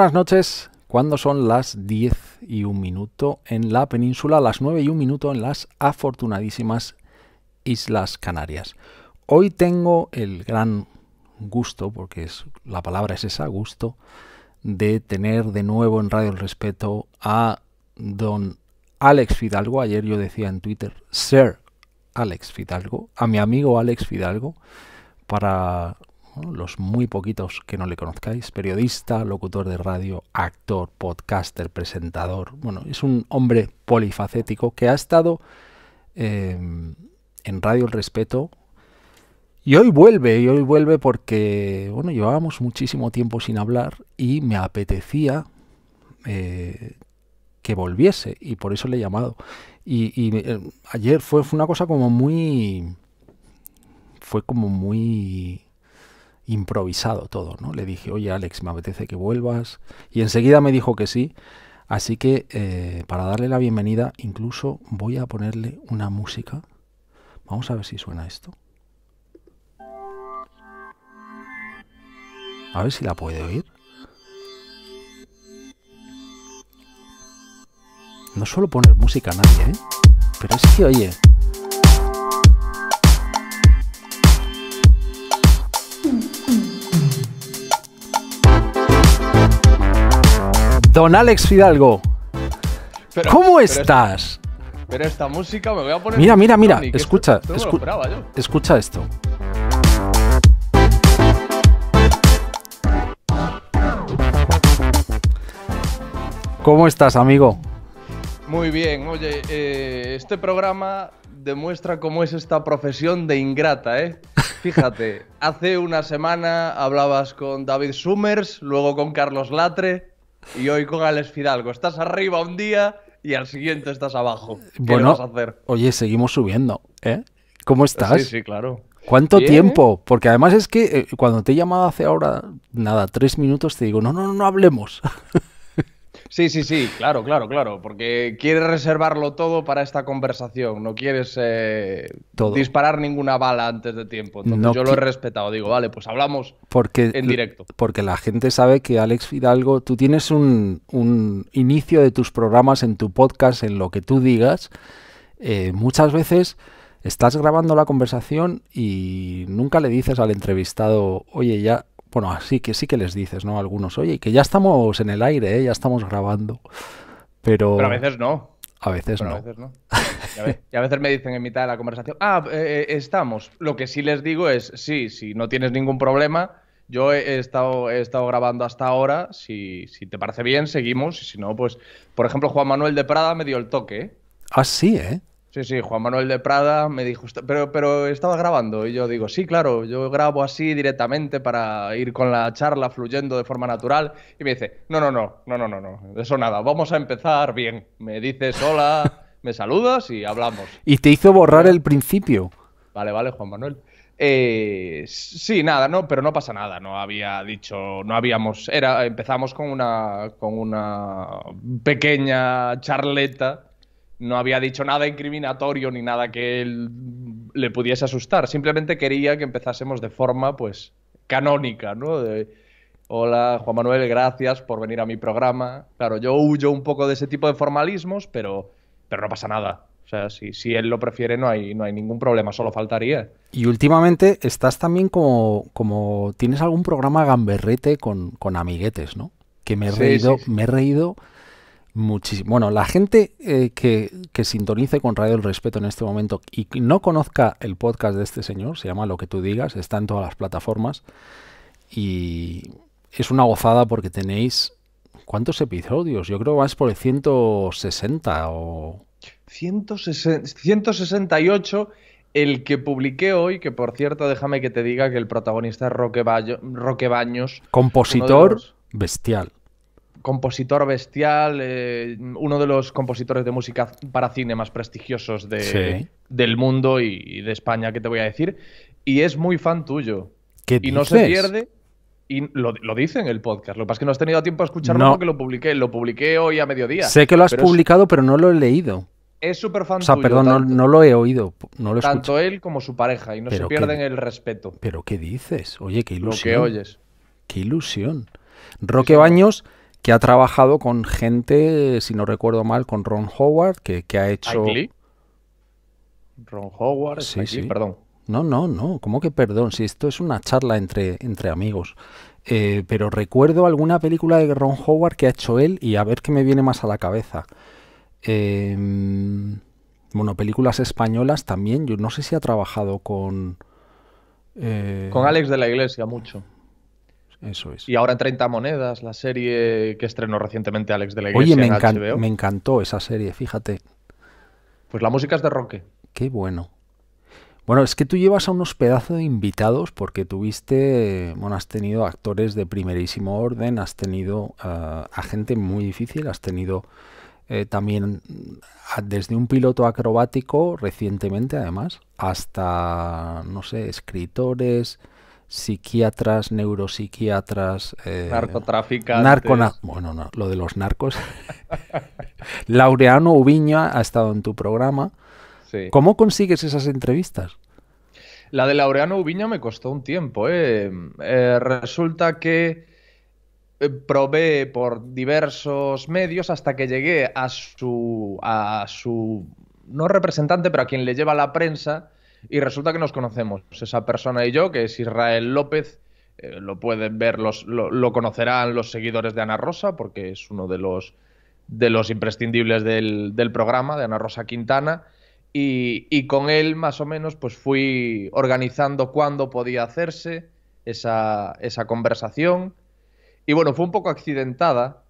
buenas noches. Cuando son las 10 y un minuto en la península, las 9 y un minuto en las afortunadísimas Islas Canarias. Hoy tengo el gran gusto, porque es, la palabra es esa, gusto, de tener de nuevo en Radio El Respeto a don Alex Fidalgo. Ayer yo decía en Twitter, Sir Alex Fidalgo, a mi amigo Alex Fidalgo, para los muy poquitos que no le conozcáis, periodista, locutor de radio, actor, podcaster, presentador. Bueno, es un hombre polifacético que ha estado em, en Radio El Respeto y hoy vuelve, y hoy vuelve porque, bueno, llevábamos muchísimo tiempo sin hablar y me apetecía eh, que volviese y por eso le he llamado. Y, eh, ayer fue una cosa como muy... Fue como muy improvisado todo, ¿no? Le dije, oye Alex, me apetece que vuelvas. Y enseguida me dijo que sí. Así que eh, para darle la bienvenida, incluso voy a ponerle una música. Vamos a ver si suena esto. A ver si la puede oír. No suelo poner música a nadie, ¿eh? Pero es que, oye, Don Alex Fidalgo, ¿cómo estás? pero esta música me voy a poner. Mira, mira, mira, escucha, escucha esto. ¿Cómo estás, amigo? Muy bien, oye, eh, este programa demuestra cómo es esta profesión de ingrata, ¿eh? Fíjate, hace una semana hablabas con David Summers, luego con Carlos Latre, y hoy con Alex Fidalgo estás arriba un día y al siguiente estás abajo. ¿Qué bueno, vas a hacer? Oye, seguimos subiendo, ¿eh? ¿Cómo estás? Sí, sí, claro. ¿Cuánto tiempo? Porque además es que eh, cuando te he llamado hace ahora, nada, tres minutos, te digo, no, no, no hablemos. Sí, sí, sí, claro, claro, claro, porque quieres reservarlo todo para esta conversación, no quieres eh, disparar ninguna bala antes de tiempo. yo lo he respetado, digo, vale, pues hablamos porque, en directo. Porque la gente sabe que Alex Fidalgo, tú tienes un, inicio de tus programas en tu podcast, en lo que tú digas, eh, muchas veces estás grabando la conversación y nunca le dices al entrevistado, oye, ya bueno, así que sí que les dices, ¿no? Algunos, oye, que ya estamos en el aire, ¿eh? ya estamos grabando. Pero... pero a veces no. A veces no. A veces no. Y a, veces, me dicen en mitad de la conversación, ah, eh, eh, estamos. Lo que sí les digo es, sí, si no tienes ningún problema, yo he estado, he estado grabando hasta ahora. Si, si, te parece bien, seguimos. Y si no, pues, por ejemplo, Juan Manuel de Prada me dio el toque. Ah, sí, ¿eh? Sí, sí, Juan Manuel de Prada me dijo, pero, pero estaba grabando y yo digo, sí, claro, yo grabo así directamente para ir con la charla fluyendo de forma natural y me dice, no, no, no, no, no, no, no, eso nada, vamos a empezar bien. Me dices hola, me saludas y hablamos. Y te hizo borrar el principio. Vale, vale, Juan Manuel. Eh, sí, nada, no, pero no pasa nada. No había dicho, no habíamos, era, empezamos con una, con una pequeña charleta no había dicho nada incriminatorio ni nada que él le pudiese asustar. Simplemente quería que empezásemos de forma, pues, canónica, ¿no? hola, Juan Manuel, gracias por venir a mi programa. Claro, yo huyo un poco de ese tipo de formalismos, pero, pero no pasa nada. O sea, si, él lo prefiere no hay, no hay ningún problema, solo faltaría. Y últimamente estás también como, como tienes algún programa gamberrete con, con amiguetes, ¿no? Que me he reído, me he reído muchísimo. Bueno, la gente eh, que, sintonice con Radio El Respeto en este momento y no conozca el podcast de este señor, se llama Lo que tú digas, está en todas las plataformas y es una gozada porque tenéis... ¿Cuántos episodios? Yo creo que vas por el 160 o... 168 el que publiqué hoy, que por cierto, déjame que te diga que el protagonista es Roque, Baños. Compositor bestial compositor bestial, eh, uno de los compositores de música para cine más prestigiosos del mundo y, de España, que te voy a decir. Y es muy fan tuyo. ¿Qué y no se pierde. Y lo, dice en el podcast. Lo que pasa que no has tenido tiempo a escucharlo porque lo publiqué. Lo publiqué hoy a mediodía. Sé que lo has publicado, pero no lo he leído. Es súper fan. O sea, perdón, no, lo he oído. No lo tanto él como su pareja. Y no se pierden el respeto. Pero ¿qué dices? Oye, qué ilusión. Lo que oyes. Qué ilusión. Roque Baños que ha trabajado con gente, si no recuerdo mal, con Ron Howard, que, ha hecho... Ron Howard, sí, sí. perdón. No, no, no, ¿cómo que perdón? Si esto es una charla entre, entre amigos. Eh, pero recuerdo alguna película de Ron Howard que ha hecho él y a ver qué me viene más a la cabeza. Em, bueno, películas españolas también. Yo no sé si ha trabajado con... Eh, con Alex de la Iglesia mucho. Eso es. Y ahora en 30 monedas, la serie que estrenó recientemente Alex de la Iglesia Oye, me, encantó esa serie, fíjate. Pues la música es de Roque. Qué bueno. Bueno, es que tú llevas a unos pedazos de invitados porque tuviste, bueno, has tenido actores de primerísimo orden, has tenido eh, a gente muy difícil, has tenido eh, también desde un piloto acrobático recientemente además, hasta, no sé, escritores, psiquiatras, neuropsiquiatras, eh, bueno, no, lo de los narcos. Laureano Ubiña ha estado en tu programa. ¿Cómo consigues esas entrevistas? La de Laureano Ubiña me costó un tiempo. Eh. Eh, resulta que eh, probé por diversos medios hasta que llegué a su, a su no representante, pero a quien le lleva la prensa, y resulta que nos conocemos, esa persona y yo, que es Israel López. Eh, lo pueden ver, lo, conocerán los seguidores de Ana Rosa, porque es uno de los, de los imprescindibles del, programa, de Ana Rosa Quintana. Y, con él, más o menos, pues fui organizando cuándo podía hacerse esa, esa conversación. Y bueno, fue un poco accidentada,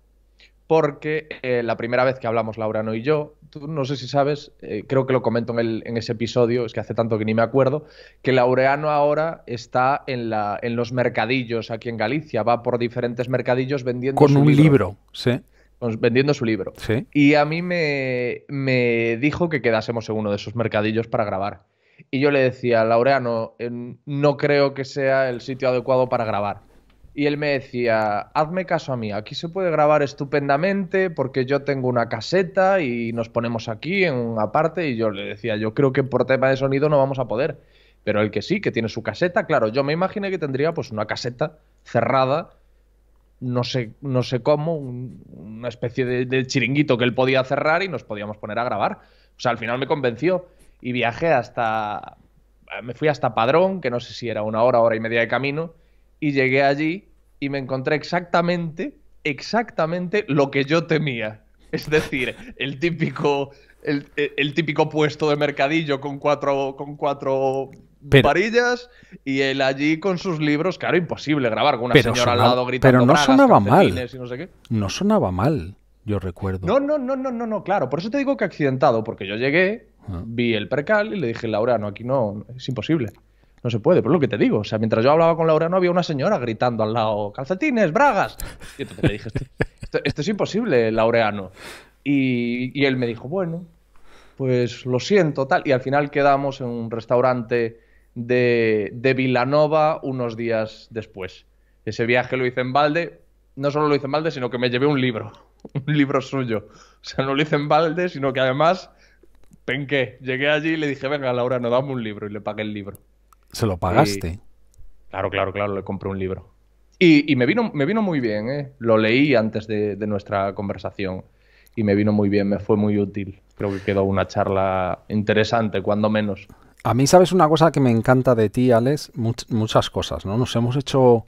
porque eh, la primera vez que hablamos Laureano y yo, tú no sé si sabes, eh, creo que lo comento en, ese episodio, es que hace tanto que ni me acuerdo, que Laureano ahora está en, los mercadillos aquí en Galicia, va por diferentes mercadillos vendiendo... Con su un libro, sí vendiendo su libro. ¿Sí? Y a mí me, me, dijo que quedásemos en uno de esos mercadillos para grabar. Y yo le decía, Laureano, eh, no creo que sea el sitio adecuado para grabar y él me decía, hazme caso a mí, aquí se puede grabar estupendamente porque yo tengo una caseta y nos ponemos aquí en una parte y yo le decía, yo creo que por tema de sonido no vamos a poder, pero él que sí, que tiene su caseta, claro, yo me imaginé que tendría pues una caseta cerrada, no sé, no sé cómo, una especie de chiringuito que él podía cerrar y nos podíamos poner a grabar. O sea, al final me convenció y viajé hasta, me fui hasta Padrón, que no sé si era una hora, hora y media de camino y llegué allí y me encontré exactamente, exactamente lo que yo temía. Es decir, el típico, el, típico puesto de mercadillo con cuatro, con cuatro varillas y él allí con sus libros. Claro, imposible grabar con una señora al lado gritando. Pero no sonaba mal. No, sonaba mal, yo recuerdo. No, no, no, no, no, no, claro. Por eso te digo que accidentado, porque yo llegué, ah. vi el percal y le dije, Laura, no, aquí no, es imposible. No se puede, por lo que te digo. O sea, mientras yo hablaba con Laureano había una señora gritando al lado, calcetines, bragas. Y entonces le dije, esto, es imposible, Laureano. Y, él me dijo, bueno, pues lo siento, tal. Y al final quedamos en un restaurante de, de Vilanova unos días después. Ese viaje lo hice en balde. No solo lo hice en balde, sino que me llevé un libro. Un libro suyo. O sea, no lo hice en balde, sino que además penqué. Llegué allí y le dije, venga, Laureano, dame un libro. Y le pagué el libro. ¿Se lo pagaste? claro, claro, claro, le compré un libro. Y, me, vino, me vino muy bien, ¿eh? Lo leí antes de, nuestra conversación y me vino muy bien, me fue muy útil. Creo que quedó una charla interesante, cuando menos. A mí, ¿sabes una cosa que me encanta de ti, Alex? muchas cosas, ¿no? Nos hemos hecho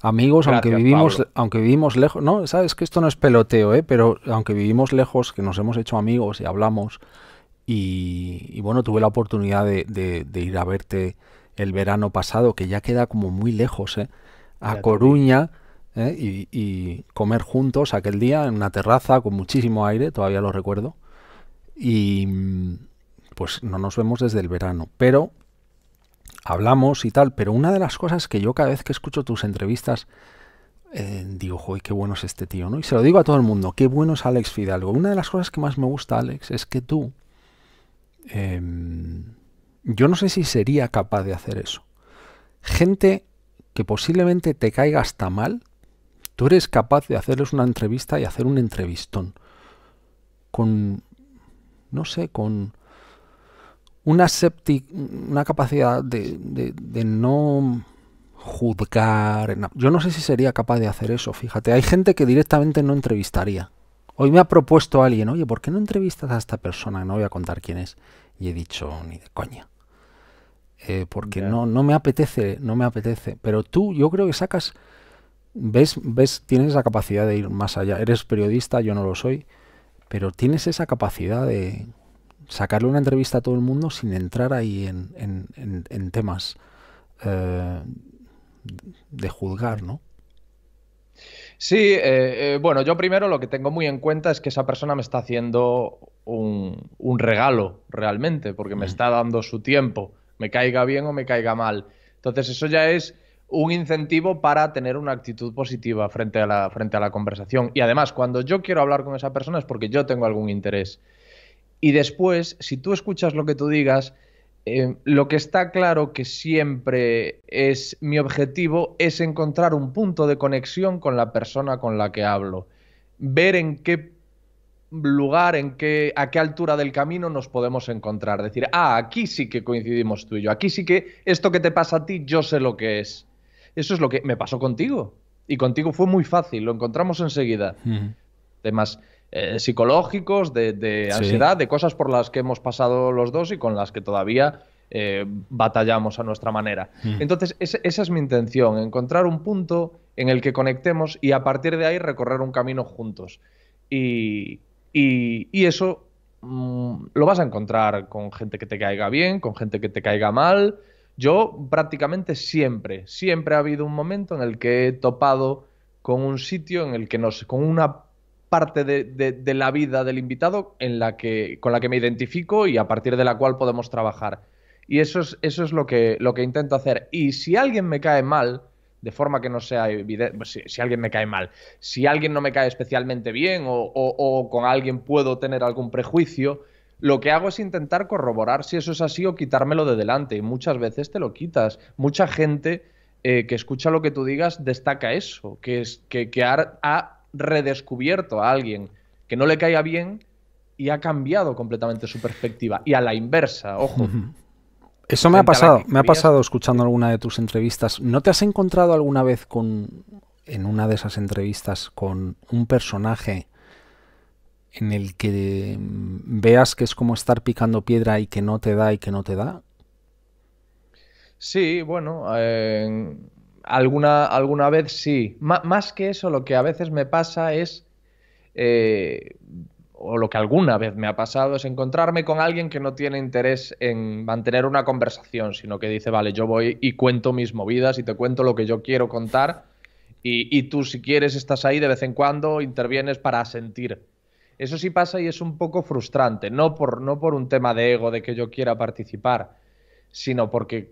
amigos, aunque vivimos, aunque vivimos lejos, ¿no? Sabes que esto no es peloteo, ¿eh? Pero aunque vivimos lejos, que nos hemos hecho amigos y hablamos. Y, bueno, tuve la oportunidad de ir a verte el verano pasado, que ya queda como muy lejos, ¿eh? a Coruña ¿eh? y, comer juntos aquel día en una terraza con muchísimo aire, todavía lo recuerdo. Y mm, pues no nos vemos desde el verano, pero hablamos y tal, pero una de las cosas que yo cada vez que escucho tus entrevistas eh, digo, joder, qué bueno es este tío, ¿no? Y se lo digo a todo el mundo, qué bueno es Alex Fidalgo. Una de las cosas que más me gusta, Alex, es que tú... Em, yo no sé si sería capaz de hacer eso. Gente que posiblemente te caiga hasta mal, tú eres capaz de hacerles una entrevista y hacer un entrevistón. Con, no sé, con una, séptica, una capacidad de, de no juzgar. Yo no sé si sería capaz de hacer eso, fíjate. Hay gente que directamente no entrevistaría. Hoy me ha propuesto alguien, oye, ¿por qué no entrevistas a esta persona? No voy a contar quién es. Y he dicho, ni de coña. Eh, porque no, me apetece, no me apetece. Pero tú, yo creo que sacas, ves, ves, tienes esa capacidad de ir más allá. Eres periodista, yo no lo soy, pero tienes esa capacidad de sacarle una entrevista a todo el mundo sin entrar ahí en, temas eh, de juzgar, ¿no? Sí, eh, bueno, yo primero lo que tengo muy en cuenta es que esa persona me está haciendo un, un regalo realmente, porque me mm. está dando su tiempo, me caiga bien o me caiga mal. Entonces eso ya es un incentivo para tener una actitud positiva frente a la, frente a la conversación. Y además, cuando yo quiero hablar con esa persona es porque yo tengo algún interés. Y después, si tú escuchas lo que tú digas, eh, lo que está claro que siempre es mi objetivo es encontrar un punto de conexión con la persona con la que hablo. Ver en qué lugar, en qué, a qué altura del camino nos podemos encontrar. Decir, ah, aquí sí que coincidimos tú y yo, aquí sí que esto que te pasa a ti, yo sé lo que es. Eso es lo que me pasó contigo. Y contigo fue muy fácil, lo encontramos enseguida. Temas eh, psicológicos, de, ansiedad, de cosas por las que hemos pasado los dos y con las que todavía eh, batallamos a nuestra manera. Entonces, esa es mi intención, encontrar un punto en el que conectemos y a partir de ahí recorrer un camino juntos. Y, y, eso mm, lo vas a encontrar con gente que te caiga bien, con gente que te caiga mal. Yo prácticamente siempre, siempre ha habido un momento en el que he topado con un sitio en el que no sé, con una parte de, la vida del invitado en la que, con la que me identifico y a partir de la cual podemos trabajar. Y eso es, eso es lo, que, lo que intento hacer. Y si alguien me cae mal, de forma que no sea evidente, pues, si, alguien me cae mal, si alguien no me cae especialmente bien o, con alguien puedo tener algún prejuicio, lo que hago es intentar corroborar si eso es así o quitármelo de delante. Y muchas veces te lo quitas. Mucha gente eh, que escucha lo que tú digas destaca eso, que, es, que, ha, ha redescubierto a alguien que no le caía bien y ha cambiado completamente su perspectiva. Y a la inversa, ojo, eso me ha pasado, me ha pasado escuchando alguna de tus entrevistas. ¿No te has encontrado alguna vez con en una de esas entrevistas con un personaje en el que veas que es como estar picando piedra y que no te da y que no te da? Sí, bueno, eh, alguna, alguna vez sí. más que eso, lo que a veces me pasa es eh, o lo que alguna vez me ha pasado es encontrarme con alguien que no tiene interés en mantener una conversación, sino que dice, vale, yo voy y cuento mis movidas y te cuento lo que yo quiero contar y, tú si quieres estás ahí de vez en cuando, intervienes para sentir. Eso sí pasa y es un poco frustrante, no por, no por un tema de ego, de que yo quiera participar, sino porque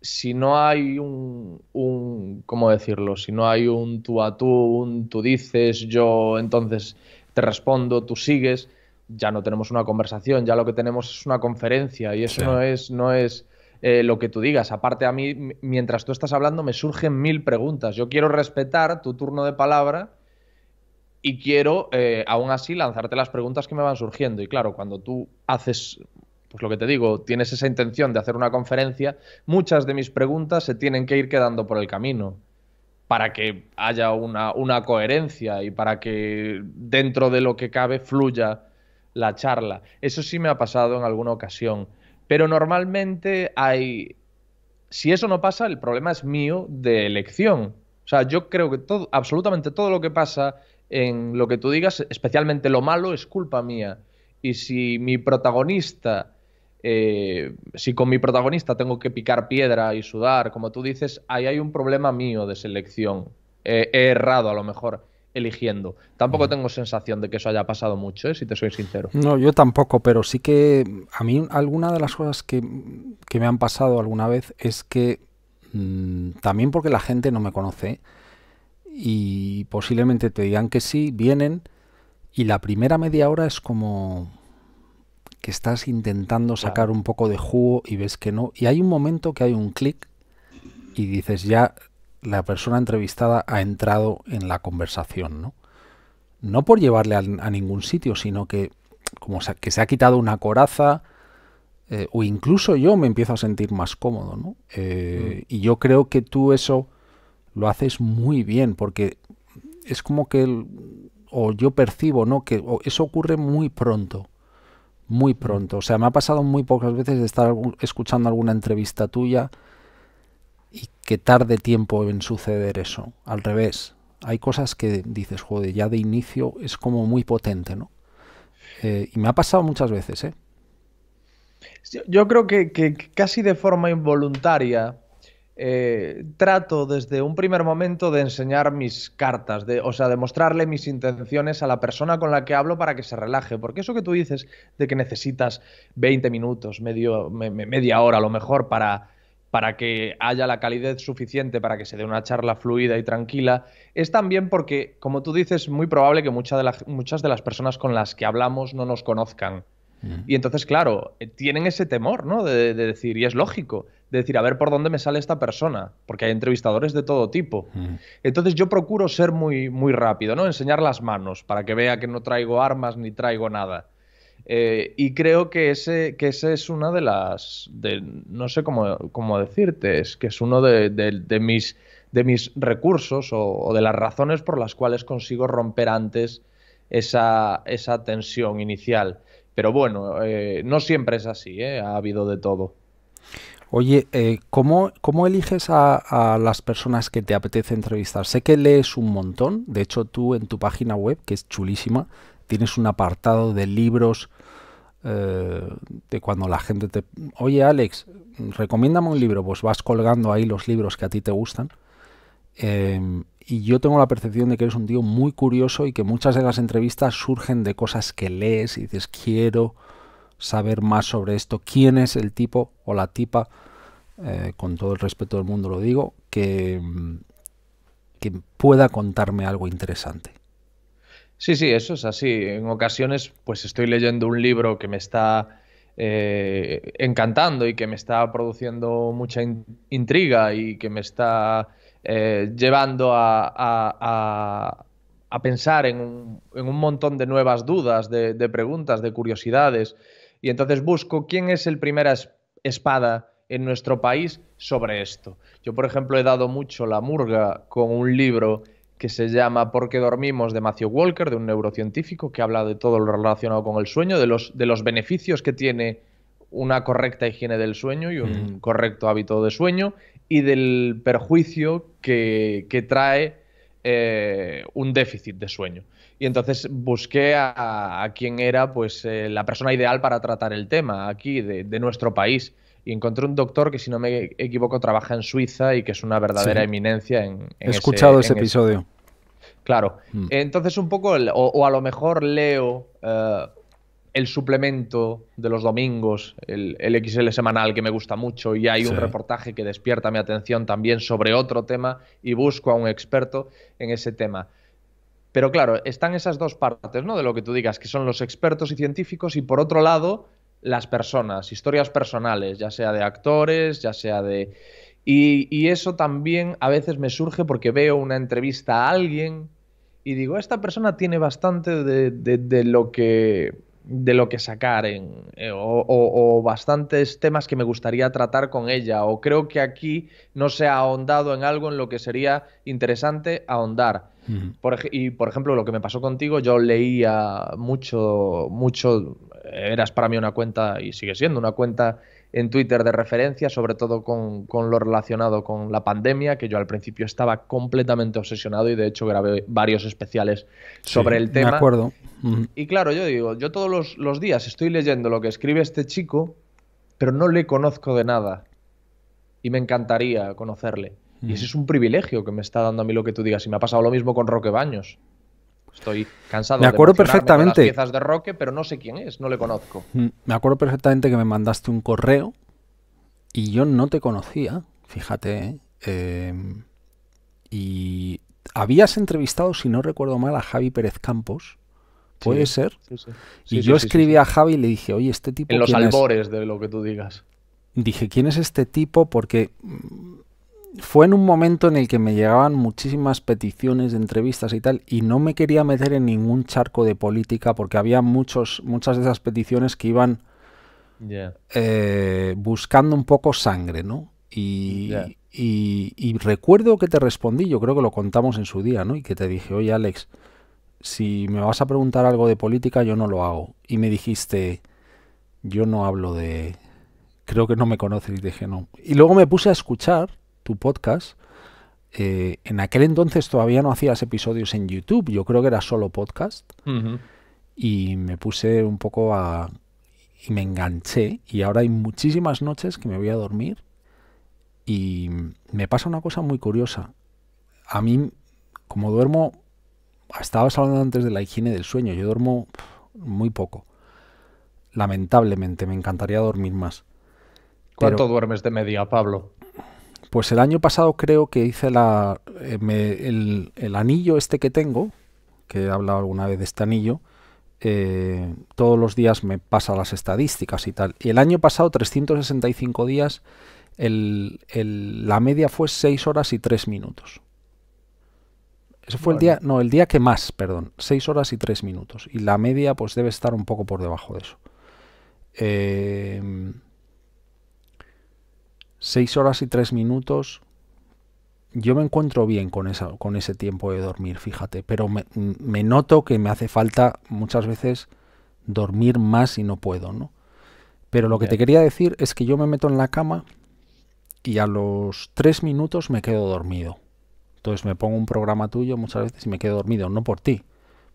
si no hay un, ¿cómo decirlo? Si no hay un tú a tú, un tú dices, yo entonces te respondo, tú sigues, ya no tenemos una conversación, ya lo que tenemos es una conferencia y eso no es, no es eh, lo que tú digas. Aparte a mí, mientras tú estás hablando, me surgen mil preguntas. Yo quiero respetar tu turno de palabra y quiero, eh, aún así, lanzarte las preguntas que me van surgiendo. Y claro, cuando tú haces pues lo que te digo, tienes esa intención de hacer una conferencia, muchas de mis preguntas se tienen que ir quedando por el camino para que haya una, coherencia y para que dentro de lo que cabe fluya la charla. Eso sí me ha pasado en alguna ocasión. Pero normalmente hay... Si eso no pasa, el problema es mío de elección. O sea, yo creo que todo, absolutamente todo lo que pasa en lo que tú digas, especialmente lo malo, es culpa mía. Y si mi protagonista eh, si con mi protagonista tengo que picar piedra y sudar, como tú dices, ahí hay un problema mío de selección. Eh, he errado a lo mejor eligiendo. Tampoco mm. tengo sensación de que eso haya pasado mucho, eh, si te soy sincero. No, yo tampoco, pero sí que a mí alguna de las cosas que, me han pasado alguna vez es que mm, también porque la gente no me conoce y posiblemente te digan que sí, vienen y la primera media hora es como que estás intentando sacar un poco de jugo y ves que no. Y hay un momento que hay un clic y dices ya la persona entrevistada ha entrado en la conversación, ¿no? No por llevarle a, ningún sitio, sino que como se, que se ha quitado una coraza eh, o incluso yo me empiezo a sentir más cómodo, eh, mm. Y yo creo que tú eso lo haces muy bien porque es como que o yo percibo, ¿no? Que eso ocurre muy pronto muy pronto. O sea, me ha pasado muy pocas veces de estar escuchando alguna entrevista tuya y que tarde tiempo en suceder eso. Al revés, hay cosas que dices, joder, ya de inicio es como muy potente, ¿no? Eh, y me ha pasado muchas veces, ¿eh? Yo creo que casi de forma involuntaria eh, trato desde un primer momento de enseñar mis cartas, o sea, de mostrarle mis intenciones a la persona con la que hablo para que se relaje. Porque eso que tú dices de que necesitas 20 minutos, media hora a lo mejor para, para que haya la calidez suficiente para que se dé una charla fluida y tranquila, es también porque, como tú dices, es muy probable que muchas de las personas con las que hablamos no nos conozcan. Y entonces, claro, eh, tienen ese temor, ¿no? de decir, y es lógico, decir, a ver por dónde me sale esta persona, porque hay entrevistadores de todo tipo. Mm. Entonces yo procuro ser muy, muy rápido, ¿no? Enseñar las manos para que vea que no traigo armas ni traigo nada. Eh, y creo que ese, que es una de las, de, no sé cómo, decirte, es que es uno de, mis, de mis recursos o, de las razones por las cuales consigo romper antes esa, esa tensión inicial. Pero bueno, eh, no siempre es así, ¿eh? ha habido de todo. Oye, eh, ¿cómo, eliges a, las personas que te apetece entrevistar? Sé que lees un montón, de hecho tú en tu página web, que es chulísima, tienes un apartado de libros eh, de cuando la gente te... Oye Alex, recomiéndame un libro, pues vas colgando ahí los libros que a ti te gustan. Em, y yo tengo la percepción de que eres un tío muy curioso y que muchas de las entrevistas surgen de cosas que lees y dices, quiero saber más sobre esto, quién es el tipo o la tipa, eh, con todo el respeto del mundo lo digo, que, mm, que pueda contarme algo interesante. Sí, sí, eso es así. En ocasiones, pues estoy leyendo un libro que me está eh, encantando y que me está produciendo mucha intriga y que me está eh, llevando a, a, pensar en un, en un, montón de nuevas dudas, de preguntas, de curiosidades. Y entonces busco quién es el primera espada en nuestro país sobre esto. Yo, por ejemplo, he dado mucho la murga con un libro que se llama ¿Por qué dormimos? de Matthew Walker, de un neurocientífico que habla de todo lo relacionado con el sueño, de los, beneficios que tiene una correcta higiene del sueño y un mm. correcto hábito de sueño y del perjuicio que, trae eh, un déficit de sueño y entonces busqué a, quién era pues eh, la persona ideal para tratar el tema aquí de, nuestro país y encontré un doctor que si no me equivoco trabaja en Suiza y que es una verdadera eminencia en, he escuchado ese, episodio claro mm. entonces un poco o, a lo mejor leo eh, el suplemento de los domingos, el, XL semanal que me gusta mucho y hay un reportaje que despierta mi atención también sobre otro tema y busco a un experto en ese tema. Pero claro, están esas dos partes, ¿no? De lo que tú digas, que son los expertos y científicos, y por otro lado, las personas, historias personales, ya sea de actores, ya sea de. Y, eso también a veces me surge porque veo una entrevista a alguien y digo, esta persona tiene bastante de, lo que de lo que sacar eh, o, bastantes temas que me gustaría tratar con ella o creo que aquí no se ha ahondado en algo en lo que sería interesante ahondar y por ejemplo, lo que me pasó contigo, yo leía mucho, mucho, eras para mí una cuenta y sigue siendo una cuenta en Twitter de referencia, sobre todo con, lo relacionado con la pandemia, que yo al principio estaba completamente obsesionado y de hecho grabé varios especiales sobre el tema. acuerdo. Y claro, yo digo, yo todos los, días estoy leyendo lo que escribe este chico, pero no le conozco de nada. Y me encantaría conocerle. Y ese es un privilegio que me está dando a mí lo que tú digas. Y me ha pasado lo mismo con Roque Baños. Estoy cansado me acuerdo de perfectamente. piezas de Roque, pero no sé quién es, no le conozco. Mm, me acuerdo perfectamente que me mandaste un correo y yo no te conocía, fíjate. ¿eh? Em, y habías entrevistado, si no recuerdo mal, a Javi Pérez Campos. ¿Puede ser? y yo escribí a Javi y le dije, oye, este tipo... En los albores de lo que tú digas. Dije, ¿quién es este tipo? Porque fue en un momento en el que me llegaban muchísimas peticiones de entrevistas y tal, y no me quería meter en ningún charco de política porque había muchos, muchas de esas peticiones que iban eh, buscando un poco sangre, ¿no? Y, y, recuerdo que te respondí, yo creo que lo contamos en su día, ¿no? Y que te dije, oye Alex, si me vas a preguntar algo de política, yo no lo hago. Y me dijiste, yo no hablo de... Creo que no me conoces y dije no. Y luego me puse a escuchar tu podcast. Eh, en aquel entonces todavía no hacías episodios en YouTube, yo creo que era solo podcast. Y me puse un poco a... y me enganché. Y ahora hay muchísimas noches que me voy a dormir y me pasa una cosa muy curiosa. A mí, como duermo, estabas hablando antes de la higiene del sueño, yo duermo muy poco. Lamentablemente, me encantaría dormir más. ¿Cuánto duermes de media, Pablo? Pues el año pasado creo que hice la, eh, el, anillo este que tengo, que he hablado alguna vez de este anillo, eh, todos los días me pasa las estadísticas y tal. Y el año pasado, 365 días, la media fue 6 horas y 3 minutos. Ese fue el día, no, el día que más, perdón, 6 horas y 3 minutos. Y la media pues debe estar un poco por debajo de eso. Eh, 6 horas y 3 minutos, yo me encuentro bien con, esa, con ese tiempo de dormir, fíjate, pero me, noto que me hace falta muchas veces dormir más y no puedo, ¿no? Pero lo que te quería decir es que yo me meto en la cama y a los tres minutos me quedo dormido. Entonces me pongo un programa tuyo muchas veces y me quedo dormido, no por ti.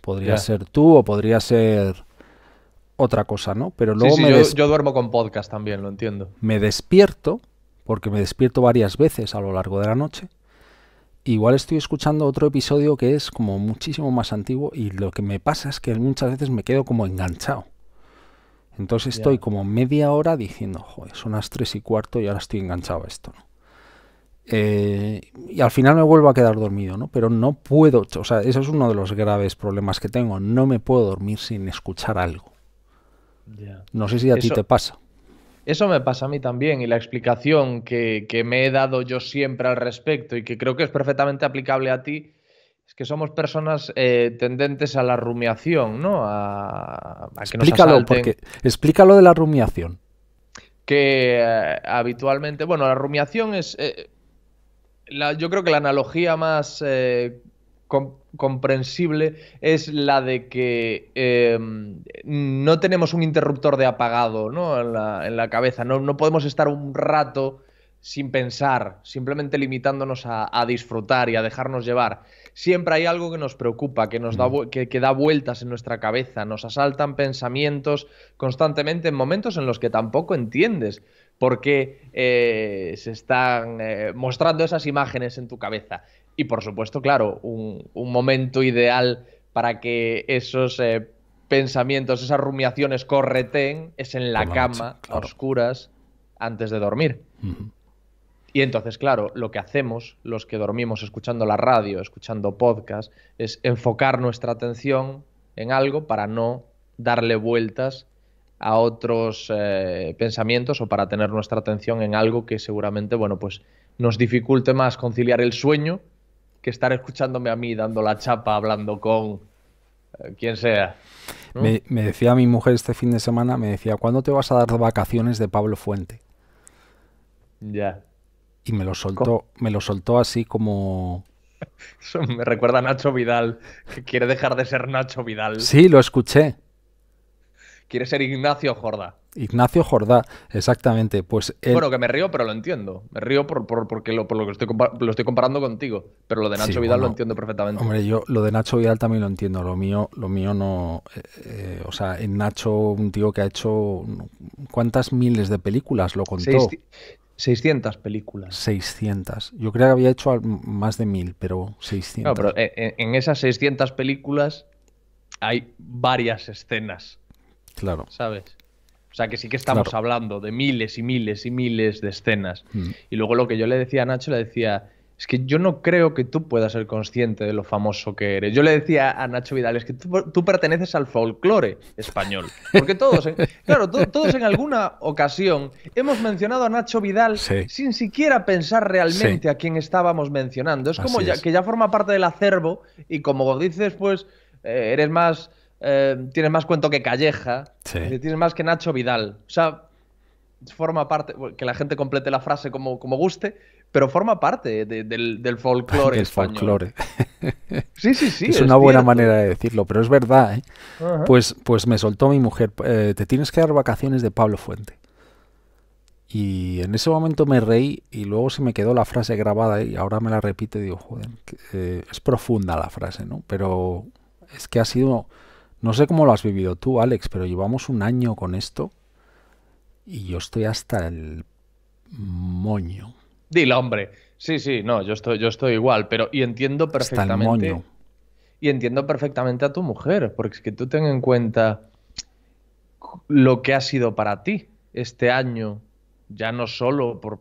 Podría ser tú o podría ser otra cosa, ¿no? Pero luego yo, yo duermo con podcast también, lo entiendo. Me despierto porque me despierto varias veces a lo largo de la noche. Igual estoy escuchando otro episodio que es como muchísimo más antiguo y lo que me pasa es que muchas veces me quedo como enganchado. Entonces estoy como media hora diciendo, joder, son las tres y cuarto y ahora estoy enganchado a esto. Eh, y al final me vuelvo a quedar dormido, ¿no? Pero no puedo, o sea, eso es uno de los graves problemas que tengo, no me puedo dormir sin escuchar algo. No sé si a ti te pasa. Eso me pasa a mí también y la explicación que, me he dado yo siempre al respecto y que creo que es perfectamente aplicable a ti es que somos personas eh, tendentes a la rumiación, ¿no? A, explícalo, explícalo de la rumiación. Que eh, habitualmente, bueno, la rumiación es... Eh, yo creo que la analogía más comprensible es la de que em, no tenemos un interruptor de apagado en, la, cabeza, no, podemos estar un rato sin pensar, simplemente limitándonos a, disfrutar y a dejarnos llevar. Siempre hay algo que nos preocupa, que nos da, mm. que, da vueltas en nuestra cabeza, nos asaltan pensamientos constantemente en momentos en los que tampoco entiendes por qué eh, se están eh, mostrando esas imágenes en tu cabeza. Y por supuesto, claro, un, momento ideal para que esos eh, pensamientos, esas rumiaciones correten es en la, cama, a oscuras, antes de dormir. Y entonces, claro, lo que hacemos, los que dormimos escuchando la radio, escuchando podcast, es enfocar nuestra atención en algo para no darle vueltas a otros eh, pensamientos o para tener nuestra atención en algo que seguramente, bueno, pues nos dificulte más conciliar el sueño que estar escuchándome a mí dando la chapa, hablando con eh, quien sea. Me, decía mi mujer este fin de semana, me decía, ¿cuándo te vas a dar vacaciones de Pablo Fuente? Ya. Y me lo soltó, me lo soltó así como... me recuerda Nacho Vidal, que quiere dejar de ser Nacho Vidal. Sí, lo escuché quiere ser Ignacio Jordá. Ignacio Jordá, exactamente. Pues Bueno, que me río, pero lo entiendo. Me río por, porque lo, por lo que estoy lo estoy comparando contigo. Pero lo de Nacho Vidal lo entiendo perfectamente. Hombre, yo lo de Nacho Vidal también lo entiendo. Lo mío, lo mío no. Eh, eh, o sea, en Nacho, un tío que ha hecho. ¿Cuántas miles de películas lo contó? 600 películas. 600. Yo creo que había hecho más de mil, pero 600. No, pero en, eh, en esas 600 películas hay varias escenas Claro. ¿Sabes? O sea que sí que estamos hablando de miles y miles y miles de escenas. Mm. Y luego lo que yo le decía a Nacho, le decía, es que yo no creo que tú puedas ser consciente de lo famoso que eres. Yo le decía a Nacho Vidal, es que tú, perteneces al folclore español. Porque todos, ¿eh? claro, todos en alguna ocasión hemos mencionado a Nacho Vidal sin siquiera pensar realmente a quién estábamos mencionando. Es como que ya forma parte del acervo y como dices, pues eh, eres más eh, tienes más cuento que Calleja, tienes más que Nacho Vidal. O sea, forma parte, que la gente complete la frase como, como guste, pero forma parte del, folclore. Del folclore. sí, sí, sí. Es, una buena manera de decirlo, pero es verdad. ¿eh? pues, pues me soltó mi mujer, eh, te tienes que dar vacaciones de Pablo Fuente. Y en ese momento me reí y luego se me quedó la frase grabada y ahora me la repite y digo, joder, es profunda la frase, ¿no? Pero es que ha sido no sé cómo lo has vivido tú, Alex, pero llevamos un año con esto y yo estoy hasta el moño. Dile, hombre. Sí, sí, no, yo estoy, yo estoy igual, pero y entiendo perfectamente. Hasta el moño. Y entiendo perfectamente a tu mujer, porque es que tú ten en cuenta lo que ha sido para ti este año, ya no solo por,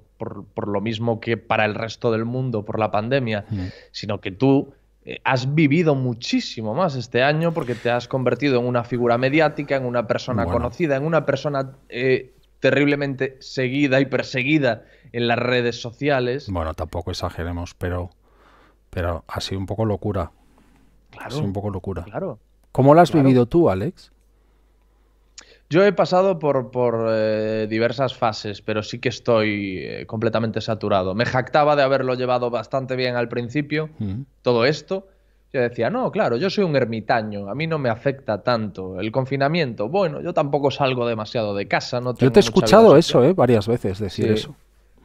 lo mismo que para el resto del mundo, por la pandemia, mm. sino que tú eh, has vivido muchísimo más este año porque te has convertido en una figura mediática, en una persona conocida, en una persona eh, terriblemente seguida y perseguida en las redes sociales. Bueno, tampoco exageremos, pero, pero ha sido un poco locura. Claro. un poco locura. Claro. ¿Cómo lo has vivido tú, Alex? Yo he pasado por, eh, diversas fases, pero sí que estoy eh, completamente saturado. Me jactaba de haberlo llevado bastante bien al principio, todo esto. Yo decía, no, claro, yo soy un ermitaño, a mí no me afecta tanto el confinamiento. Bueno, yo tampoco salgo demasiado de casa. No yo te he escuchado eso, eh, varias veces decir eso.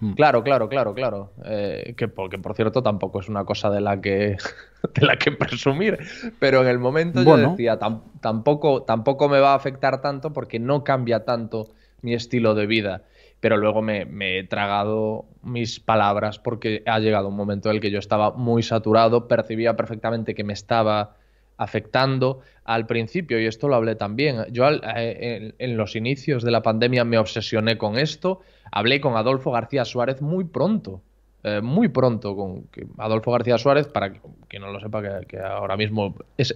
Mm. Claro, claro, claro, claro. Eh, que porque, por cierto, tampoco es una cosa de la que, de la que presumir. Pero en el momento yo decía, tampoco, tampoco me va a afectar tanto porque no cambia tanto mi estilo de vida. Pero luego me he tragado mis palabras porque ha llegado un momento en el que yo estaba muy saturado, percibía perfectamente que me estaba afectando al principio, y esto lo hablé también, yo eh, en, los inicios de la pandemia me obsesioné con esto, hablé con Adolfo García Suárez muy pronto. Eh, muy pronto con Adolfo García Suárez, para que, quien no lo sepa, que, ahora mismo es,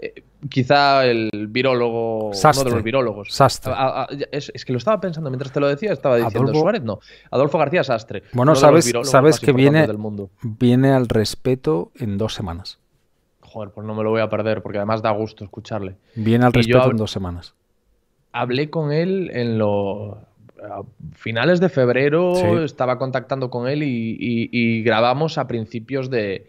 eh, quizá el virólogo, Sastre. uno de los virólogos. Sastre. es, que lo estaba pensando mientras te lo decía, estaba diciendo Suárez, no. Adolfo García Sastre. Bueno, sabes, sabes que viene, del mundo. viene al respeto en dos semanas joder, pues no me lo voy a perder, porque además da gusto escucharle. Viene al respeto en dos semanas. Hablé con él en los finales de febrero, estaba contactando con él y, grabamos a principios de,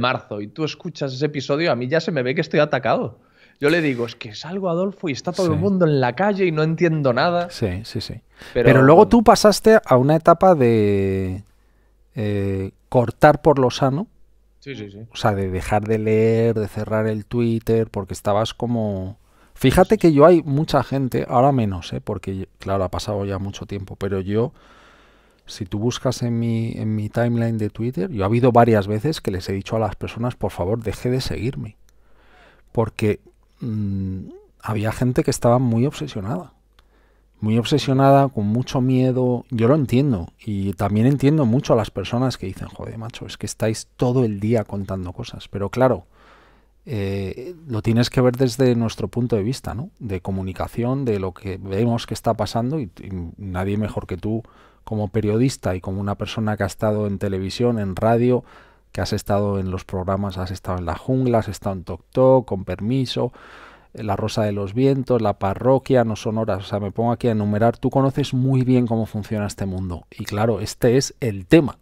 marzo. Y tú escuchas ese episodio, a mí ya se me ve que estoy atacado. Yo le digo, es que salgo Adolfo y está todo el mundo en la calle y no entiendo nada. Sí, sí, sí. Pero, luego tú pasaste a una etapa de eh, cortar por lo sano o sea, de dejar de leer, de cerrar el Twitter, porque estabas como... Fíjate que yo hay mucha gente, ahora menos, ¿eh? porque claro, ha pasado ya mucho tiempo, pero yo, si tú buscas en mi, en mi timeline de Twitter, yo ha habido varias veces que les he dicho a las personas, por favor, deje de seguirme. Porque mm, había gente que estaba muy obsesionada muy obsesionada, con mucho miedo. Yo lo entiendo. Y también entiendo mucho a las personas que dicen, joder, macho, es que estáis todo el día contando cosas. Pero claro, eh, lo tienes que ver desde nuestro punto de vista, ¿no? De comunicación, de lo que vemos que está pasando. Y, nadie mejor que tú, como periodista y como una persona que ha estado en televisión, en radio, que has estado en los programas, has estado en la jungla, has estado en Tok Tok, con permiso la Rosa de los Vientos, la parroquia, no son horas, o sea, me pongo aquí a enumerar, tú conoces muy bien cómo funciona este mundo. Y claro, este es el tema.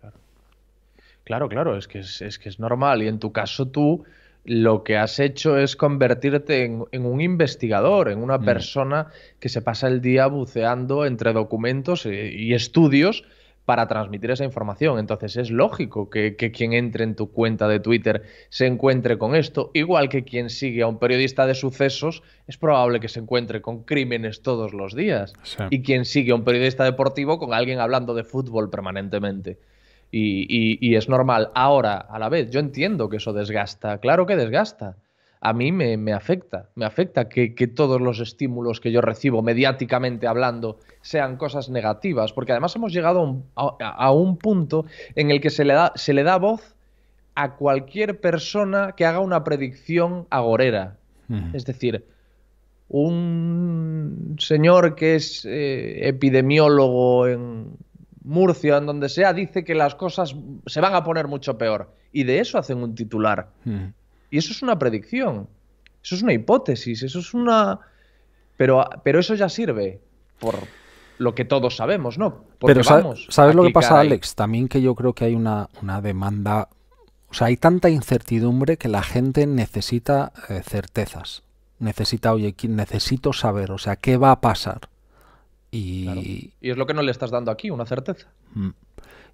Claro, claro, claro es, que es, que es normal. Y en tu caso tú lo que has hecho es convertirte en, un investigador, en una mm. persona que se pasa el día buceando entre documentos eh, y estudios para transmitir esa información. Entonces es lógico que, quien entre en tu cuenta de Twitter se encuentre con esto, igual que quien sigue a un periodista de sucesos es probable que se encuentre con crímenes todos los días. Y quien sigue a un periodista deportivo con alguien hablando de fútbol permanentemente. y es normal. Ahora, a la vez, yo entiendo que eso desgasta, claro que desgasta a mí me, afecta, me afecta que, todos los estímulos que yo recibo mediáticamente hablando sean cosas negativas, porque además hemos llegado a un, punto en el que se le da, voz a cualquier persona que haga una predicción agorera. Es decir, un señor que es eh, epidemiólogo en Murcia, en donde sea, dice que las cosas se van a poner mucho peor. Y de eso hacen un titular. Y eso es una predicción, eso es una hipótesis, eso es una... Pero, pero eso ya sirve por lo que todos sabemos, ¿no? pero ¿sabes lo que pasa, Alex? También que yo creo que hay una, una demanda... O sea, hay tanta incertidumbre que la gente necesita eh, certezas. Necesita, oye, necesito saber, o sea, ¿qué va a pasar? Y... y... es lo que no le estás dando aquí, una certeza. Mm.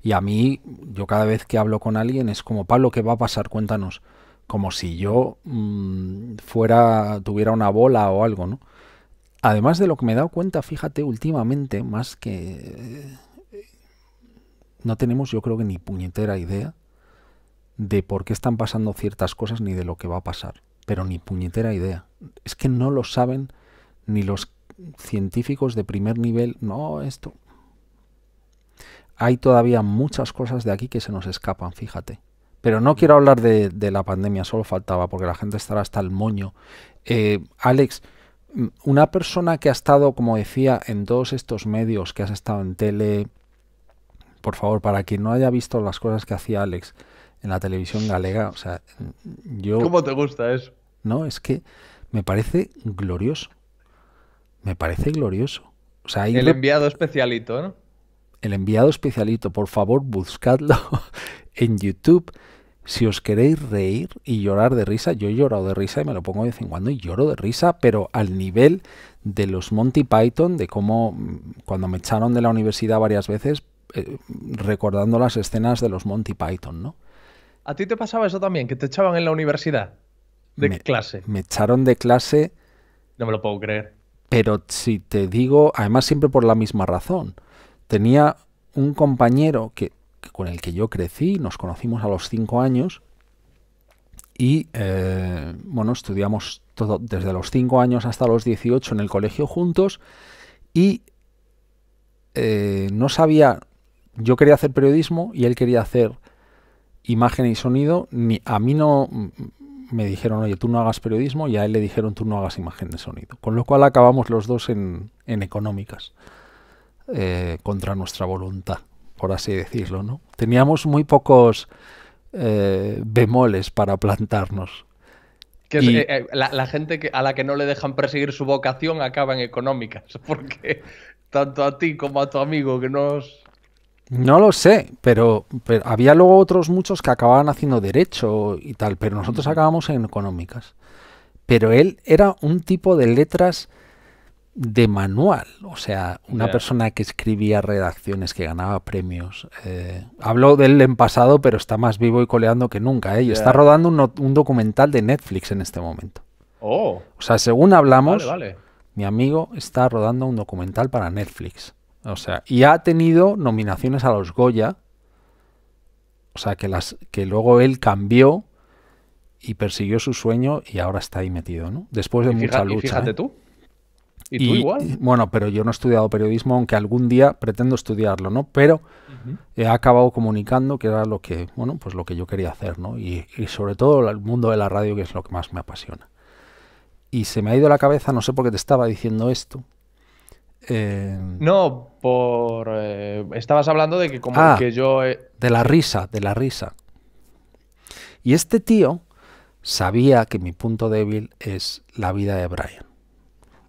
Y a mí, yo cada vez que hablo con alguien es como, Pablo, ¿qué va a pasar? Cuéntanos como si yo mm, fuera, tuviera una bola o algo, ¿no? Además de lo que me he dado cuenta, fíjate, últimamente, más que... Eh, no tenemos, yo creo que ni puñetera idea de por qué están pasando ciertas cosas ni de lo que va a pasar. Pero ni puñetera idea. Es que no lo saben ni los científicos de primer nivel. No, esto... Hay todavía muchas cosas de aquí que se nos escapan, fíjate. Pero no quiero hablar de, la pandemia, solo faltaba, porque la gente estará hasta el moño. Eh, Alex, mm, una persona que ha estado, como decía, en todos estos medios, que has estado en tele, por favor, para quien no haya visto las cosas que hacía Alex en la televisión galega, o sea, mm, yo... ¿Cómo te gusta eso? No, es que me parece glorioso. Me parece glorioso. O sea, el enviado especialito, ¿no? El enviado especialito, por favor, buscadlo. en YouTube. Si os queréis reír y llorar de risa, yo he llorado de risa y me lo pongo de vez en cuando y lloro de risa, pero al nivel de los Monty Python, de cómo mm, cuando me echaron de la universidad varias veces, eh, recordando las escenas de los Monty Python, ¿no? ¿A ti te pasaba eso también, que te echaban en la universidad? ¿De clase? Me echaron de clase. No me lo puedo creer. Pero si te digo, además siempre por la misma razón. Tenía un compañero que con el que yo crecí, nos conocimos a los cinco años y eh, bueno, estudiamos todo, desde los cinco años hasta los 18 en el colegio juntos y eh, no sabía, yo quería hacer periodismo y él quería hacer imagen y sonido, ni a mí no mm, me dijeron, oye, tú no hagas periodismo y a él le dijeron, tú no hagas imagen de sonido. Con lo cual acabamos los dos en, económicas, eh, contra nuestra voluntad por así decirlo. ¿no? Teníamos muy pocos eh, bemoles para plantarnos. Eh, eh, la, gente que, a la que no le dejan perseguir su vocación acaba en económicas, porque tanto a ti como a tu amigo que nos... No lo sé, pero había luego otros muchos que acababan haciendo derecho y tal, pero nosotros acabamos en económicas. Pero él era un tipo de letras de manual, o sea, una persona que escribía redacciones, que ganaba premios. Eh, hablo de él en pasado, pero está más vivo y coleando que nunca. ¿eh? Y está rodando un, documental de Netflix en este momento. Oh. O sea, según hablamos, mi amigo está rodando un documental para Netflix. O sea, y ha tenido nominaciones a los Goya. O sea, que, las, que luego él cambió y persiguió su sueño y ahora está ahí metido, ¿no? Después de mucha lucha. Y fíjate ¿eh? tú. Y, igual. bueno, pero yo no he estudiado periodismo, aunque algún día pretendo estudiarlo, ¿no? Pero he acabado comunicando que era lo que, bueno, pues lo que yo quería hacer, ¿no? Y, sobre todo el mundo de la radio, que es lo que más me apasiona. Y se me ha ido la cabeza, no sé por qué te estaba diciendo esto. Eh, no, por. Eh, estabas hablando de que como ah, que yo. De la risa, de la risa. Y este tío sabía que mi punto débil es la vida de Brian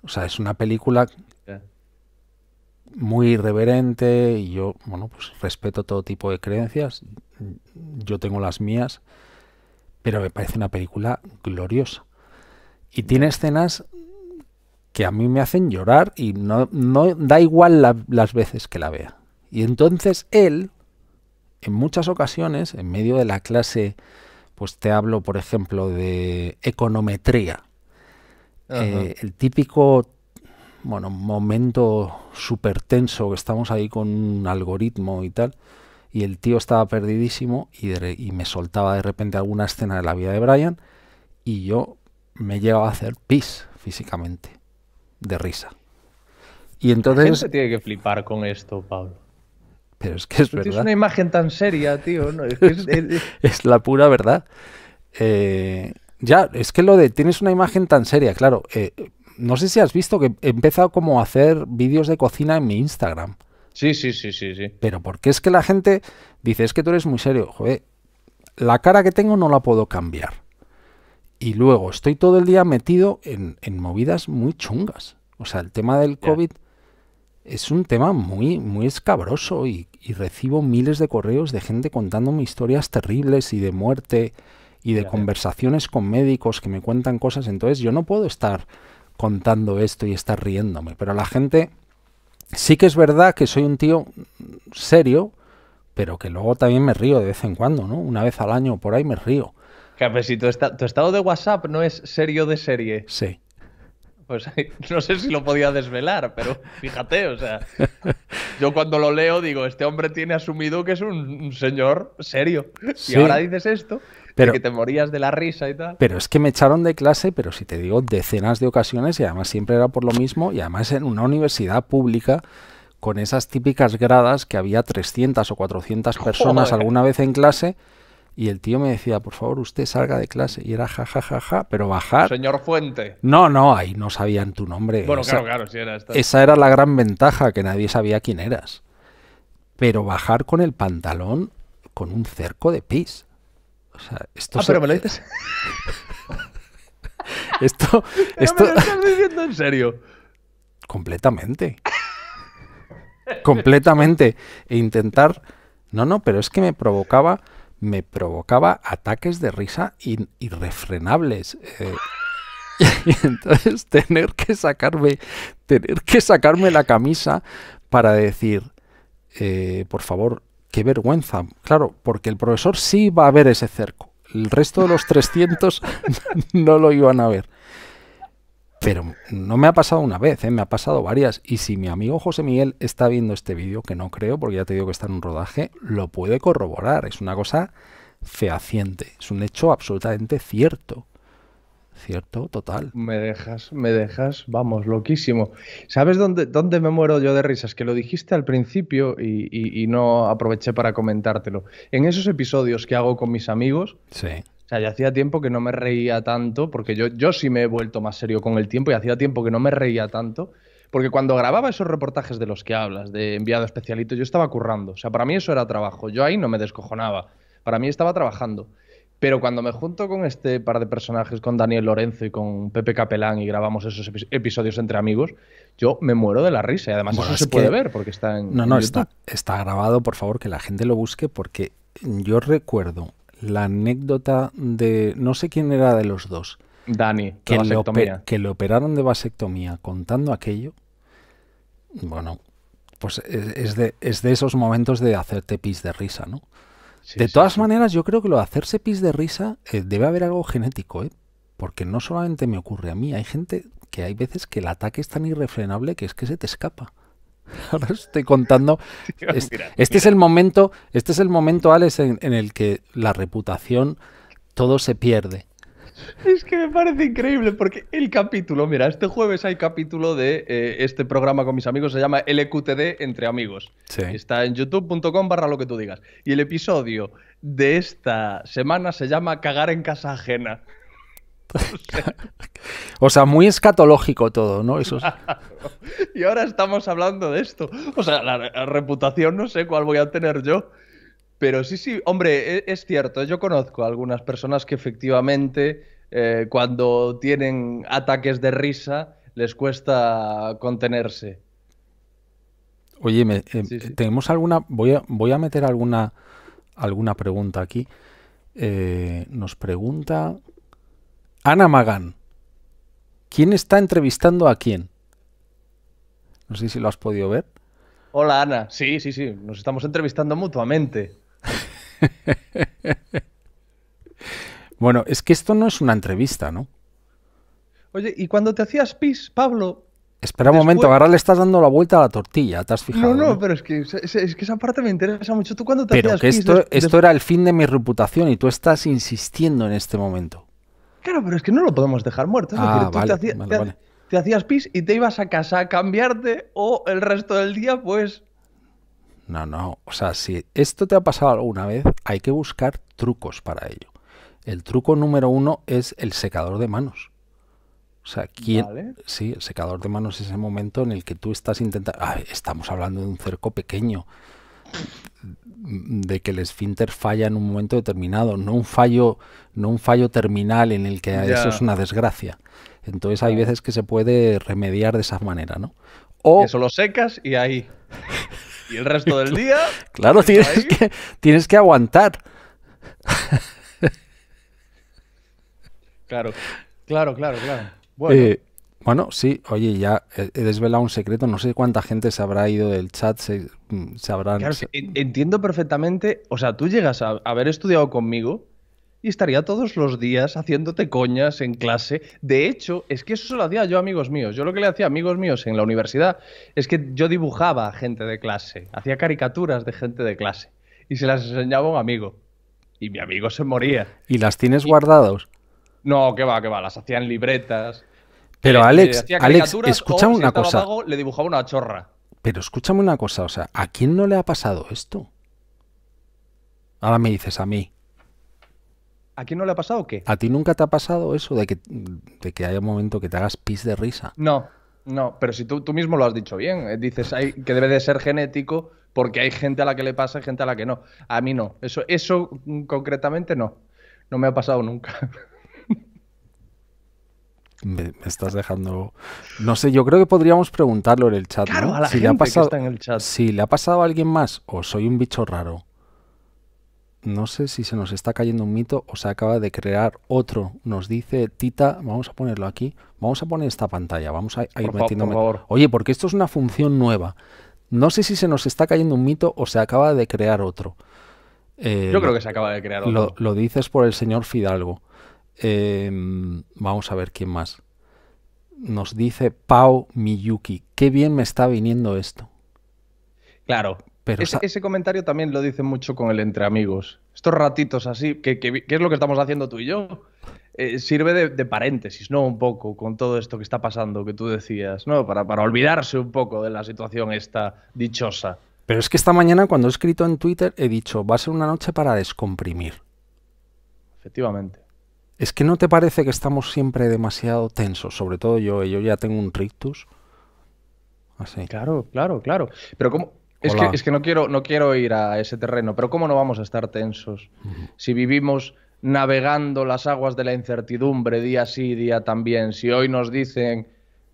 o sea, es una película muy irreverente y yo, bueno, pues respeto todo tipo de creencias. Yo tengo las mías, pero me parece una película gloriosa. Y tiene escenas que a mí me hacen llorar y no, da igual las veces que la vea. Y entonces él, en muchas ocasiones, en medio de la clase, pues te hablo, por ejemplo, de econometría eh, el típico bueno, momento súper tenso que estamos ahí con un algoritmo y tal, y el tío estaba perdidísimo y, me soltaba de repente alguna escena de la vida de Brian y yo me llegaba a hacer pis físicamente, de risa. Y entonces... se tiene que flipar con esto, Pablo. Pero es que es verdad. Es una imagen tan seria, tío. Es, es, la pura verdad. Eh, ya, es que lo de tienes una imagen tan seria, claro. Eh, no sé si has visto que he empezado como a hacer vídeos de cocina en mi Instagram. Sí, sí, sí, sí, sí. Pero porque es que la gente dice, es que tú eres muy serio. Joder, la cara que tengo no la puedo cambiar. Y luego estoy todo el día metido en, movidas muy chungas. O sea, el tema del COVID es un tema muy, muy escabroso y, y, recibo miles de correos de gente contándome historias terribles y de muerte y de conversaciones con médicos que me cuentan cosas, entonces yo no puedo estar contando esto y estar riéndome, pero la gente sí que es verdad que soy un tío serio, pero que luego también me río de vez en cuando, ¿no? Una vez al año por ahí me río. Pero si tu, estado de WhatsApp no es serio de serie. Sí. Pues no sé si lo podía desvelar, pero fíjate, o sea, yo cuando lo leo digo, este hombre tiene asumido que es un, señor serio. Y ahora dices esto Pero, que te morías de la risa y tal. Pero es que me echaron de clase, pero si te digo, decenas de ocasiones y además siempre era por lo mismo y además en una universidad pública con esas típicas gradas que había 300 o 400 personas alguna vez en clase y el tío me decía, por favor, usted salga de clase. Y era ja, pero bajar... Señor Fuente. No, no, ahí no sabían tu nombre. Bueno, claro, claro, sí era esta. Esa era la gran ventaja, que nadie sabía quién eras. Pero bajar con el pantalón con un cerco de pis esto ah, me lo dices. esto, estás diciendo en serio? Completamente. Completamente. E intentar... No, no, pero es que me provocaba... Me provocaba ataques de risa irrefrenables. Eh. y entonces tener que sacarme... Tener que sacarme la camisa para decir... Eh, por favor, qué vergüenza. Claro, porque el profesor sí va a ver ese cerco. El resto de los 300 no lo iban a ver. Pero no me ha pasado una vez, ¿eh? me ha pasado varias. Y si mi amigo José Miguel está viendo este vídeo, que no creo, porque ya te digo que está en un rodaje, lo puede corroborar. Es una cosa fehaciente, es un hecho absolutamente cierto. Cierto, total. Me dejas, me dejas, vamos, loquísimo. ¿Sabes dónde, dónde me muero yo de risas? Que lo dijiste al principio y, no aproveché para comentártelo. En esos episodios que hago con mis amigos, O sea, ya hacía tiempo que no me reía tanto, porque yo, yo sí me he vuelto más serio con el tiempo y hacía tiempo que no me reía tanto, porque cuando grababa esos reportajes de los que hablas, de enviado especialito, yo estaba currando. O sea, para mí eso era trabajo. Yo ahí no me descojonaba. Para mí estaba trabajando. Pero cuando me junto con este par de personajes, con Daniel Lorenzo y con Pepe Capelán, y grabamos esos episodios entre amigos, yo me muero de la risa. Y además eso se puede ver porque está en. No, no, está, está grabado, por favor, que la gente lo busque, porque yo recuerdo la anécdota de. No sé quién era de los dos. Dani, que, le operaron de vasectomía contando aquello. Bueno, pues es, de, es de esos momentos de hacerte pis de risa, ¿no? de todas maneras, yo creo que lo de hacerse pis de risa eh, debe haber algo genético, ¿eh? Porque no solamente me ocurre a mí, hay gente que hay veces que el ataque es tan irrefrenable que es que se te escapa. Ahora estoy contando. este, es el momento, este es el momento, Alex, en el que la reputación todo se pierde. Es que me parece increíble porque el capítulo, mira, este jueves hay capítulo de eh, este programa con mis amigos, se llama LQTD entre amigos. Está en youtube.com barra lo que tú digas. Y el episodio de esta semana se llama Cagar en casa ajena. o sea, muy escatológico todo, ¿no? y ahora estamos hablando de esto. O sea, la reputación no sé cuál voy a tener yo. Pero sí, sí, hombre, e, es, cierto. Yo conozco a algunas personas que efectivamente eh, cuando tienen ataques de risa les cuesta contenerse. Oye, eh, tenemos alguna. Voy a, meter alguna, alguna pregunta aquí. Eh, nos pregunta Ana Magán. ¿Quién está entrevistando a quién? No sé si lo has podido ver. Hola Ana, sí, sí, sí, nos estamos entrevistando mutuamente. bueno, es que esto no es una entrevista, ¿no? Oye, ¿y cuando te hacías pis, Pablo? Espera un momento, ahora le estás dando la vuelta a la tortilla, ¿te has fijado? No, no, pero es que, es, que, esa parte me interesa mucho. ¿Tú cuando te pero hacías que esto, esto era el fin de mi reputación y tú estás insistiendo en este momento. Claro, pero es que no lo podemos dejar muerto. Es ah, tú te, hacías, te hacías pis y te ibas a casa a cambiarte o el resto del día, pues no, no. O sea, si esto te ha pasado alguna vez, hay que buscar trucos para ello. El truco número uno es el secador de manos. O sea, ¿quién? Sí, el secador de manos es el momento en el que tú estás intentando. Ah, estamos hablando de un cerco pequeño. De que el esfínter falla en un momento determinado. No un fallo, no un fallo terminal en el que eso es una desgracia. Entonces hay veces que se puede remediar de esa manera, ¿no? O, eso lo secas y ahí. Y el resto del día. Claro, pues, tienes que, tienes que aguantar. Claro, claro, claro, claro. Bueno. Eh, bueno, sí, oye, ya he desvelado un secreto, no sé cuánta gente se habrá ido del chat, se, mm, entiendo perfectamente, o sea, tú llegas a haber estudiado conmigo y estaría todos los días haciéndote coñas en clase. De hecho, es que eso se lo hacía yo amigos míos. Yo lo que le hacía a amigos míos en la universidad es que yo dibujaba a gente de clase, hacía caricaturas de gente de clase y se las enseñaba a un amigo. Y mi amigo se moría. ¿Y las tienes guardadas guardados? No, que va, que va, las hacían libretas. Pero eh, Alex, Alex, escucha una cosa. le dibujaba una chorra. Pero escúchame una cosa, o sea, ¿a quién no le ha pasado esto? Ahora me dices a mí. ¿A quién no le ha pasado o qué? ¿A ti nunca te ha pasado eso de que, de que haya un momento que te hagas pis de risa? No, no, pero si tú, tú mismo lo has dicho bien, eh, dices que debe de ser genético porque hay gente a la que le pasa y gente a la que no. A mí no, eso, eso concretamente no, no me ha pasado nunca. Me, estás dejando. No sé, yo creo que podríamos preguntarlo en el chat. Claro, a la gente que está en el chat. Si le ha pasado a alguien más o soy un bicho raro no sé si se nos está cayendo un mito o se acaba de crear otro. Nos dice Tita, vamos a ponerlo aquí, vamos a poner esta pantalla, vamos a, ir metiendo metiéndome. Oye, porque esto es una función nueva. No sé si se nos está cayendo un mito o se acaba de crear otro. Yo creo que se acaba de crear otro. Lo, dices por el señor Fidalgo. Em, vamos a ver quién más. Nos dice Pau Miyuki. Qué bien me está viniendo esto. Claro, ese, comentario también lo dicen mucho con el entre amigos. Estos ratitos así, que, es lo que estamos haciendo tú y yo, eh, sirve de, paréntesis, ¿no? Un poco con todo esto que está pasando, que tú decías, ¿no? Para, para olvidarse un poco de la situación esta dichosa. Pero es que esta mañana cuando he escrito en Twitter he dicho, va a ser una noche para descomprimir. Efectivamente. ¿Es que no te parece que estamos siempre demasiado tensos? Sobre todo yo, yo ya tengo un rictus. Así. Claro, claro, claro. Pero ¿cómo, es que, es que, no, quiero, no quiero ir a ese terreno, pero ¿cómo no vamos a estar tensos si vivimos navegando las aguas de la incertidumbre día sí, día también? Si hoy nos dicen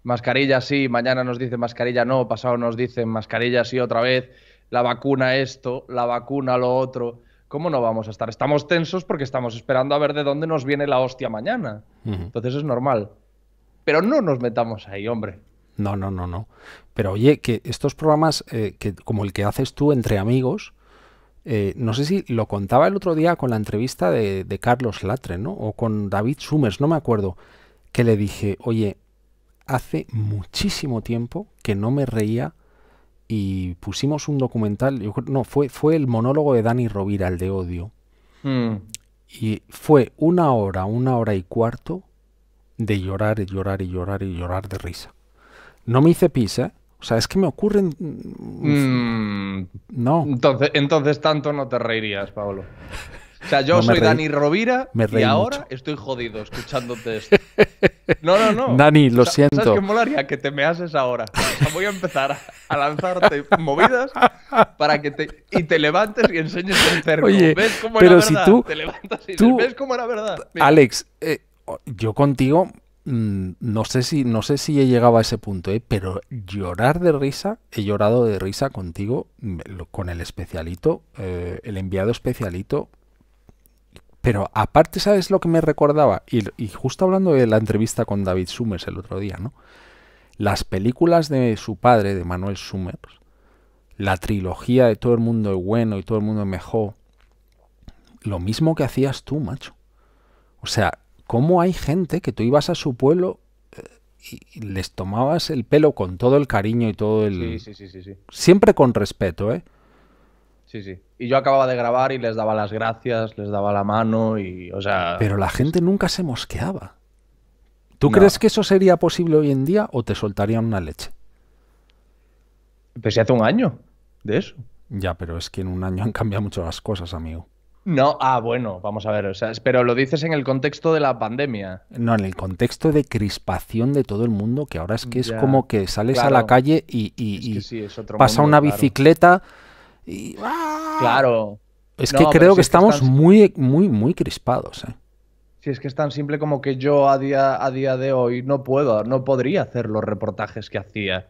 mascarilla sí, mañana nos dicen mascarilla no, pasado nos dicen mascarilla sí otra vez, la vacuna esto, la vacuna lo otro. ¿Cómo no vamos a estar? Estamos tensos porque estamos esperando a ver de dónde nos viene la hostia mañana. Entonces es normal. Pero no nos metamos ahí, hombre. No, no, no, no. Pero oye, que estos programas eh, que, como el que haces tú entre amigos, eh, no sé si lo contaba el otro día con la entrevista de, Carlos Latre, ¿no? O con David Summers, no me acuerdo, que le dije, oye, hace muchísimo tiempo que no me reía y pusimos un documental, yo, no, fue, fue el monólogo de Dani Rovira, el de odio. Mm. Y fue una hora, una hora y cuarto de llorar y llorar y llorar y llorar de risa no me hice pis, ¿eh? O sea, es que me ocurren. Mm, mm, no. Entonces, tanto no te reirías, Pablo. O sea, yo soy Dani Rovira y ahora estoy jodido escuchándote esto. No, no, no. Dani, lo siento. ¿Sabes qué molaría? Que te me haces ahora. voy a empezar a, lanzarte movidas para que te... Y te levantes y enseñes el cerco. Oye, ¿Ves cómo pero era si verdad? Tú, te levantas y tú, ¿ves cómo era verdad? Alex, eh, yo contigo Mm, no sé si no sé si he llegado a ese punto, ¿eh? pero llorar de risa, he llorado de risa contigo, con el especialito, eh, el enviado especialito. Pero aparte, ¿sabes lo que me recordaba? Y, y, justo hablando de la entrevista con David Summers el otro día, ¿no? Las películas de su padre, de Manuel Summers, la trilogía de todo el mundo es bueno y todo el mundo es mejor, lo mismo que hacías tú, macho. O sea, cómo hay gente que tú ibas a su pueblo eh, y les tomabas el pelo con todo el cariño y todo el... Sí, sí, sí, sí, Siempre con respeto, ¿eh? Sí, sí. Y yo acababa de grabar y les daba las gracias, les daba la mano y, o sea... Pero la gente nunca se mosqueaba. ¿Tú crees que eso sería posible hoy en día o te soltarían una leche? Pues ya hace un año de eso. Ya, pero es que en un año han cambiado mucho las cosas, amigo. No, ah, bueno, vamos a ver, o sea, pero lo dices en el contexto de la pandemia. No, en el contexto de crispación de todo el mundo, que ahora es que es como que sales a la calle y, pasa una bicicleta y... ¡ah! Claro. Es que creo que estamos muy, muy, muy crispados. ¿eh? Si es que es tan simple como que yo a día, a día de hoy no puedo, no podría hacer los reportajes que hacía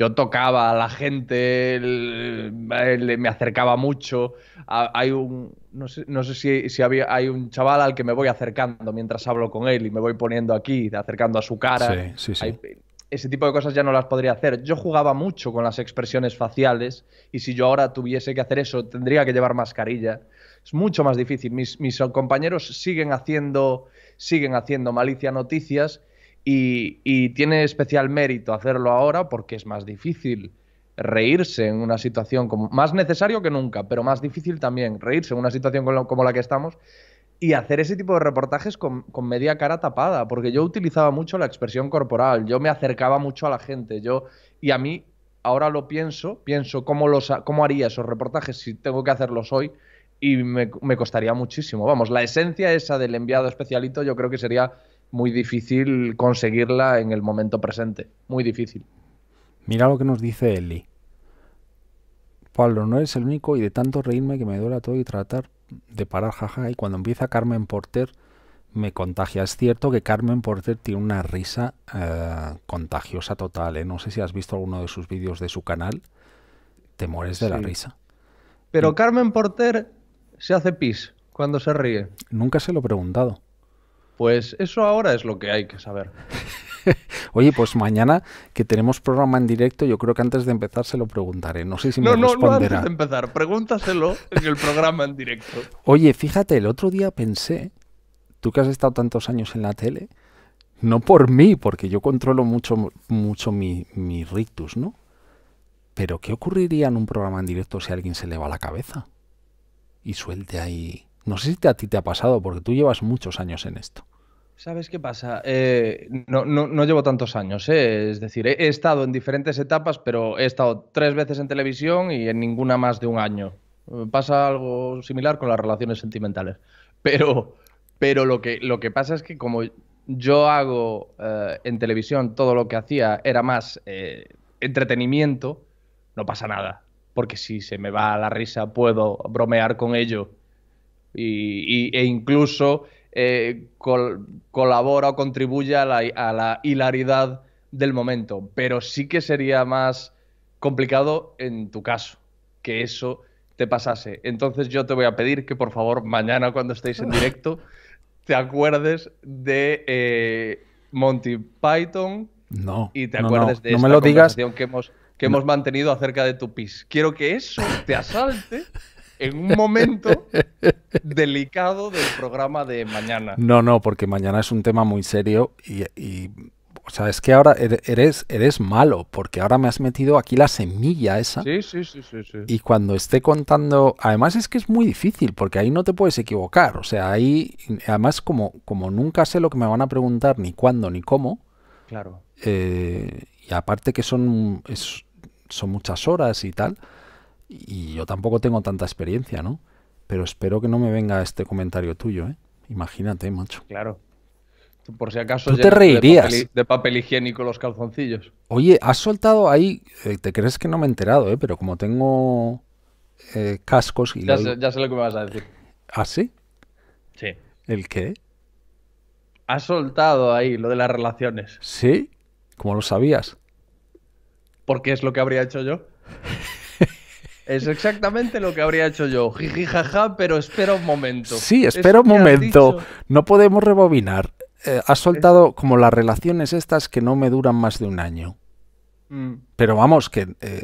yo tocaba a la gente, me acercaba mucho. hay un, no sé, si, había, hay un chaval al que me voy acercando mientras hablo con él y me voy poniendo aquí, acercando a su cara. ese tipo de cosas ya no las podría hacer. Yo jugaba mucho con las expresiones faciales y si yo ahora tuviese que hacer eso, tendría que llevar mascarilla. Es mucho más difícil. Mis, mis compañeros siguen haciendo, siguen haciendo malicia noticias y, tiene especial mérito hacerlo ahora porque es más difícil reírse en una situación como más necesario que nunca, pero más difícil también reírse en una situación como la, que estamos y hacer ese tipo de reportajes con, media cara tapada, porque yo utilizaba mucho la expresión corporal, yo me acercaba mucho a la gente, yo y a mí ahora lo pienso, pienso cómo cómo haría esos reportajes si tengo que hacerlos hoy y me, me costaría muchísimo. Vamos, la esencia esa del enviado especialito yo creo que sería muy difícil conseguirla en el momento presente. Muy difícil. Mira lo que nos dice Eli. Pablo, no eres el único y de tanto reírme que me duele todo y tratar de parar, jaja. Y cuando empieza Carmen Porter, me contagia. Es cierto que Carmen Porter tiene una risa eh, contagiosa total. ¿eh? No sé si has visto alguno de sus vídeos de su canal. Te mueres de la risa. Pero Carmen Porter se hace pis cuando se ríe. Nunca se lo he preguntado. Pues eso ahora es lo que hay que saber. Oye, pues mañana que tenemos programa en directo, yo creo que antes de empezar se lo preguntaré. No sé si no, me responderá. No, antes de empezar, pregúntaselo en el programa en directo. Oye, fíjate, el otro día pensé, tú que has estado tantos años en la tele, no por mí, porque yo controlo mucho, mucho mi, mi rictus, ¿no? Pero ¿qué ocurriría en un programa en directo si alguien se le va la cabeza? Y suelte ahí... No sé si a ti te ha pasado, porque tú llevas muchos años en esto. ¿Sabes qué pasa? Eh, no, llevo tantos años, ¿eh? es decir, he, estado en diferentes etapas, pero he estado tres veces en televisión y en ninguna más de un año. Pasa algo similar con las relaciones sentimentales. Pero, pero lo, que, lo que pasa es que como yo hago eh, en televisión todo lo que hacía era más entretenimiento, no pasa nada. Porque si se me va la risa puedo bromear con ello. e incluso eh, colabora o contribuya a la, hilaridad del momento, pero sí que sería más complicado en tu caso que eso te pasase. Entonces yo te voy a pedir que por favor mañana cuando estéis en directo te acuerdes de eh, Monty Python no, y te acuerdes de esta conversación me digas. que hemos que hemos mantenido acerca de tu pis. Quiero que eso te asalte en un momento delicado del programa de mañana. No, no, porque mañana es un tema muy serio y, o sea, es que ahora er-, eres, eres malo, porque ahora me has metido aquí la semilla esa. Sí, sí, sí, sí, Y cuando esté contando, además es que es muy difícil, porque ahí no te puedes equivocar. O sea, ahí, además como, como nunca sé lo que me van a preguntar, ni cuándo, ni cómo. Claro. Eh, y aparte que son, son muchas horas y tal. Y yo tampoco tengo tanta experiencia, ¿no? Pero espero que no me venga este comentario tuyo, ¿eh? Imagínate, macho. Claro. por si acaso... te reirías. De papel, higiénico los calzoncillos. Oye, has soltado ahí... Eh, te crees que no me he enterado, ¿eh? Pero como tengo eh, cascos y... Ya, sé, lo que me vas a decir. ¿Ah, sí? Sí. ¿El qué? Has soltado ahí lo de las relaciones. ¿Sí? ¿Cómo lo sabías? Porque es lo que habría hecho yo. Es exactamente lo que habría hecho yo. Jiji, jaja, pero espero un momento. Sí, espero un momento. No podemos rebobinar. Ha eh, has soltado como las relaciones estas que no me duran más de un año. Mm. Pero vamos, que. Eh,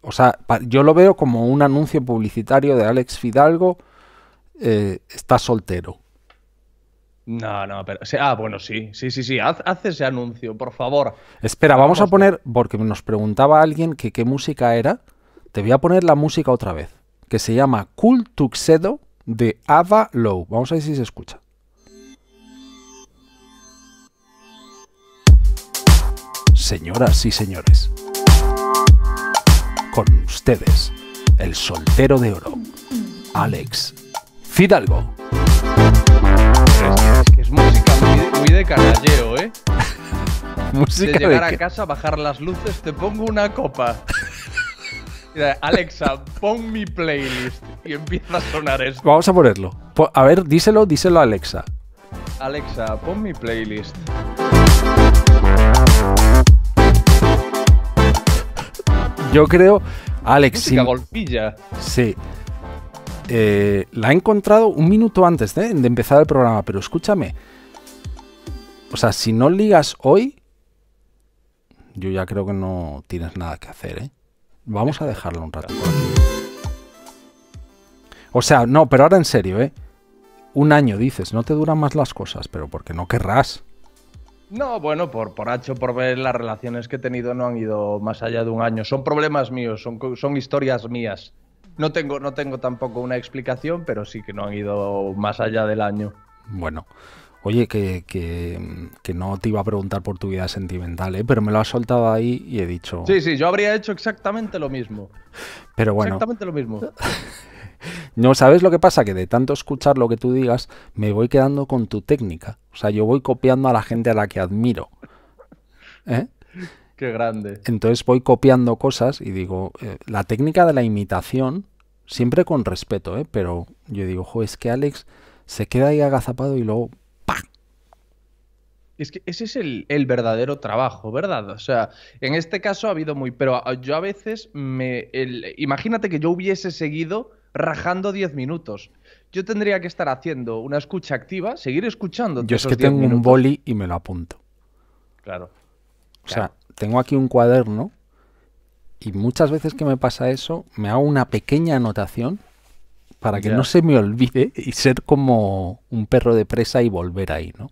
o sea, yo lo veo como un anuncio publicitario de Alex Fidalgo. Eh, está soltero. No, no, pero. Ah, bueno, sí, sí, sí, sí. Haz, ese anuncio, por favor. Espera, vamos, vamos a poner. Porque nos preguntaba alguien que qué música era te voy a poner la música otra vez, que se llama Cool Tuxedo de Ava Low. Vamos a ver si se escucha. Señoras y señores, con ustedes, el soltero de oro, Alex Fidalgo. Es, que es música muy, de canalleo, ¿eh? música de llegar a casa, bajar las luces, te pongo una copa. Alexa, pon mi playlist y empieza a sonar esto. Vamos a ponerlo. A ver, díselo, díselo a Alexa. Alexa, pon mi playlist. Yo creo, Alex. golpilla. Sí. Eh, la he encontrado un minuto antes ¿eh? de empezar el programa, pero escúchame. O sea, si no ligas hoy, yo ya creo que no tienes nada que hacer, ¿eh? Vamos a dejarlo un rato O sea, no, pero ahora en serio, ¿eh? Un año dices, no te duran más las cosas, pero porque no querrás. No, bueno, por, por por ver las relaciones que he tenido no han ido más allá de un año. Son problemas míos, son, son historias mías. No tengo, no tengo tampoco una explicación, pero sí que no han ido más allá del año. Bueno, Oye, que, no te iba a preguntar por tu vida sentimental, ¿eh? pero me lo has soltado ahí y he dicho. Sí, sí, yo habría hecho exactamente lo mismo. Pero bueno. Exactamente lo mismo. no, ¿sabes lo que pasa? Que de tanto escuchar lo que tú digas, me voy quedando con tu técnica. O sea, yo voy copiando a la gente a la que admiro. ¿Eh? Qué grande. Entonces voy copiando cosas y digo, eh, la técnica de la imitación, siempre con respeto, ¿eh? pero yo digo, jo, es que Alex se queda ahí agazapado y luego es que ese es el, verdadero trabajo, ¿verdad? O sea, en este caso ha habido muy... Pero ah, yo a veces me... imagínate que yo hubiese seguido rajando 10 minutos. Yo tendría que estar haciendo una escucha activa, seguir escuchando. Yo es que tengo un boli y me lo apunto. Claro. O sea, tengo aquí un cuaderno y muchas veces que me pasa eso, me hago una pequeña anotación para que no se me olvide y ser como un perro de presa y volver ahí, ¿no?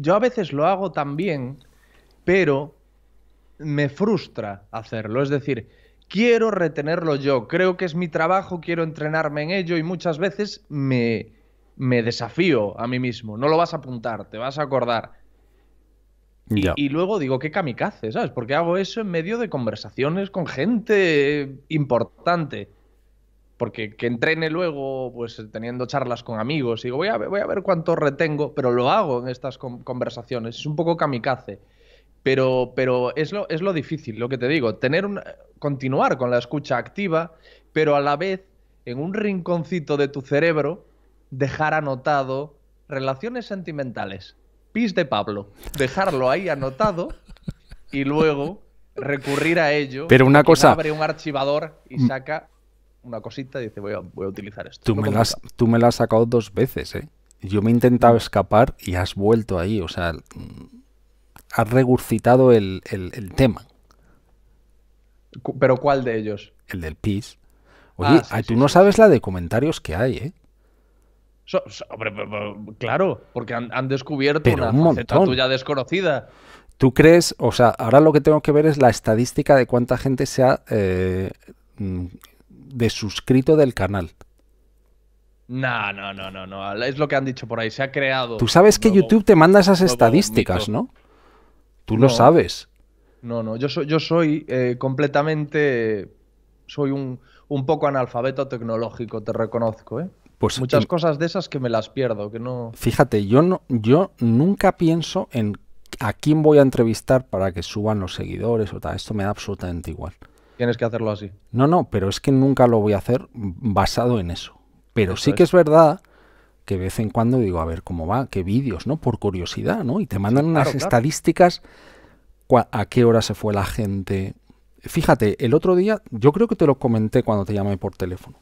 yo a veces lo hago también, pero me frustra hacerlo. Es decir, quiero retenerlo yo, creo que es mi trabajo, quiero entrenarme en ello y muchas veces me, me desafío a mí mismo. No lo vas a apuntar, te vas a acordar. Y, y, luego digo, qué kamikaze, ¿sabes? Porque hago eso en medio de conversaciones con gente importante porque que entrene luego, pues teniendo charlas con amigos, digo, voy a, voy a ver cuánto retengo, pero lo hago en estas conversaciones, es un poco kamikaze. Pero, pero es, lo, es lo difícil, lo que te digo, tener un, continuar con la escucha activa, pero a la vez, en un rinconcito de tu cerebro, dejar anotado relaciones sentimentales, pis de Pablo, dejarlo ahí anotado y luego recurrir a ello. Pero una cosa... Abre un archivador y saca una cosita y dice, voy a, voy a utilizar esto. Tú, me la has, tú me la has sacado dos veces, ¿eh? Yo me he intentado mm. escapar y has vuelto ahí, o sea, mm, has regurgitado el, tema. ¿Pero cuál de ellos? El del PIS. Ah, Oye, tú no sabes la de comentarios que hay, ¿eh? claro, porque han, descubierto una un tuya desconocida. ¿Tú crees, o sea, ahora lo que tengo que ver es la estadística de cuánta gente se ha eh, mm, de suscrito del canal. No, no, no, no, no. Es lo que han dicho por ahí. Se ha creado. Tú sabes que YouTube te manda esas estadísticas, ¿no? Tú lo sabes. No, no. Yo soy, yo soy eh, completamente. Soy un, un, poco analfabeto tecnológico, te reconozco, ¿eh? Pues Muchas cosas de esas que me las pierdo, que no. Fíjate, yo no, yo nunca pienso en a quién voy a entrevistar para que suban los seguidores o tal. Esto me da absolutamente igual tienes que hacerlo así. No, no, pero es que nunca lo voy a hacer basado en eso. Pero sí que es verdad que de vez en cuando digo, a ver cómo va, qué vídeos, ¿no? Por curiosidad, ¿no? Y te mandan unas estadísticas a qué hora se fue la gente. Fíjate, el otro día, yo creo que te lo comenté cuando te llamé por teléfono.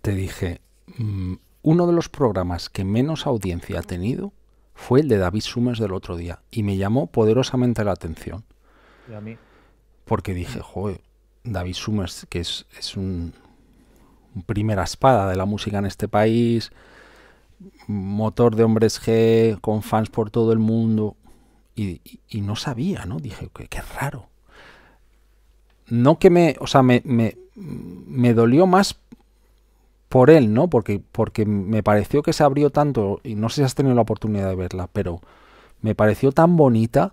Te dije, mm, uno de los programas que menos audiencia ha tenido fue el de David Summers del otro día y me llamó poderosamente la atención. Y a mí porque dije, joder, David Summers, que es, es un, primera espada de la música en este país, motor de hombres G, con fans por todo el mundo, y, no sabía, ¿no? Dije, qué, qué, raro. No que me, o sea, me, me, me dolió más por él, ¿no? Porque, porque me pareció que se abrió tanto, y no sé si has tenido la oportunidad de verla, pero me pareció tan bonita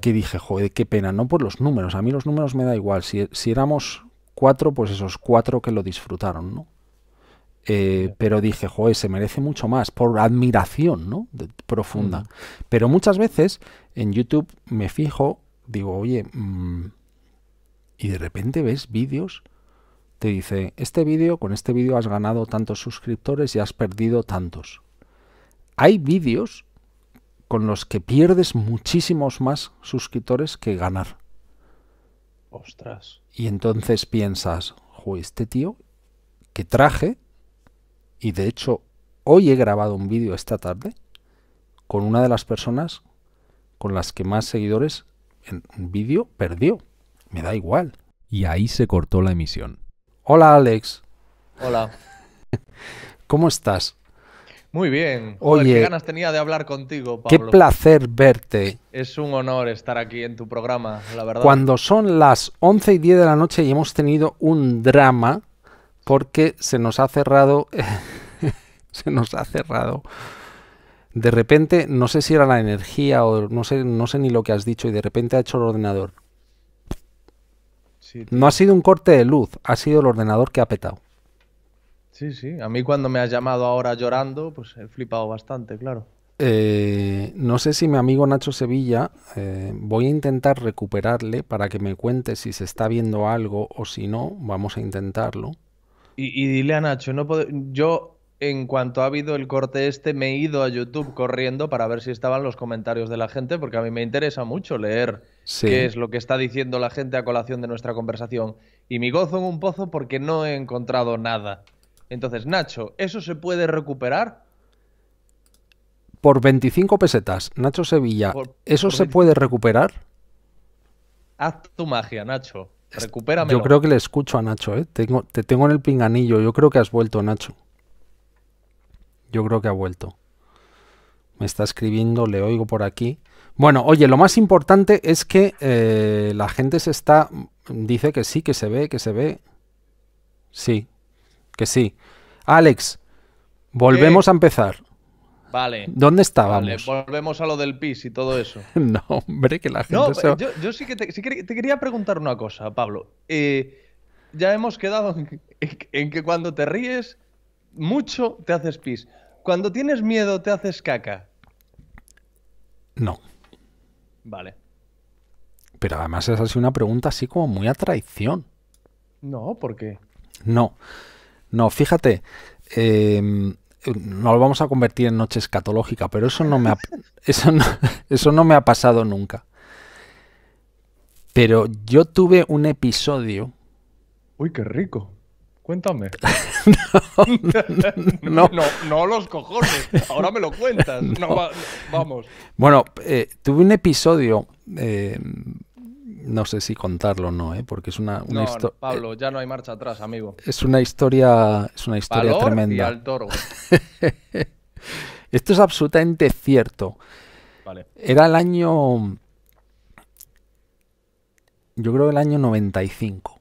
que dije, joder, qué pena, no por los números, a mí los números me da igual, si, éramos cuatro, pues esos cuatro que lo disfrutaron, ¿no? Eh, pero dije, joder, se merece mucho más, por admiración, ¿no? profunda. Pero muchas veces en YouTube me fijo, digo, oye, mm", y de repente ves vídeos, te dice, este vídeo, con este vídeo has ganado tantos suscriptores y has perdido tantos. Hay vídeos con los que pierdes muchísimos más suscriptores que ganar. Ostras. Y entonces piensas, o este tío que traje, y de hecho hoy he grabado un vídeo esta tarde con una de las personas con las que más seguidores en un vídeo perdió. Me da igual. Y ahí se cortó la emisión. Hola Alex. Hola. ¿Cómo estás? Muy bien. Oye, qué ganas tenía de hablar contigo, Pablo. Qué placer verte. Es un honor estar aquí en tu programa, la verdad. Cuando son las 11 y 10 de la noche y hemos tenido un drama porque se nos ha cerrado. se nos ha cerrado. De repente, no sé si era la energía o no sé, no sé ni lo que has dicho, y de repente ha hecho el ordenador. no ha sido un corte de luz, ha sido el ordenador que ha petado. Sí, sí. A mí cuando me has llamado ahora llorando, pues he flipado bastante, claro. Eh, no sé si mi amigo Nacho Sevilla, eh, voy a intentar recuperarle para que me cuente si se está viendo algo o si no, vamos a intentarlo. Y, dile a Nacho, no puedo... yo en cuanto ha habido el corte este me he ido a YouTube corriendo para ver si estaban los comentarios de la gente, porque a mí me interesa mucho leer qué es lo que está diciendo la gente a colación de nuestra conversación. Y mi gozo en un pozo porque no he encontrado nada. Entonces, Nacho, ¿eso se puede recuperar? Por 25 pesetas, Nacho Sevilla, ¿eso se puede recuperar? Haz tu magia, Nacho. Recupérame. Yo creo que le escucho a Nacho, ¿eh? Tengo, te tengo en el pinganillo. Yo creo que has vuelto, Nacho. Yo creo que ha vuelto. Me está escribiendo, le oigo por aquí. Bueno, oye, lo más importante es que eh, la gente se está. Dice que sí, que se ve, que se ve. Sí, que sí. Alex, volvemos eh, a empezar. Vale. ¿Dónde estábamos? volvemos a lo del PIS y todo eso. no, hombre, que la gente no, yo, yo, sí que, te, quería preguntar una cosa, Pablo. Eh, ya hemos quedado en, que cuando te ríes mucho te haces pis. Cuando tienes miedo te haces caca. No. Vale. Pero además esa es así una pregunta así como muy a traición. No, ¿por qué? No. No, fíjate, em, no lo vamos a convertir en noche escatológica, pero eso no me ha, eso no, me ha pasado nunca. Pero yo tuve un episodio. Uy, qué rico. Cuéntame. no, no, los cojones. Ahora me lo cuentas. vamos. Bueno, eh, tuve un episodio em, no sé si contarlo o no, ¿eh? porque es una, historia. Pablo, eh, ya no hay marcha atrás, amigo. Es una historia, es una historia tremenda. toro. Esto es absolutamente cierto. Vale. Era el año. Yo creo el año 95.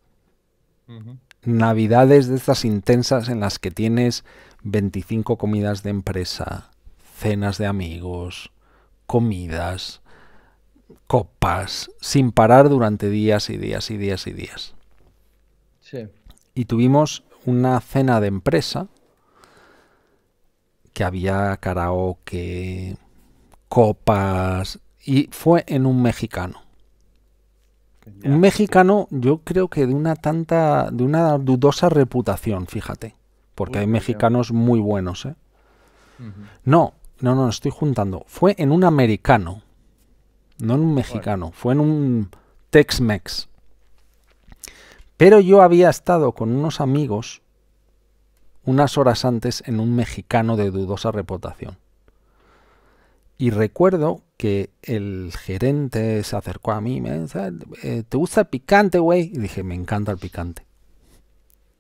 Navidades de estas intensas en las que tienes 25 comidas de empresa, cenas de amigos, comidas, copas sin parar durante días y días y días y días. Sí. Y tuvimos una cena de empresa que había karaoke, copas, y fue en un mexicano. Un mexicano, yo creo que de una tanta, de una dudosa reputación, fíjate, porque hay pues mexicanos muy buenos, ¿eh? No, no, no, estoy juntando. Fue en un americano no en un mexicano, fue en un Tex-Mex. Pero yo había estado con unos amigos unas horas antes en un mexicano de dudosa reputación. Y recuerdo que el gerente se acercó a mí y me dice, eh, ¿te gusta el picante, güey? Y dije, me encanta el picante.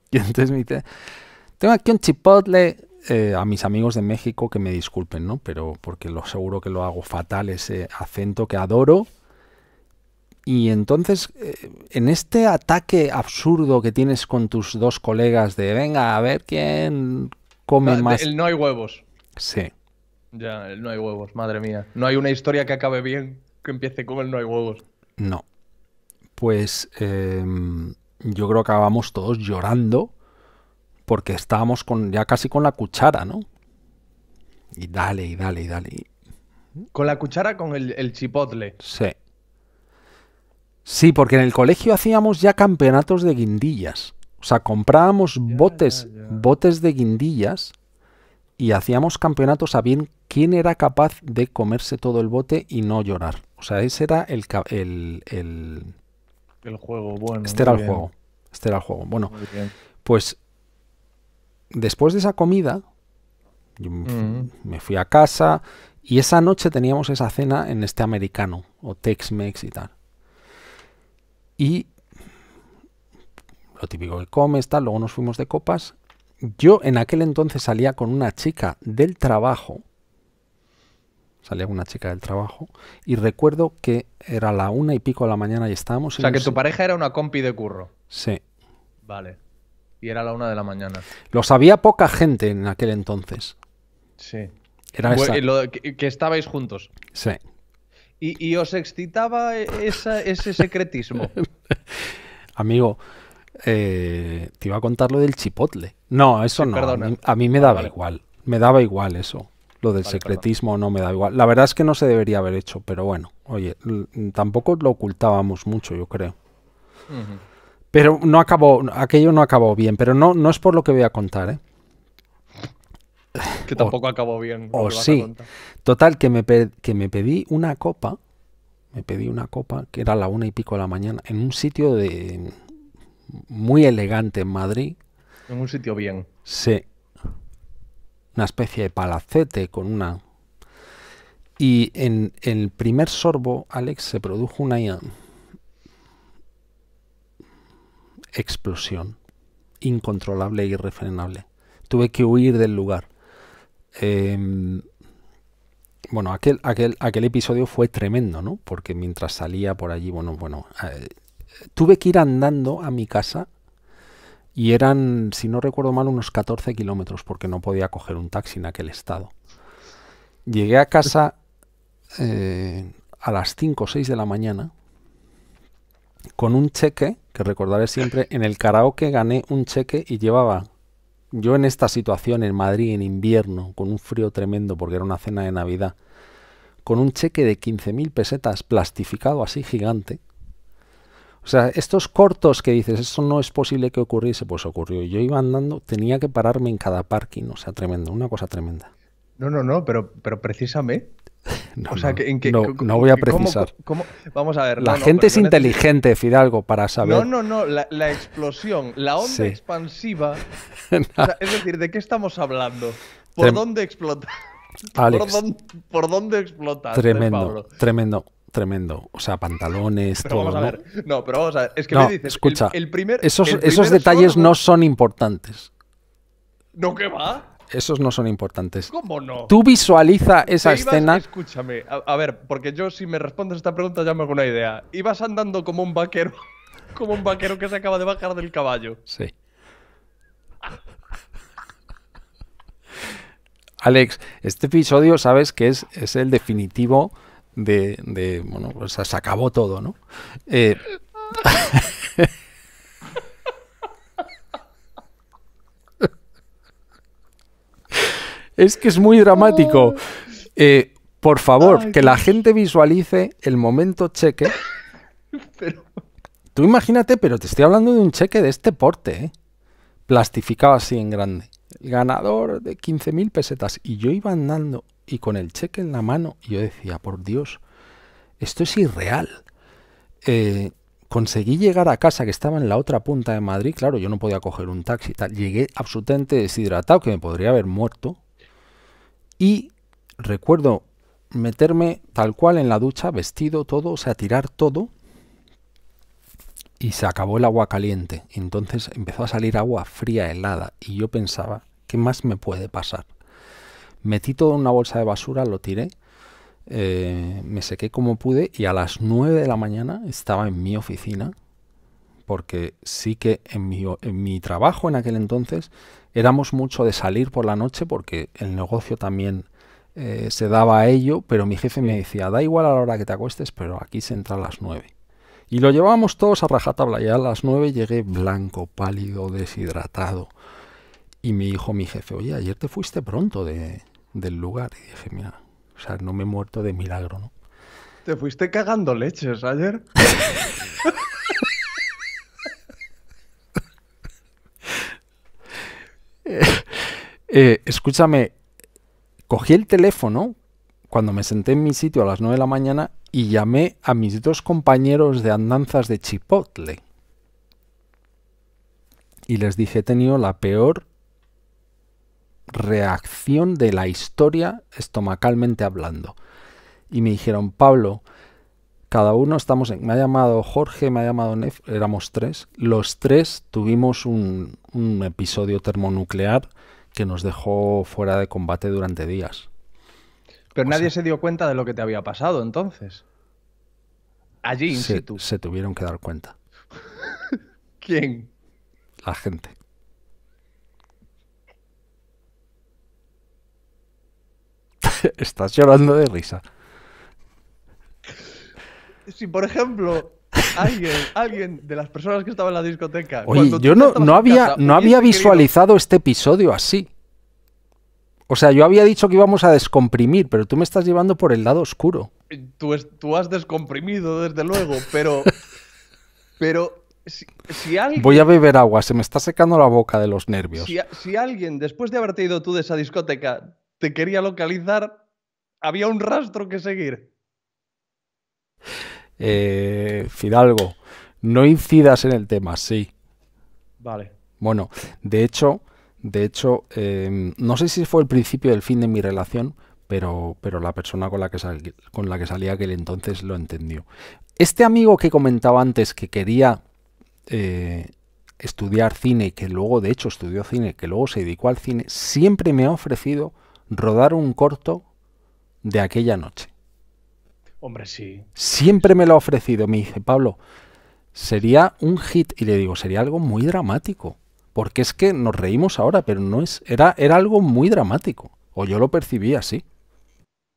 Y entonces me dice, tengo aquí un chipotle eh, a mis amigos de México que me disculpen, ¿no? Pero porque lo seguro que lo hago fatal ese acento que adoro. Y entonces, eh, en este ataque absurdo que tienes con tus dos colegas de, venga, a ver quién come más. El no hay huevos. Sí. Ya, el no hay huevos, madre mía. No hay una historia que acabe bien que empiece con el no hay huevos. No. Pues em, yo creo que acabamos todos llorando porque estábamos con, ya casi con la cuchara, ¿no? Y dale, y dale, y dale. Con la cuchara, con el, chipotle. Sí. Sí, porque en el colegio hacíamos ya campeonatos de guindillas. O sea, comprábamos botes, botes de guindillas y hacíamos campeonatos a bien quién era capaz de comerse todo el bote y no llorar. O sea, ese era el... El, el... el juego, bueno. Este era el juego. Este era el juego. Bueno, pues después de esa comida, mm. me fui a casa y esa noche teníamos esa cena en este americano, o Tex-Mex y tal. Y lo típico que comes, tal, luego nos fuimos de copas. Yo en aquel entonces salía con una chica del trabajo. Salía con una chica del trabajo. Y recuerdo que era la una y pico de la mañana y estábamos... O sea, que tu pareja era una compi de curro. Sí. Vale y era la una de la mañana. Lo sabía poca gente en aquel entonces. Sí. Era bueno, que, estabais juntos. Sí. ¿Y, os excitaba e, ese secretismo? Amigo, eh, te iba a contar lo del chipotle. No, eso no. A mí, a mí, me ah, daba igual. Me daba igual eso. Lo del secretismo no me da igual. La verdad es que no se debería haber hecho, pero bueno, oye, tampoco lo ocultábamos mucho, yo creo. Pero no acabó, aquello no acabó bien, pero no, no es por lo que voy a contar, ¿eh? Que tampoco acabó bien. O sí. Total, que me, que me pedí una copa, me pedí una copa, que era la una y pico de la mañana, en un sitio de muy elegante en Madrid. En un sitio bien. Sí. Una especie de palacete con una... Y en, en el primer sorbo, Alex, se produjo una explosión incontrolable e irrefrenable. Tuve que huir del lugar. Em, bueno, aquel, aquel, aquel, episodio fue tremendo, ¿no? Porque mientras salía por allí, bueno, bueno, eh, tuve que ir andando a mi casa y eran, si no recuerdo mal, unos 14 kilómetros porque no podía coger un taxi en aquel estado. Llegué a casa eh, a las 5 o 6 de la mañana con un cheque, que recordaré siempre, en el karaoke gané un cheque y llevaba yo en esta situación en Madrid en invierno, con un frío tremendo porque era una cena de Navidad, con un cheque de 15.000 pesetas plastificado así gigante. O sea, estos cortos que dices, eso no es posible que ocurriese, pues ocurrió. Yo iba andando, tenía que pararme en cada parking, o sea, tremendo, una cosa tremenda. No, no, no, pero, pero precisamente no, no, voy a precisar. Vamos a ver. La gente es inteligente, Fidalgo, para saber. No, no, no. La, explosión, la onda expansiva. es decir, ¿de qué estamos hablando? ¿Por dónde explota? ¿Por, dónde, explota? Eh, tremendo, tremendo tremendo. O sea, pantalones, todo. ¿no? pero vamos a ver. Es que me dices. Escucha, el, esos, detalles no son importantes. No, ¿Qué va esos no son importantes. ¿Cómo no? Tú visualiza esa escena. Escúchame, a, ver, porque yo si me respondes esta pregunta ya me hago una idea. Ibas andando como un vaquero, como un vaquero que se acaba de bajar del caballo. Sí. Alex, este episodio sabes que es, el definitivo de, Bueno, o pues sea, se acabó todo, ¿no? Eh, Es que es muy dramático. Eh, por favor, que la gente visualice el momento cheque. Tú imagínate, pero te estoy hablando de un cheque de este porte, ¿eh? plastificado así en grande. El ganador de 15.000 pesetas. Y yo iba andando y con el cheque en la mano, y yo decía, por Dios, esto es irreal. Eh, conseguí llegar a casa que estaba en la otra punta de Madrid, claro, yo no podía coger un taxi, tal. llegué absolutamente deshidratado, que me podría haber muerto, y recuerdo meterme tal cual en la ducha, vestido todo, o sea, tirar todo. Y se acabó el agua caliente. Entonces empezó a salir agua fría, helada. Y yo pensaba, ¿qué más me puede pasar? Metí todo en una bolsa de basura, lo tiré. Eh, me sequé como pude y a las 9 de la mañana estaba en mi oficina porque sí que en mi, en mi trabajo en aquel entonces éramos mucho de salir por la noche porque el negocio también eh, se daba a ello, pero mi jefe me decía, da igual a la hora que te acuestes, pero aquí se entra a las nueve Y lo llevábamos todos a rajatabla, ya a las nueve llegué blanco, pálido, deshidratado. Y me dijo mi jefe, oye, ayer te fuiste pronto de, del lugar. Y dije, mira, o sea, no me he muerto de milagro, ¿no? Te fuiste cagando leches ayer. Eh, escúchame, cogí el teléfono cuando me senté en mi sitio a las 9 de la mañana y llamé a mis dos compañeros de andanzas de Chipotle. Y les dije, he tenido la peor reacción de la historia estomacalmente hablando. Y me dijeron, Pablo, cada uno estamos en... Me ha llamado Jorge, me ha llamado Nef, éramos tres. Los tres tuvimos un, episodio termonuclear que nos dejó fuera de combate durante días. Pero nadie se dio cuenta de lo que te había pasado entonces. Allí se tuvieron que dar cuenta. ¿Quién? La gente. Estás llorando de risa si por ejemplo alguien, alguien de las personas que estaban en la discoteca. Oye, yo no, no había, no había visualizado este episodio así. O sea, yo había dicho que íbamos a descomprimir, pero tú me estás llevando por el lado oscuro. Tú, tú has descomprimido, desde luego, pero. pero. Si, alguien... Voy a beber agua, se me está secando la boca de los nervios. Si, si alguien, después de haberte ido tú de esa discoteca, te quería localizar, había un rastro que seguir. Eh, Fidalgo, no incidas en el tema, sí. Vale. Bueno, de hecho, de hecho, em, no sé si fue el principio del fin de mi relación, pero, pero la persona con la, que con la que salía aquel entonces lo entendió. Este amigo que comentaba antes que quería eh, estudiar cine, que luego de hecho estudió cine, que luego se dedicó al cine, siempre me ha ofrecido rodar un corto de aquella noche. Hombre, sí. Siempre me lo ha ofrecido. Me dice, Pablo, sería un hit. Y le digo, sería algo muy dramático. Porque es que nos reímos ahora, pero no es. Era, era algo muy dramático. O yo lo percibí así.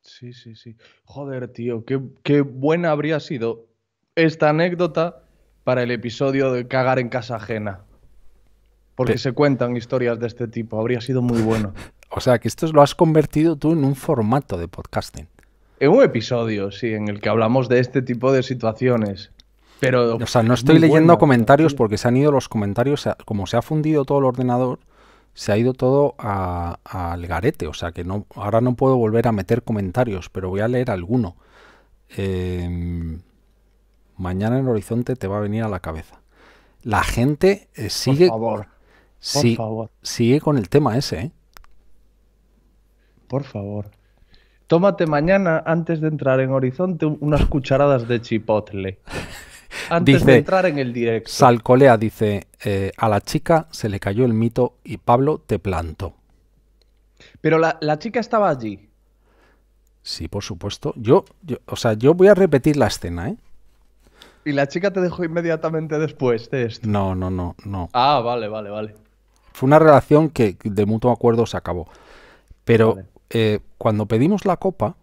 Sí, sí, sí. Joder, tío, qué, buena habría sido esta anécdota para el episodio de cagar en casa ajena. Porque se cuentan historias de este tipo. Habría sido muy bueno. o sea, que esto lo has convertido tú en un formato de podcasting en un episodio, sí, en el que hablamos de este tipo de situaciones. Pero, o sea, no estoy leyendo comentarios porque se han ido los comentarios, como se ha fundido todo el ordenador, se ha ido todo al garete. O sea que no, ahora no puedo volver a meter comentarios, pero voy a leer alguno. Em, mañana en el horizonte te va a venir a la cabeza. La gente eh, sigue. Por favor. Por Sigue con el tema ese, ¿eh? Por favor. Tómate mañana, antes de entrar en Horizonte, unas cucharadas de chipotle. Antes de entrar en el directo. Salcolea dice, eh, a la chica se le cayó el mito y Pablo te plantó. Pero la, chica estaba allí. Sí, por supuesto. Yo, o sea, yo voy a repetir la escena, ¿eh? Y la chica te dejó inmediatamente después de esto. No, no, no, no. Ah, vale, vale, vale. Fue una relación que de mutuo acuerdo se acabó. Pero eh, cuando pedimos la copa,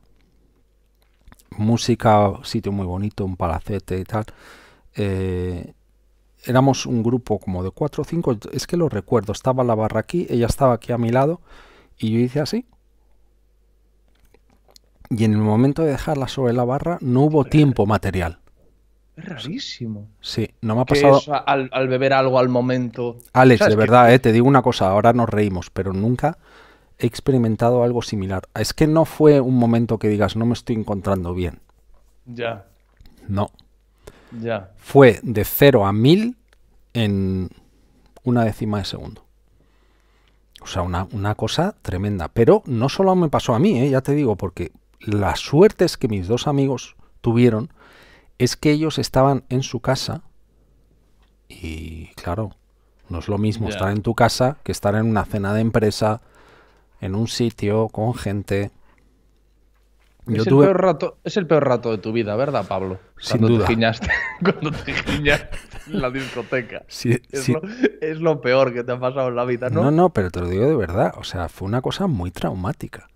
música, sitio muy bonito, un palacete y tal, eh, éramos un grupo como de cuatro o cinco, es que lo recuerdo, estaba la barra aquí, ella estaba aquí a mi lado y yo hice así. Y en el momento de dejarla sobre la barra no hubo tiempo material. Es rarísimo. Sí, no me ha pasado. al, beber algo al momento. Alex, de verdad, eh, te digo una cosa, ahora nos reímos, pero nunca he experimentado algo similar. Es que no fue un momento que digas, no me estoy encontrando bien. Ya. No. Ya. Fue de 0 a 1000 en una décima de segundo. O sea, una, cosa tremenda. Pero no solo me pasó a mí, ¿eh? ya te digo, porque las suertes que mis dos amigos tuvieron es que ellos estaban en su casa y, claro, no es lo mismo estar en tu casa que estar en una cena de empresa en un sitio, con gente. es, el peor rato, es el peor rato de tu vida, ¿verdad, Pablo? cuando Te giñaste, cuando te giñaste en la discoteca. es, Lo, peor que te ha pasado en la vida, ¿no? No, no, pero te lo digo de verdad. O sea, fue una cosa muy traumática.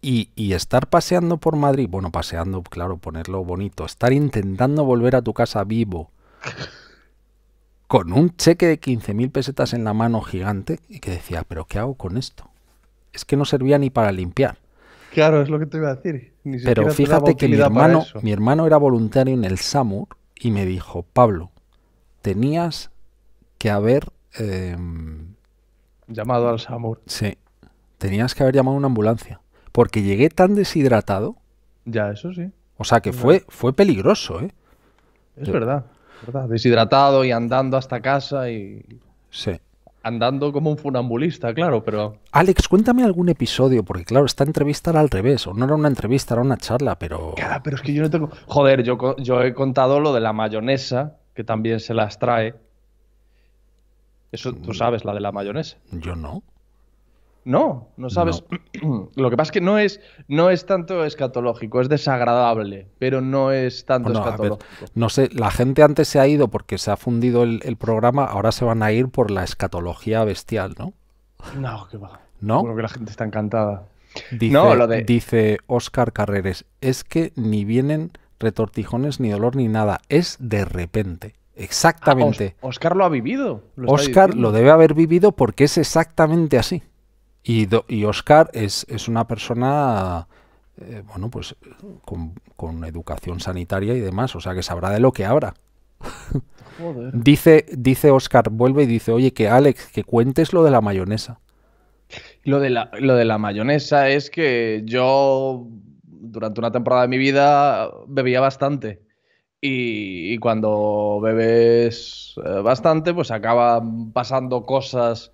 Y, y estar paseando por Madrid, bueno, paseando, claro, ponerlo bonito, estar intentando volver a tu casa vivo con un cheque de 15.000 pesetas en la mano gigante y que decía, pero ¿qué hago con esto? es que no servía ni para limpiar. Claro, es lo que te iba a decir. Pero fíjate que mi hermano, mi hermano era voluntario en el SAMUR y me dijo, Pablo, tenías que haber... Em, llamado al SAMUR. Sí, tenías que haber llamado a una ambulancia. Porque llegué tan deshidratado. Ya, eso sí. O sea que fue, fue peligroso, ¿eh? Es verdad, verdad. Deshidratado y andando hasta casa y... Sí andando como un funambulista, claro, pero... Alex, cuéntame algún episodio, porque claro, esta entrevista era al revés, o no era una entrevista, era una charla, pero... Claro, pero es que yo no tengo... Joder, yo, yo he contado lo de la mayonesa, que también se las trae. Eso tú mm. sabes, la de la mayonesa. Yo no. No, no sabes. Lo que pasa es que no es, no es tanto escatológico, es desagradable, pero no es tanto escatológico. no sé, la gente antes se ha ido porque se ha fundido el, programa, ahora se van a ir por la escatología bestial, ¿no? No, qué va. No. Creo que la gente está encantada. Dice, no, Oscar Carreres, es que ni vienen retortijones, ni dolor, ni nada, es de repente. Exactamente. Ah, Oscar lo ha vivido. Oscar lo debe haber vivido porque es exactamente así. Y, Oscar es, una persona, eh, bueno, pues con, educación sanitaria y demás, o sea que sabrá de lo que habrá. dice, dice Oscar, vuelve y dice, oye, que Alex, que cuentes lo de la mayonesa. Lo de la, lo de la mayonesa es que yo durante una temporada de mi vida bebía bastante. Y, y, cuando bebes eh, bastante, pues acaban pasando cosas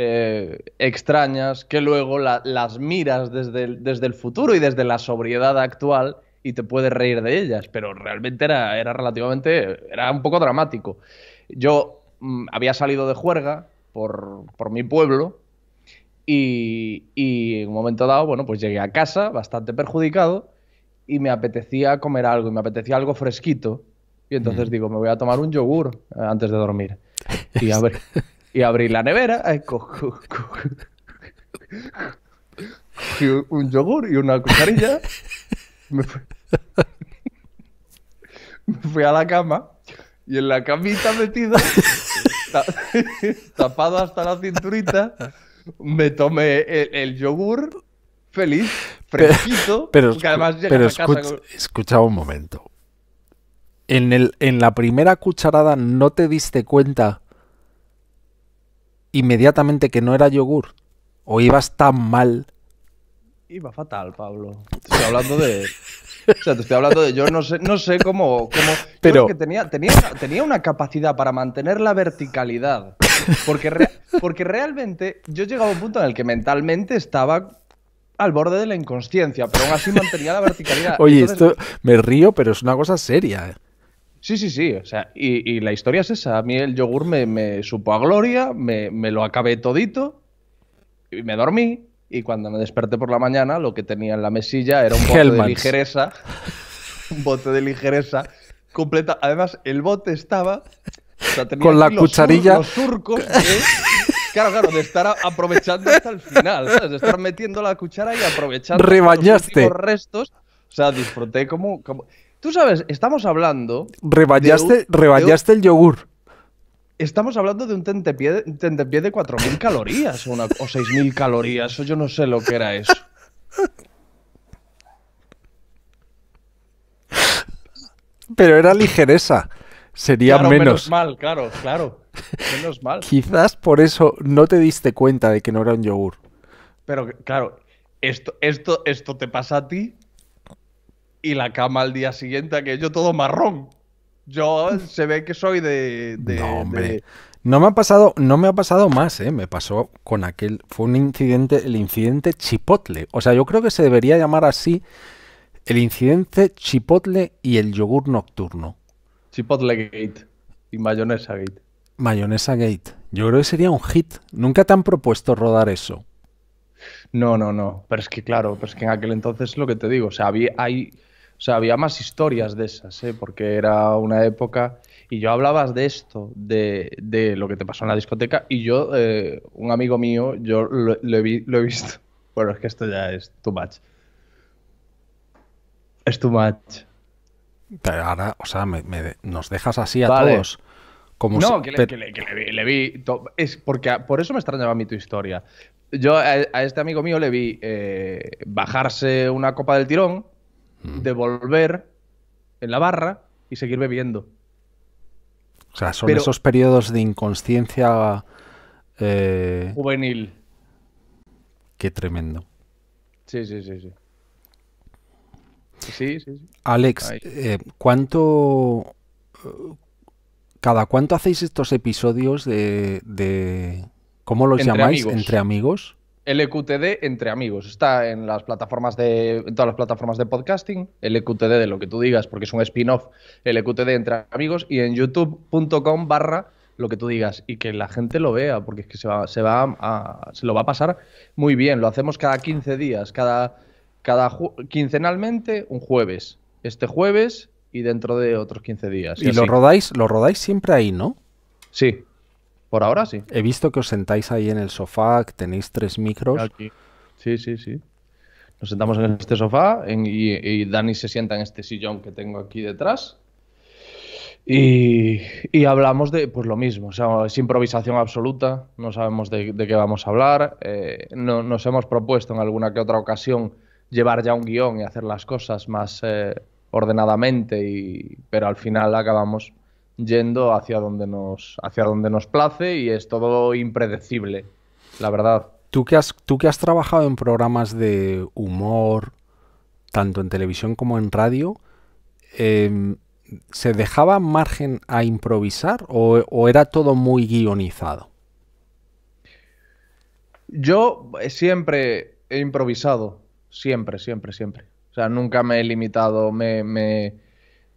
eh, extrañas que luego las miras desde el, desde el futuro y desde la sobriedad actual y te puedes reír de ellas, pero realmente era, era relativamente, era un poco dramático. Yo mm, había salido de juerga por, por mi pueblo y, en un momento dado, bueno, pues llegué a casa bastante perjudicado y me apetecía comer algo, y me apetecía algo fresquito. Y entonces mm. digo, me voy a tomar un yogur eh, antes de dormir. Y a ver, y abrí la nevera, cogí un yogur y una cucharilla. Me fui... a la cama y en la camita metida, tapado hasta la cinturita, me tomé el, yogur feliz, fresquito, pero, además a escucha, escucha un momento. el, en la primera cucharada no te diste cuenta inmediatamente que no era yogur? ¿O ibas tan mal? Iba fatal, Pablo. Te estoy hablando de. estoy hablando de. Yo no sé, no sé cómo. cómo... Pero. Que tenía, tenía, tenía una capacidad para mantener la verticalidad. Porque, porque realmente yo llegaba a un punto en el que mentalmente estaba al borde de la inconsciencia, pero aún así mantenía la verticalidad. Oye, esto me río, pero es una cosa seria. Eh. Sí, sí, sí. O sea, y, y, la historia es esa. A mí el yogur me, me supo a gloria, me, lo acabé todito y me dormí. Y cuando me desperté por la mañana, lo que tenía en la mesilla era un bote de ligereza. un bote de ligereza completa. Además, el bote estaba. Con la cucharilla. los surcos. Claro, claro, de estar aprovechando hasta el final, De estar metiendo la cuchara y aprovechando los restos. O sea, disfruté como, como... Tú sabes, estamos hablando. Rebañaste, el yogur. Estamos hablando de un tentepié de, de 4.000 calorías o, o 6.000 calorías, yo no sé lo que era eso. Pero era ligereza. Sería menos. menos. mal, claro, claro. Menos mal. Quizás por eso no te diste cuenta de que no era un yogur. Pero claro, esto, esto, esto te pasa a ti y la cama al día siguiente, aquello todo marrón. Yo se ve que soy de. no, hombre. No me ha pasado, no me ha pasado más, ¿eh? Me pasó con aquel. Fue un incidente, el incidente Chipotle. O sea, yo creo que se debería llamar así el incidente Chipotle y el yogur nocturno. Chipotle Gate y Mayonesa Gate. Mayonesa Gate. Yo creo que sería un hit. Nunca te han propuesto rodar eso. No, no, no. Pero es que, claro, pero es que en aquel entonces lo que te digo, o sea, había, hay o sea, había más historias de esas, ¿eh? porque era una época... Y yo hablabas de esto, de, lo que te pasó en la discoteca, y yo, eh, un amigo mío, yo lo, he, visto. Bueno, es que esto ya es too much. Es too much. Pero ahora, o sea, me, nos dejas así a todos. Como no, que, le, le, vi. es porque por eso me extrañaba a mí tu historia. Yo a, este amigo mío le vi eh, bajarse una copa del tirón de volver en la barra y seguir bebiendo. O sea, son esos periodos de inconsciencia eh, juvenil. Qué tremendo. Sí, sí, sí, sí. Sí, sí, Alex, eh, ¿cuánto... Eh, ¿Cada cuánto hacéis estos episodios de... de ¿Cómo los llamáis? Entre amigos. LQTD entre amigos. Está en las plataformas de todas las plataformas de podcasting, LQTD de lo que tú digas, porque es un spin-off, LQTD entre amigos y en youtube.com barra lo que tú digas y que la gente lo vea, porque es que se va, se va a, se lo va a pasar muy bien. Lo hacemos cada 15 días, cada, cada quincenalmente un jueves. Este jueves y dentro de otros 15 días. Y, y lo rodáis, lo rodáis siempre ahí, ¿no? Sí, por ahora sí. He visto que os sentáis ahí en el sofá, que tenéis tres micros. Sí, sí, sí. Nos sentamos en este sofá y, Dani se sienta en este sillón que tengo aquí detrás. Y, hablamos de pues lo mismo, o sea, es improvisación absoluta, no sabemos de, qué vamos a hablar, eh, no, nos hemos propuesto en alguna que otra ocasión llevar ya un guión y hacer las cosas más eh, ordenadamente, pero al final acabamos yendo hacia donde nos, hacia donde nos place y es todo impredecible, la verdad. Tú que has, tú has trabajado en programas de humor, tanto en televisión como en radio, em, ¿se dejaba margen a improvisar o, era todo muy guionizado? Yo eh, siempre he improvisado, siempre, siempre, siempre. O sea, nunca me he limitado, me, me,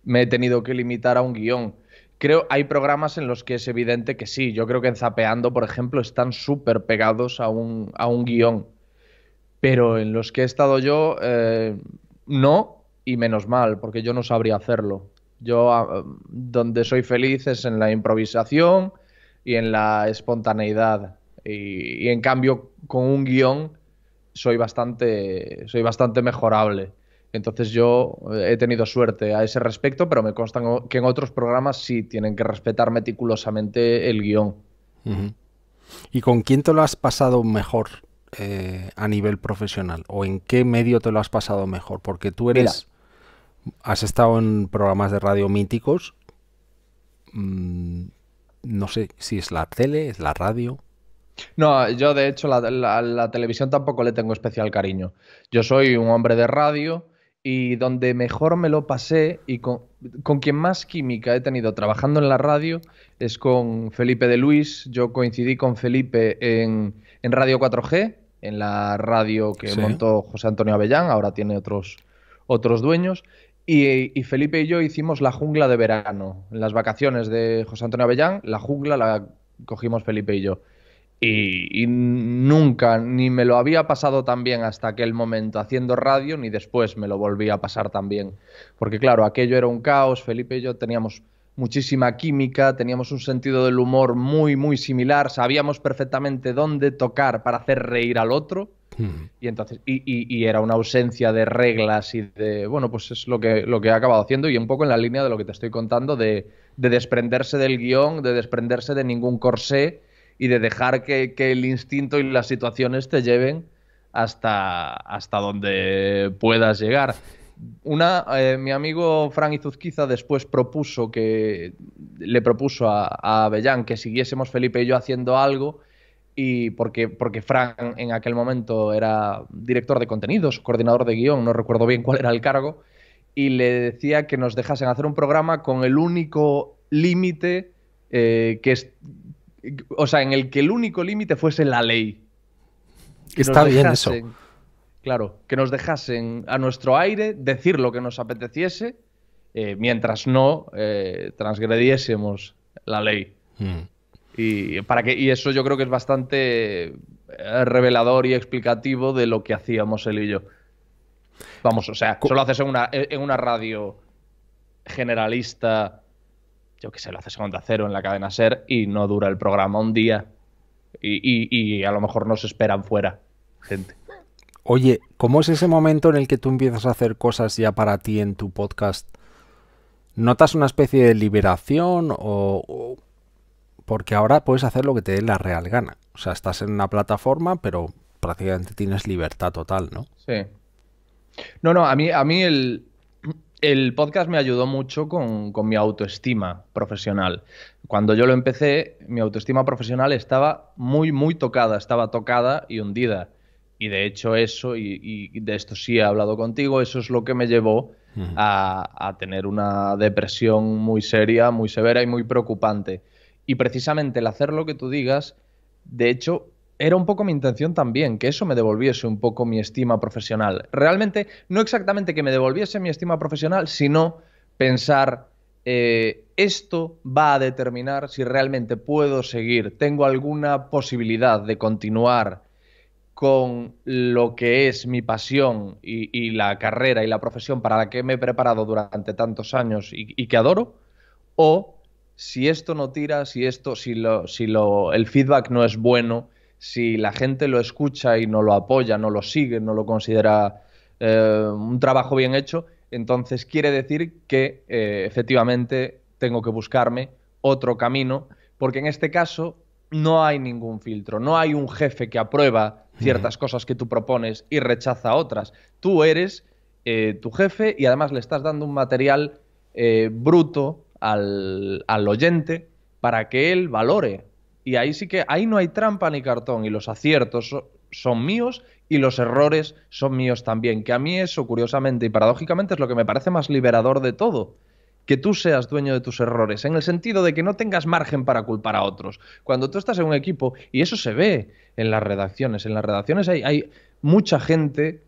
he tenido que limitar a un guión. Creo, hay programas en los que es evidente que sí. Yo creo que en Zapeando, por ejemplo, están súper pegados a un, guión. Pero en los que he estado yo, eh, no, y menos mal, porque yo no sabría hacerlo. Yo ah, donde soy feliz es en la improvisación y en la espontaneidad. Y, en cambio, con un guión soy bastante, soy bastante mejorable. Entonces yo eh, he tenido suerte a ese respecto, pero me consta que en otros programas sí tienen que respetar meticulosamente el guión. ¿Y con quién te lo has pasado mejor eh, a nivel profesional? ¿O en qué medio te lo has pasado mejor? Porque tú eres... Has estado en programas de radio míticos. Mm, no sé si es la tele, es la radio. No, yo de hecho a la televisión tampoco le tengo especial cariño. Yo soy un hombre de radio y donde mejor me lo pasé y con, quien más química he tenido trabajando en la radio es con Felipe de Luis. Yo coincidí con Felipe en, en Radio 4G, en la radio que montó José Antonio Avellán, ahora tiene otros, otros dueños. Y, y, Felipe y yo hicimos la jungla de verano. En las vacaciones de José Antonio Avellán, la jungla la cogimos Felipe y yo. Y, nunca, ni me lo había pasado tan bien hasta aquel momento haciendo radio, ni después me lo volví a pasar tan bien. Porque claro, aquello era un caos, Felipe y yo teníamos muchísima química, teníamos un sentido del humor muy, muy similar, sabíamos perfectamente dónde tocar para hacer reír al otro. Hmm. Y entonces, y, y, era una ausencia de reglas y de, bueno, pues es lo que, lo que he acabado haciendo y un poco en la línea de lo que te estoy contando, de, de desprenderse del guión, de desprenderse de ningún corsé y de dejar que, el instinto y las situaciones te lleven hasta, hasta donde puedas llegar. Una, eh, mi amigo Frank Izuzquiza después propuso que le propuso a, a que siguiésemos Felipe y yo haciendo algo y porque, porque Frank en aquel momento era director de contenidos, coordinador de guión, no recuerdo bien cuál era el cargo, y le decía que nos dejasen hacer un programa con el único límite eh, que, es, o sea, en el que el único límite fuese la ley. Está bien eso. Claro, que nos dejasen a nuestro aire decir lo que nos apeteciese eh, mientras no eh, transgrediésemos la ley. Hmm. Y, para que, eso yo creo que es bastante eh, revelador y explicativo de lo que hacíamos él y yo. Vamos, o sea, solo haces en una, en una radio generalista yo que sé, lo haces segundo Cero, en la cadena SER, y no dura el programa un día. Y, a lo mejor nos esperan fuera, gente. Oye, ¿cómo es ese momento en el que tú empiezas a hacer cosas ya para ti en tu podcast? ¿Notas una especie de liberación o, Porque ahora puedes hacer lo que te dé la real gana. O sea, estás en una plataforma, pero prácticamente tienes libertad total, ¿no? Sí. No, no, a mí, a mí el, el podcast me ayudó mucho con, mi autoestima profesional. Cuando yo lo empecé, mi autoestima profesional estaba muy, muy tocada, estaba tocada y hundida. Y de hecho eso, y, de esto sí he hablado contigo, eso es lo que me llevó a, a, tener una depresión muy seria, muy severa y muy preocupante. Y precisamente el hacer lo que tú digas, de hecho, era un poco mi intención también, que eso me devolviese un poco mi estima profesional. Realmente, no exactamente que me devolviese mi estima profesional, sino pensar, eh, esto va a determinar si realmente puedo seguir, tengo alguna posibilidad de continuar con lo que es mi pasión y, la carrera y la profesión para la que me he preparado durante tantos años y, y que adoro, o si esto no tira, si esto, si, lo, si lo, el feedback no es bueno, si la gente lo escucha y no lo apoya, no lo sigue, no lo considera eh, un trabajo bien hecho, entonces quiere decir que eh, efectivamente tengo que buscarme otro camino, porque en este caso no hay ningún filtro, no hay un jefe que aprueba ciertas cosas que tú propones y rechaza otras. Tú eres eh, tu jefe y además le estás dando un material bruto al oyente para que él valore y ahí sí que, ahí no hay trampa ni cartón y los aciertos son míos y los errores son míos también. Que a mí eso, curiosamente y paradójicamente, es lo que me parece más liberador de todo. Que tú seas dueño de tus errores, en el sentido de que no tengas margen para culpar a otros. Cuando tú estás en un equipo, y eso se ve en las redacciones, en las redacciones hay, mucha gente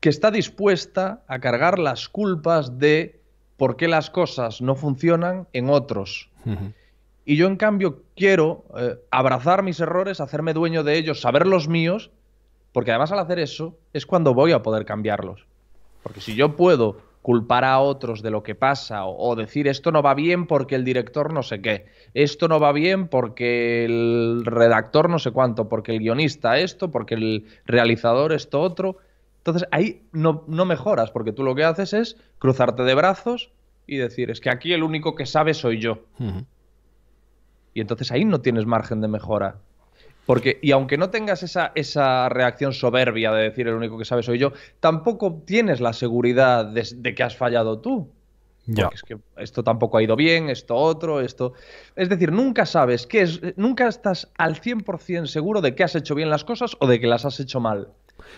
que está dispuesta a cargar las culpas de por qué las cosas no funcionan en otros. Y yo, en cambio, quiero eh, abrazar mis errores, hacerme dueño de ellos, saber los míos, porque además al hacer eso es cuando voy a poder cambiarlos. Porque si yo puedo culpar a otros de lo que pasa o, decir esto no va bien porque el director no sé qué, esto no va bien porque el redactor no sé cuánto, porque el guionista esto, porque el realizador esto otro, entonces ahí no, mejoras porque tú lo que haces es cruzarte de brazos y decir es que aquí el único que sabe soy yo. Y entonces ahí no tienes margen de mejora. Porque, y aunque no tengas esa, esa reacción soberbia de decir el único que sabe soy yo, tampoco tienes la seguridad de, que has fallado tú. Ya. es que esto tampoco ha ido bien, esto otro, esto. Es decir, nunca sabes qué es, nunca estás al 100% seguro de que has hecho bien las cosas o de que las has hecho mal.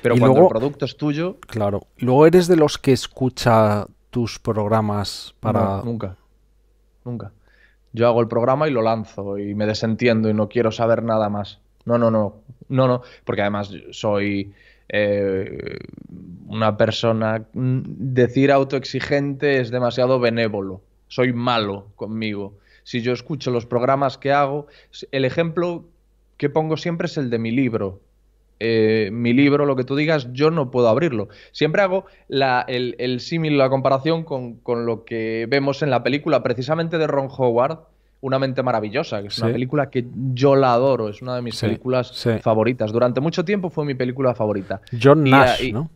Pero cuando luego, el producto es tuyo. Claro. Luego eres de los que escucha tus programas para. nunca. Nunca yo hago el programa y lo lanzo y me desentiendo y no quiero saber nada más. No, no, no, no, no, porque además soy eh, una persona, decir autoexigente es demasiado benévolo, soy malo conmigo. Si yo escucho los programas que hago, el ejemplo que pongo siempre es el de mi libro. Eh, mi libro, lo que tú digas, yo no puedo abrirlo. Siempre hago el, símil, la comparación con, lo que vemos en la película, precisamente de Ron Howard, Una mente maravillosa, que es una película que yo la adoro, es una de mis películas favoritas. Durante mucho tiempo fue mi película favorita. John Nash, ¿no?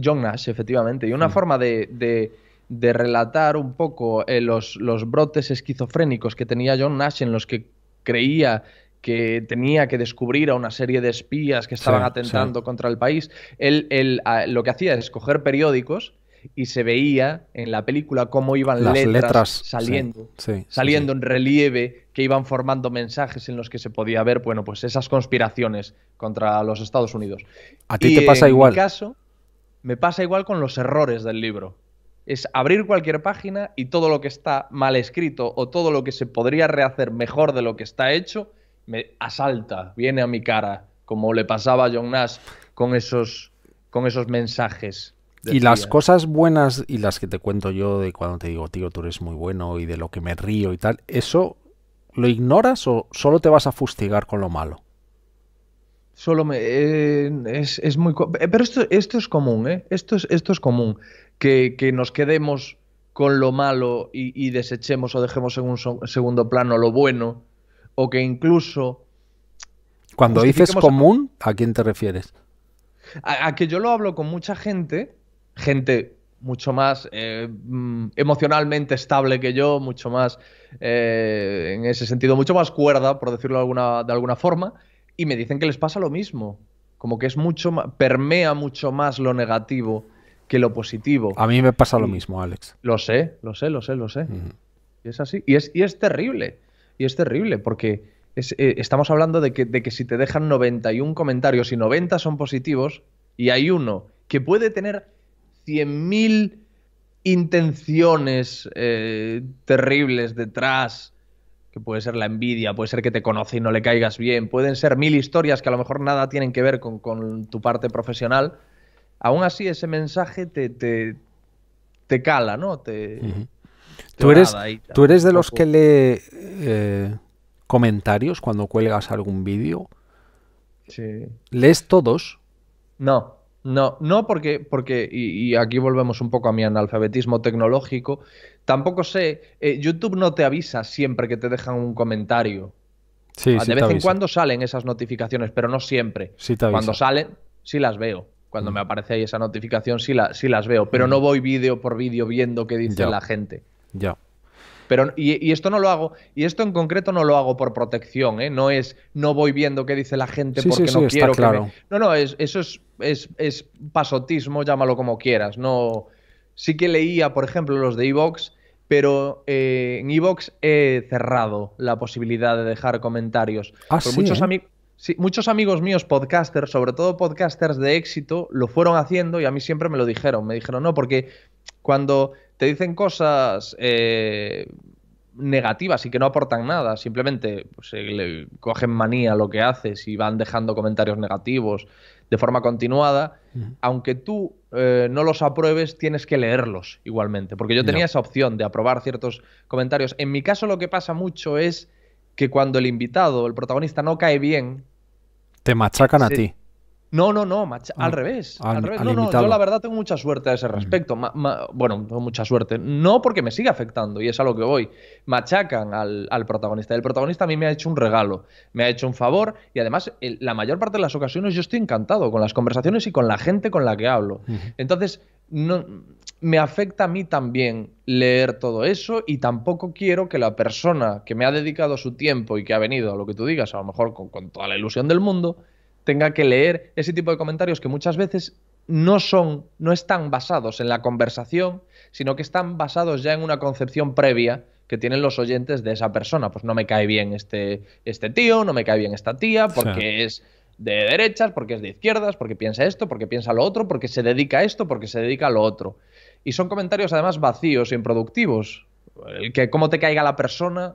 John Nash, efectivamente. Y una forma de, relatar un poco eh, los, los, brotes esquizofrénicos que tenía John Nash en los que creía que tenía que descubrir a una serie de espías que estaban atentando contra el país, él, ah, lo que hacía es coger periódicos y se veía en la película cómo iban las letras, saliendo, saliendo en relieve, que iban formando mensajes en los que se podía ver, bueno, pues esas conspiraciones contra los Estados Unidos. A ti te pasa igual. En mi caso, me pasa igual con los errores del libro es abrir cualquier página y todo lo que está mal escrito o todo lo que se podría rehacer mejor de lo que está hecho me asalta, viene a mi cara, como le pasaba a John Nash con esos, con esos mensajes. Y las cosas buenas y las que te cuento yo de cuando te digo, tío, tú eres muy bueno y de lo que me río y tal, ¿eso lo ignoras o solo te vas a fustigar con lo malo? Solo me... Eh, es, muy... Eh, pero esto, esto es común, ¿eh? Esto es, esto es común. Que, que nos quedemos con lo malo y, desechemos o dejemos en un segundo plano lo bueno o que incluso... Cuando dices común, ¿a quién te refieres? A, que yo lo hablo con mucha gente, gente mucho más eh, mm, emocionalmente estable que yo, mucho más, eh, en ese sentido, mucho más cuerda, por decirlo de alguna, de alguna forma, y me dicen que les pasa lo mismo, como que es mucho más, permea mucho más lo negativo que lo positivo. A mí me pasa lo mismo, Alex. Lo sé, lo sé, lo sé, lo sé. Y es así, y es, y es terrible. Y es terrible porque eh, estamos hablando de que, si te dejan 91 comentarios y 90 son positivos y hay uno que puede tener 100.000 intenciones eh, terribles detrás, que puede ser la envidia, puede ser que te conoce y no le caigas bien, pueden ser mil historias que a lo mejor nada tienen que ver con, tu parte profesional, aún así ese mensaje te, te, te cala, ¿no? Te, ¿Tú eres, ¿Tú eres de los que lee eh, comentarios cuando cuelgas algún vídeo? Sí. ¿Lees todos? No, no, no porque, porque y, aquí volvemos un poco a mi analfabetismo tecnológico, tampoco sé, eh, YouTube no te avisa siempre que te dejan un comentario. Sí, ah, de vez en cuando salen esas notificaciones, pero no siempre. Sí te cuando salen, sí las veo cuando mm. me aparece ahí esa notificación, sí, las veo, pero mm. no voy vídeo por vídeo viendo qué dice la gente. Ya. Pero, y, esto no lo hago, y esto en concreto no lo hago por protección, ¿eh? no es no voy viendo qué dice la gente porque no quiero que No, no, es, eso es, pasotismo, llámalo como quieras. No... Sí que leía, por ejemplo, los de Evox, pero eh, en Evox he cerrado la posibilidad de dejar comentarios. Ah, ¿eh? muchos amigos míos podcasters, sobre todo podcasters de éxito, lo fueron haciendo y a mí siempre me lo dijeron. Me dijeron, no, porque cuando te dicen cosas eh, negativas y que no aportan nada, simplemente pues, eh, cogen manía lo que haces y van dejando comentarios negativos de forma continuada, aunque tú eh, no los apruebes, tienes que leerlos igualmente, porque yo tenía esa opción de aprobar ciertos comentarios. En mi caso lo que pasa mucho es que cuando el invitado, el protagonista, no cae bien, te machacan a ti. No, no, no, ah, al revés. no, yo la verdad tengo mucha suerte a ese respecto. bueno, tengo mucha suerte. No porque me siga afectando, y es a lo que voy. Machacan al, al protagonista. El protagonista a mí me ha hecho un regalo, me ha hecho un favor, y además, la mayor parte de las ocasiones yo estoy encantado con las conversaciones y con la gente con la que hablo. Entonces, no, me afecta a mí también leer todo eso y tampoco quiero que la persona que me ha dedicado su tiempo y que ha venido a lo que tú digas, a lo mejor con toda la ilusión del mundo, tenga que leer ese tipo de comentarios que muchas veces no son, no están basados en la conversación, sino que están basados ya en una concepción previa que tienen los oyentes de esa persona. Pues no me cae bien este, este tío, no me cae bien esta tía, porque es de derechas, porque es de izquierdas, porque piensa esto, porque piensa lo otro, porque se dedica a esto, porque se dedica a lo otro. Y son comentarios además vacíos, e improductivos. El que cómo te caiga la persona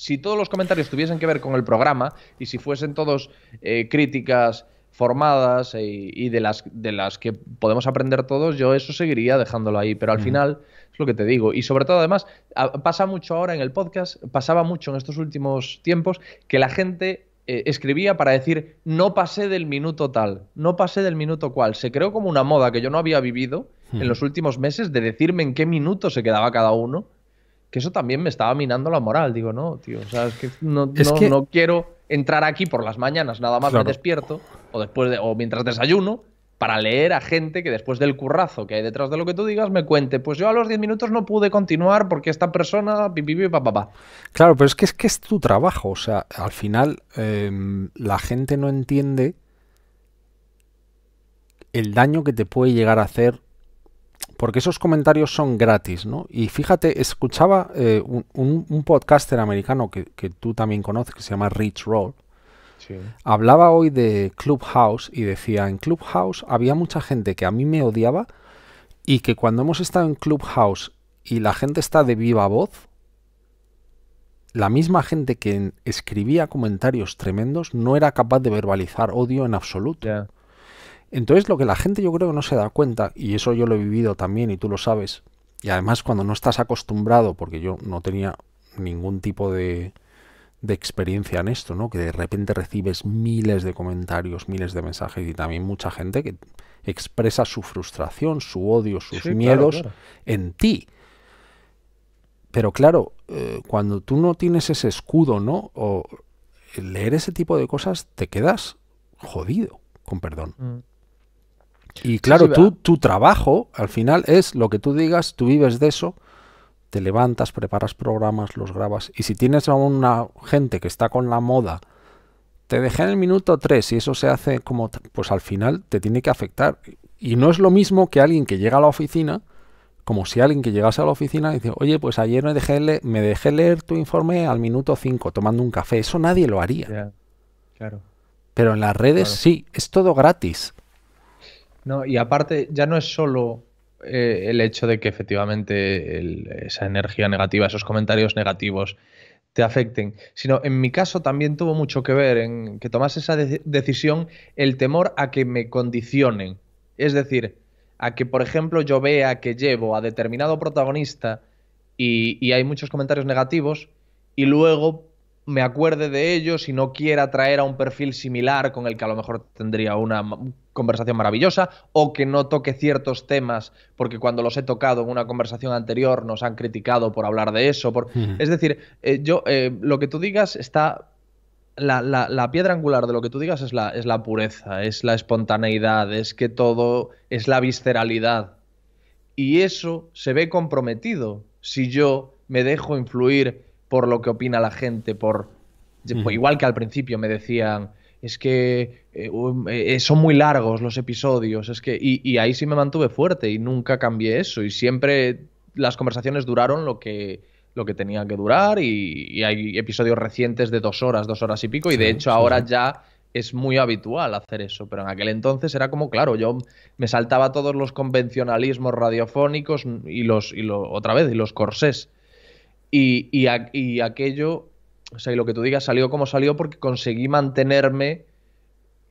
si todos los comentarios tuviesen que ver con el programa y si fuesen todos eh, críticas formadas eh, y, de, las, de las que podemos aprender todos, yo eso seguiría dejándolo ahí. Pero al final es lo que te digo. Y sobre todo, además, pasa mucho ahora en el podcast, pasaba mucho en estos últimos tiempos, que la gente eh, escribía para decir, no pasé del minuto tal, no pasé del minuto cual. Se creó como una moda que yo no había vivido en los últimos meses de decirme en qué minuto se quedaba cada uno que eso también me estaba minando la moral. Digo, no, tío, o sea, es que no, no quiero entrar aquí por las mañanas, nada más me despierto, o después o mientras desayuno, para leer a gente que después del currazo que hay detrás de lo que tú digas me cuente, pues yo a los 10 minutos no pude continuar porque esta persona, Claro, pero es que es que es tu trabajo, o sea, al final em, la gente no entiende el daño que te puede llegar a hacer porque esos comentarios son gratis, ¿no? Y fíjate, escuchaba eh, un, podcaster americano que, que, tú también conoces, que se llama Rich Roll. Hablaba hoy de Clubhouse y decía, en Clubhouse había mucha gente que a mí me odiaba y que cuando hemos estado en Clubhouse y la gente está de viva voz, la misma gente que escribía comentarios tremendos no era capaz de verbalizar odio en absoluto. Entonces lo que la gente yo creo que no se da cuenta, y eso yo lo he vivido también y tú lo sabes, y además cuando no estás acostumbrado, porque yo no tenía ningún tipo de, de experiencia en esto, ¿no? Que de repente recibes miles de comentarios, miles de mensajes y también mucha gente que expresa su frustración, su odio, sus miedos en ti. Pero claro, eh, cuando tú no tienes ese escudo, ¿no? O leer ese tipo de cosas te quedas jodido, con perdón. Mm. Y claro, tú, tu trabajo al final es lo que tú digas, tú vives de eso, te levantas, preparas programas, los grabas. Y si tienes a una gente que está con la moda, te dejé en el minuto 3 y eso se hace como, pues al final te tiene que afectar. Y no es lo mismo que alguien que llega a la oficina, como si alguien que llegase a la oficina dice, oye, pues ayer me dejé, leer, me dejé leer tu informe al minuto 5 tomando un café. Eso nadie lo haría. claro. Pero en las redes sí, es todo gratis. No, y aparte, ya no es solo eh, el hecho de que efectivamente esa energía negativa, esos comentarios negativos te afecten, sino en mi caso también tuvo mucho que ver en que tomase esa decisión el temor a que me condicionen. Es decir, a que, por ejemplo, yo vea que llevo a determinado protagonista y, y hay muchos comentarios negativos y luego me acuerde de ellos y no quiera traer a un perfil similar con el que a lo mejor tendría una conversación maravillosa o que no toque ciertos temas porque cuando los he tocado en una conversación anterior nos han criticado por hablar de eso. Por... Es decir, eh, yo eh, lo que tú digas está... La, piedra angular de lo que tú digas es la, es la pureza, es la espontaneidad, es que todo es la visceralidad. Y eso se ve comprometido si yo me dejo influir por lo que opina la gente, por pues, igual que al principio me decían es que eh, um, eh, son muy largos los episodios, es que y, ahí sí me mantuve fuerte y nunca cambié eso y siempre las conversaciones duraron lo que lo que tenía que durar y, hay episodios recientes de dos horas, dos horas y pico y de hecho ahora ya es muy habitual hacer eso, pero en aquel entonces era como, claro, yo me saltaba todos los convencionalismos radiofónicos y los, y otra vez, y los corsés y, aquello, o sea, lo que tú digas, salió como salió porque conseguí mantenerme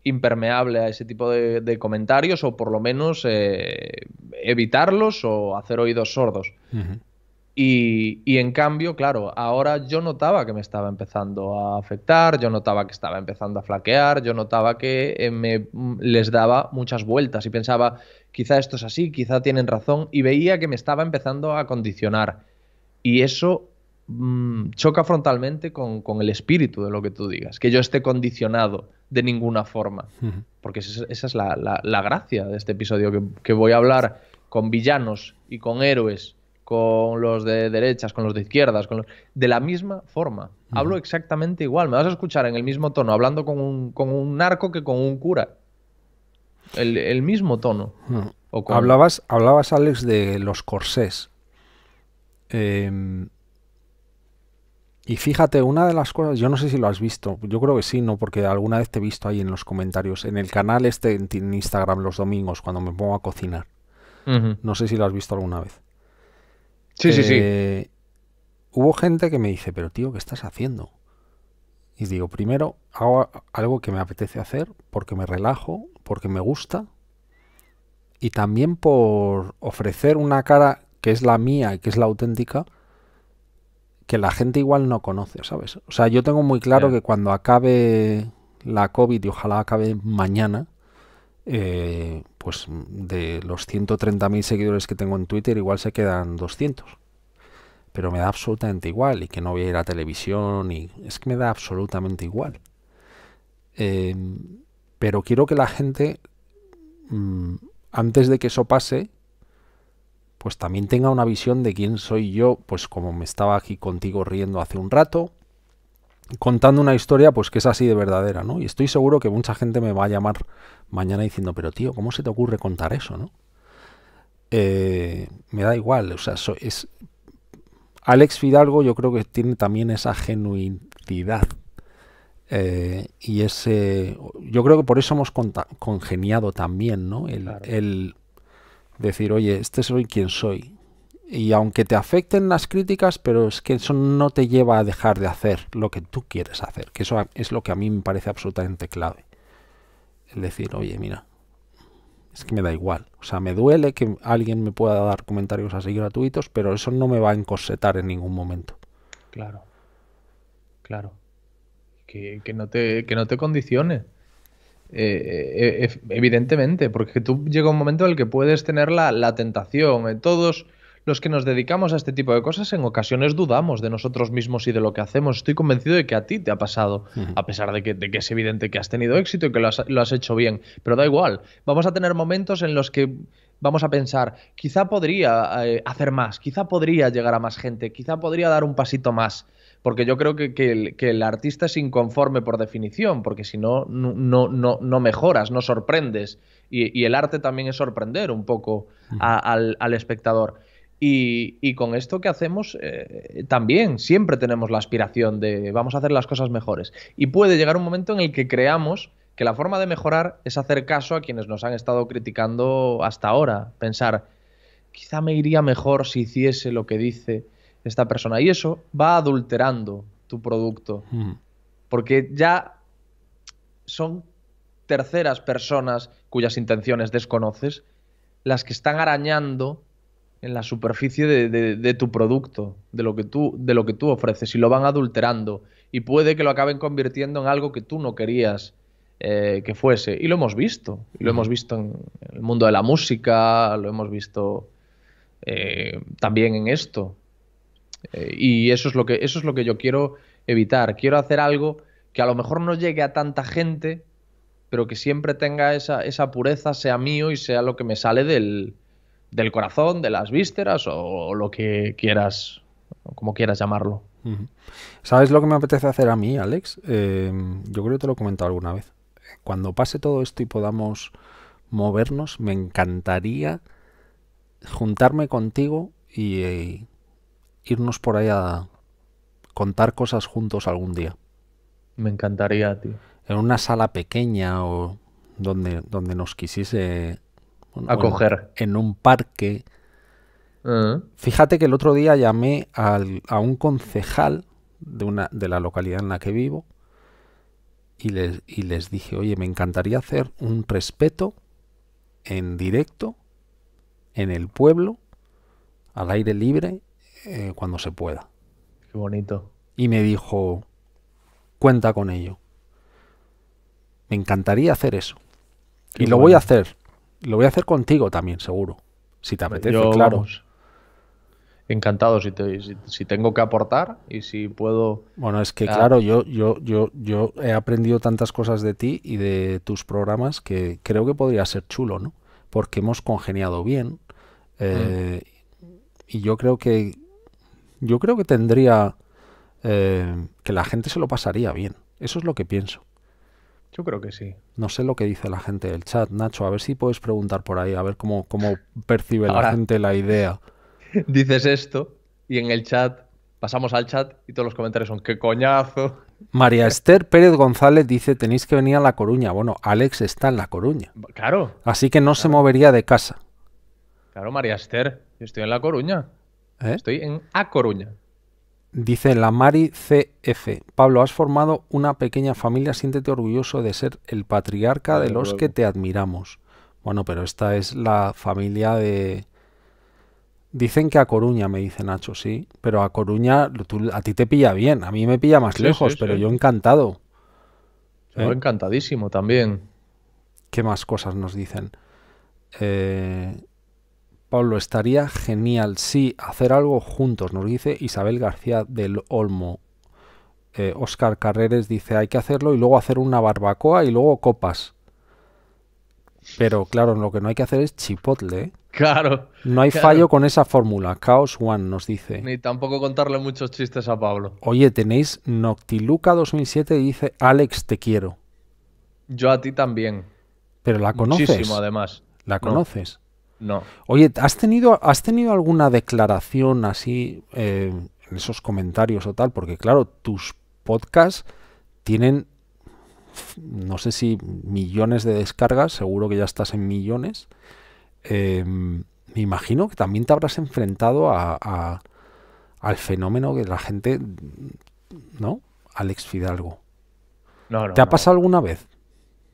impermeable a ese tipo de, comentarios o por lo menos eh, evitarlos o hacer oídos sordos. y, en cambio, claro, ahora yo notaba que me estaba empezando a afectar, yo notaba que estaba empezando a flaquear, yo notaba que eh, me mm, les daba muchas vueltas y pensaba, quizá esto es así, quizá tienen razón, y veía que me estaba empezando a condicionar. Y eso mm, choca frontalmente con, el espíritu de lo que tú digas, que yo esté condicionado de ninguna forma, porque esa, es la, gracia de este episodio, que, voy a hablar con villanos y con héroes con los de derechas, con los de izquierdas, con de la misma forma. Hablo exactamente igual. Me vas a escuchar en el mismo tono, hablando con un, con narco que con un cura. El, mismo tono. o hablabas, hablabas, Alex, de los corsés. Em, y fíjate, una de las cosas, yo no sé si lo has visto, yo creo que sí, no, porque alguna vez te he visto ahí en los comentarios, en el canal este en Instagram los domingos, cuando me pongo a cocinar. No sé si lo has visto alguna vez. Sí, sí, sí. Eh, hubo gente que me dice, pero tío, ¿qué estás haciendo? Y digo, primero, hago algo que me apetece hacer, porque me relajo, porque me gusta, y también por ofrecer una cara que es la mía y que es la auténtica, que la gente igual no conoce, ¿sabes? O sea, yo tengo muy claro que cuando acabe la COVID, y ojalá acabe mañana, eh, pues de los 130.000 seguidores que tengo en Twitter, igual se quedan 200. Pero me da absolutamente igual y que no voy a ir a televisión y es que me da absolutamente igual. Eh, pero quiero que la gente, mm, antes de que eso pase, pues también tenga una visión de quién soy yo, pues como me estaba aquí contigo riendo hace un rato, contando una historia pues que es así de verdadera, ¿no? Y estoy seguro que mucha gente me va a llamar mañana diciendo, pero tío, ¿cómo se te ocurre contar eso, no? Eh, me da igual, o sea, es... Alex Fidalgo yo creo que tiene también esa genuinidad eh, y ese... Yo creo que por eso hemos congeniado también, ¿no? el Decir, oye, este soy quien soy. Y aunque te afecten las críticas, pero es que eso no te lleva a dejar de hacer lo que tú quieres hacer, que eso es lo que a mí me parece absolutamente clave. El decir, oye, mira, es que me da igual. O sea, me duele que alguien me pueda dar comentarios así gratuitos, pero eso no me va a encorsetar en ningún momento. Claro, claro. Que, que no, te, que no te condicione. Eh, eh, eh, evidentemente, porque tú llega un momento en el que puedes tener la, tentación. Todos los que nos dedicamos a este tipo de cosas en ocasiones dudamos de nosotros mismos y de lo que hacemos. Estoy convencido de que a ti te ha pasado, a pesar de que, es evidente que has tenido éxito y que lo has, hecho bien. Pero da igual, vamos a tener momentos en los que vamos a pensar, quizá podría hacer más, quizá podría llegar a más gente, quizá podría dar un pasito más porque yo creo que, el, artista es inconforme por definición, porque si no, no, no, no mejoras, no sorprendes. Y, el arte también es sorprender un poco al, espectador. Y, con esto que hacemos eh, también siempre tenemos la aspiración de vamos a hacer las cosas mejores. Y puede llegar un momento en el que creamos que la forma de mejorar es hacer caso a quienes nos han estado criticando hasta ahora. Pensar, quizá me iría mejor si hiciese lo que dice esta persona. Y eso va adulterando tu producto. Hmm. Porque ya son terceras personas cuyas intenciones desconoces las que están arañando en la superficie de, tu producto, de lo, que tú, de lo que tú ofreces, y lo van adulterando. Y puede que lo acaben convirtiendo en algo que tú no querías eh, que fuese. Y lo hemos visto. Y lo hmm. hemos visto en el mundo de la música, lo hemos visto eh, también en esto. Eh, y eso es, lo que, eso es lo que yo quiero evitar. Quiero hacer algo que a lo mejor no llegue a tanta gente, pero que siempre tenga esa, esa pureza, sea mío y sea lo que me sale del, del corazón, de las vísceras o, lo que quieras, como quieras llamarlo. ¿Sabes lo que me apetece hacer a mí, Alex? Eh, yo creo que te lo he comentado alguna vez. Cuando pase todo esto y podamos movernos, me encantaría juntarme contigo y eh, irnos por ahí a contar cosas juntos algún día. Me encantaría, tío. En una sala pequeña o donde, donde nos quisiese acoger. En, un parque. Ah. Fíjate que el otro día llamé a un concejal de, una, de la localidad en la que vivo y les, y les dije, oye, me encantaría hacer un respeto en directo, en el pueblo, al aire libre eh, cuando se pueda. Qué bonito. Y me dijo, cuenta con ello. Me encantaría hacer eso. y lo voy a hacer. Lo voy a hacer contigo también, seguro. Si te apetece, claro. encantado si, tengo que aportar y si puedo. Bueno, es que claro, yo, yo, yo, yo he aprendido tantas cosas de ti y de tus programas que creo que podría ser chulo, ¿no? Porque hemos congeniado bien. Mm. Eh, y yo creo que yo creo que tendría... Eh, que la gente se lo pasaría bien. Eso es lo que pienso. Yo creo que sí. No sé lo que dice la gente del chat, Nacho. A ver si puedes preguntar por ahí, a ver cómo, cómo percibe la gente la idea. Dices esto y en el chat pasamos al chat y todos los comentarios son qué coñazo. María Esther Pérez González dice tenéis que venir a La Coruña. Bueno, Alex está en La Coruña. Claro. Así que no se movería de casa. Claro, María Esther, yo estoy en La Coruña. Estoy en A Coruña. Dice la Mari CF. Pablo, has formado una pequeña familia. Siéntete orgulloso de ser el patriarca de los que te admiramos. Bueno, pero esta es la familia de. Dicen que a Coruña, me dice Nacho, sí. Pero a Coruña, a ti te pilla bien. A mí me pilla más lejos, pero yo encantado. Yo ¿Eh? encantadísimo también. ¿Qué más cosas nos dicen? Eh, Pablo, estaría genial, sí, hacer algo juntos, nos dice Isabel García del Olmo. Oscar eh, Carreres dice, hay que hacerlo y luego hacer una barbacoa y luego copas. Pero claro, lo que no hay que hacer es chipotle. ¿eh? Claro. No hay fallo con esa fórmula. Chaos One nos dice. Ni tampoco contarle muchos chistes a Pablo. Oye, tenéis Noctiluca 2007 y dice, Alex, te quiero. Yo a ti también. Pero la conoces. además. ¿La conoces? No. Oye, ¿has tenido, has tenido alguna declaración así eh, en esos comentarios o tal? Porque claro, tus podcasts tienen, no sé si millones de descargas, seguro que ya estás en millones. Em, me imagino que también te habrás enfrentado a, al fenómeno que la gente, ¿no? Alex Fidalgo. ¿Te ha pasado alguna vez?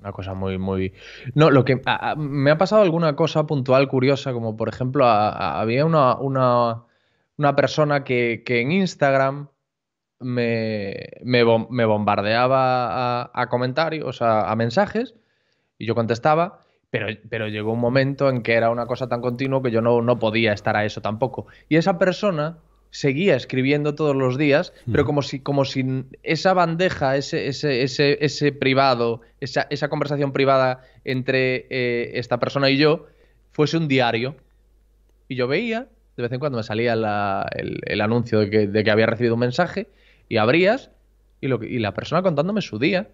una cosa muy, muy. No, lo que. me ha pasado alguna cosa puntual curiosa, como por ejemplo, había una, una, una persona que, en Instagram me, me bombardeaba a, comentarios, a, mensajes, y yo contestaba. Pero, pero, llegó un momento en que era una cosa tan continua que yo no, no podía estar a eso tampoco. Y esa persona seguía escribiendo todos los días, pero como si, como si esa bandeja, ese, ese, ese, privado, esa, conversación privada entre eh, esta persona y yo, fuese un diario. Y yo veía, de vez en cuando me salía el, anuncio de que, había recibido un mensaje, y abrías, y, lo y la persona contándome su día.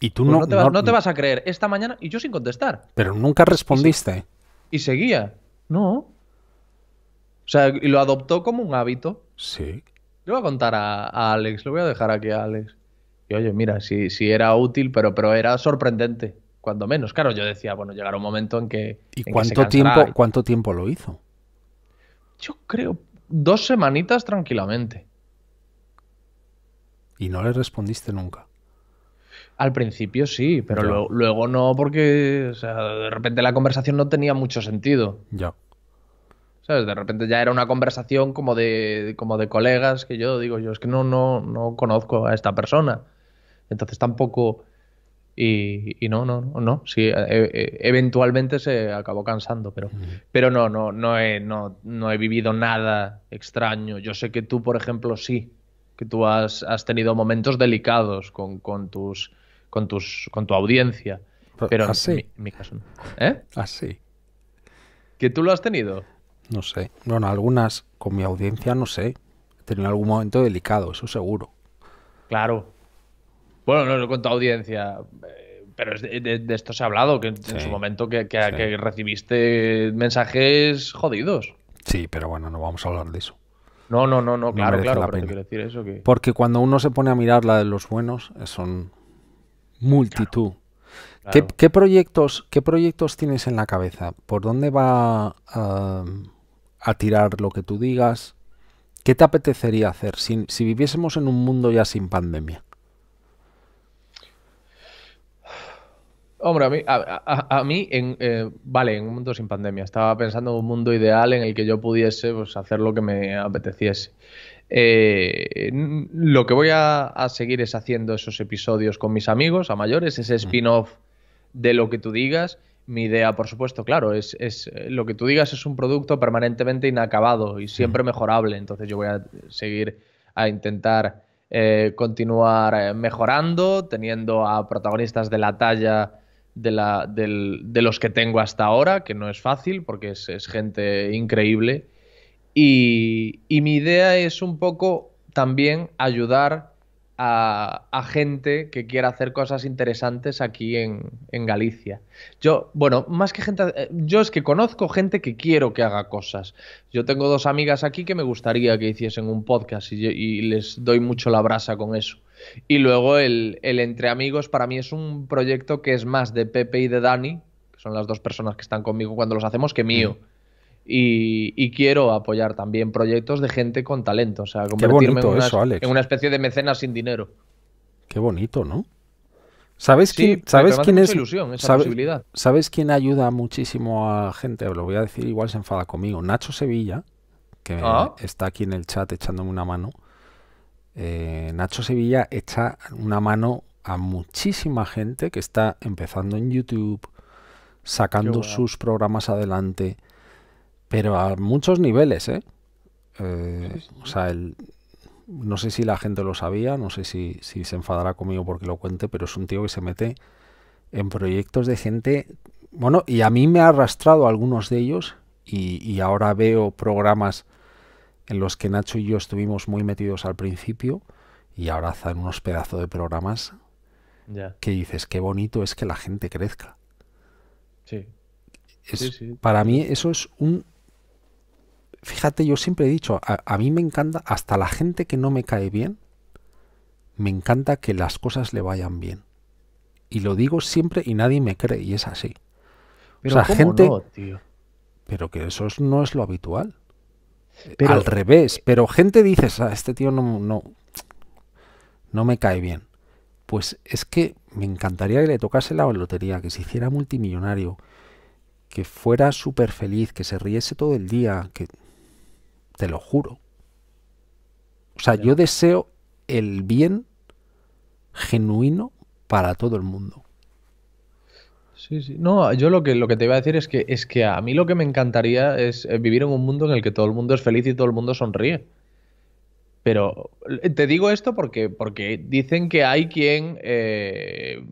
Y tú pues no, no, te vas, a creer esta mañana, y yo sin contestar. Pero nunca respondiste. y seguía. No, o sea, y lo adoptó como un hábito. Sí. Le voy a contar a, Alex, lo voy a dejar aquí a Alex. Y oye, mira, sí, sí era útil, pero, pero era sorprendente, cuando menos. Claro, yo decía, bueno, llegará un momento en que... ¿Y cuánto, tiempo, cuánto tiempo lo hizo? Yo creo dos semanitas tranquilamente. Y no le respondiste nunca. Al principio sí, pero luego, luego no, porque o sea, de repente la conversación no tenía mucho sentido. Ya. ¿Sabes? De repente ya era una conversación como de, como de colegas que yo digo, yo es que no, no, no conozco a esta persona. Entonces tampoco... Y, no, no, no, no. Sí, e, e, eventualmente se acabó cansando, pero, pero no, no, no he, no, he vivido nada extraño. Yo sé que tú, por ejemplo, sí, que tú has, tenido momentos delicados con, tus, con, tus, con tu audiencia. Pues pero, así. En mi, caso no. ¿Eh? Así. ¿Que tú lo has tenido? No sé. Bueno, algunas con mi audiencia, no sé. He algún momento delicado, eso seguro. Claro. Bueno, no, no con tu audiencia. Eh, pero de, esto se ha hablado, que en su momento que, recibiste mensajes jodidos. Sí, pero bueno, no vamos a hablar de eso. No, no, no, no, claro, claro, Porque cuando uno se pone a mirar la de los buenos, eh, son multitud. ¿Qué, proyectos, ¿Qué proyectos tienes en la cabeza? ¿Por dónde va ah, a tirar lo que tú digas. ¿Qué te apetecería hacer si, si viviésemos en un mundo ya sin pandemia? Hombre, a mí, a, mí en, eh, vale, en un mundo sin pandemia. Estaba pensando en un mundo ideal en el que yo pudiese pues, hacer lo que me apeteciese. Eh, lo que voy a, seguir es haciendo esos episodios con mis amigos a mayores, ese spin-off de lo que tú digas mi idea, por supuesto, claro, es, eh, lo que tú digas es un producto permanentemente inacabado y siempre mejorable. Entonces yo voy a seguir a intentar eh, continuar eh, mejorando, teniendo a protagonistas de la talla de, los que tengo hasta ahora, que no es fácil porque es, gente increíble. y mi idea es un poco también ayudar a, gente que quiera hacer cosas interesantes aquí en, Galicia. Yo, bueno, más que gente, eh, yo es que conozco gente que quiero que haga cosas. Yo tengo dos amigas aquí que me gustaría que hiciesen un podcast y, les doy mucho la brasa con eso. Y luego el, Entre Amigos para mí es un proyecto que es más de Pepe y de Dani, que son las dos personas que están conmigo cuando los hacemos, que mío. Mm. Y, quiero apoyar también proyectos de gente con talento, o sea, convertirme en una, en, una, especie de mecenas sin dinero. Qué bonito, ¿no? ¿Sabes sí, quién, ¿sabes quién es? esa ¿sabes, posibilidad? ¿Sabes quién ayuda muchísimo a gente? Lo voy a decir, igual se enfada conmigo. Nacho Sevilla, que ah. está aquí en el chat echándome una mano. Eh, Nacho Sevilla echa una mano a muchísima gente que está empezando en YouTube, sacando sus programas adelante. Pero a muchos niveles, ¿eh? eh o sea, no sé si la gente lo sabía, no sé si, se enfadará conmigo porque lo cuente, pero es un tío que se mete en proyectos de gente. Bueno, y a mí me ha arrastrado algunos de ellos y, ahora veo programas en los que Nacho y yo estuvimos muy metidos al principio y ahora hacen unos pedazos de programas que dices, qué bonito es que la gente crezca. sí. Para mí eso es un fíjate, yo siempre he dicho, a, mí me encanta, hasta la gente que no me cae bien, me encanta que las cosas le vayan bien. Y lo digo siempre y nadie me cree, y es así. Pero gente... tío? Pero que eso no es lo habitual. Al revés, pero gente dice, a ah, este tío no, no, no me cae bien. Pues es que me encantaría que le tocase la lotería, que se hiciera multimillonario, que fuera súper feliz, que se riese todo el día, que te lo juro. O sea, yo deseo el bien genuino para todo el mundo. Sí, sí. No, yo lo que, lo que te iba a decir es que, es que a mí lo que me encantaría es eh, vivir en un mundo en el que todo el mundo es feliz y todo el mundo sonríe. Pero eh, te digo esto porque, porque dicen que hay quien eh,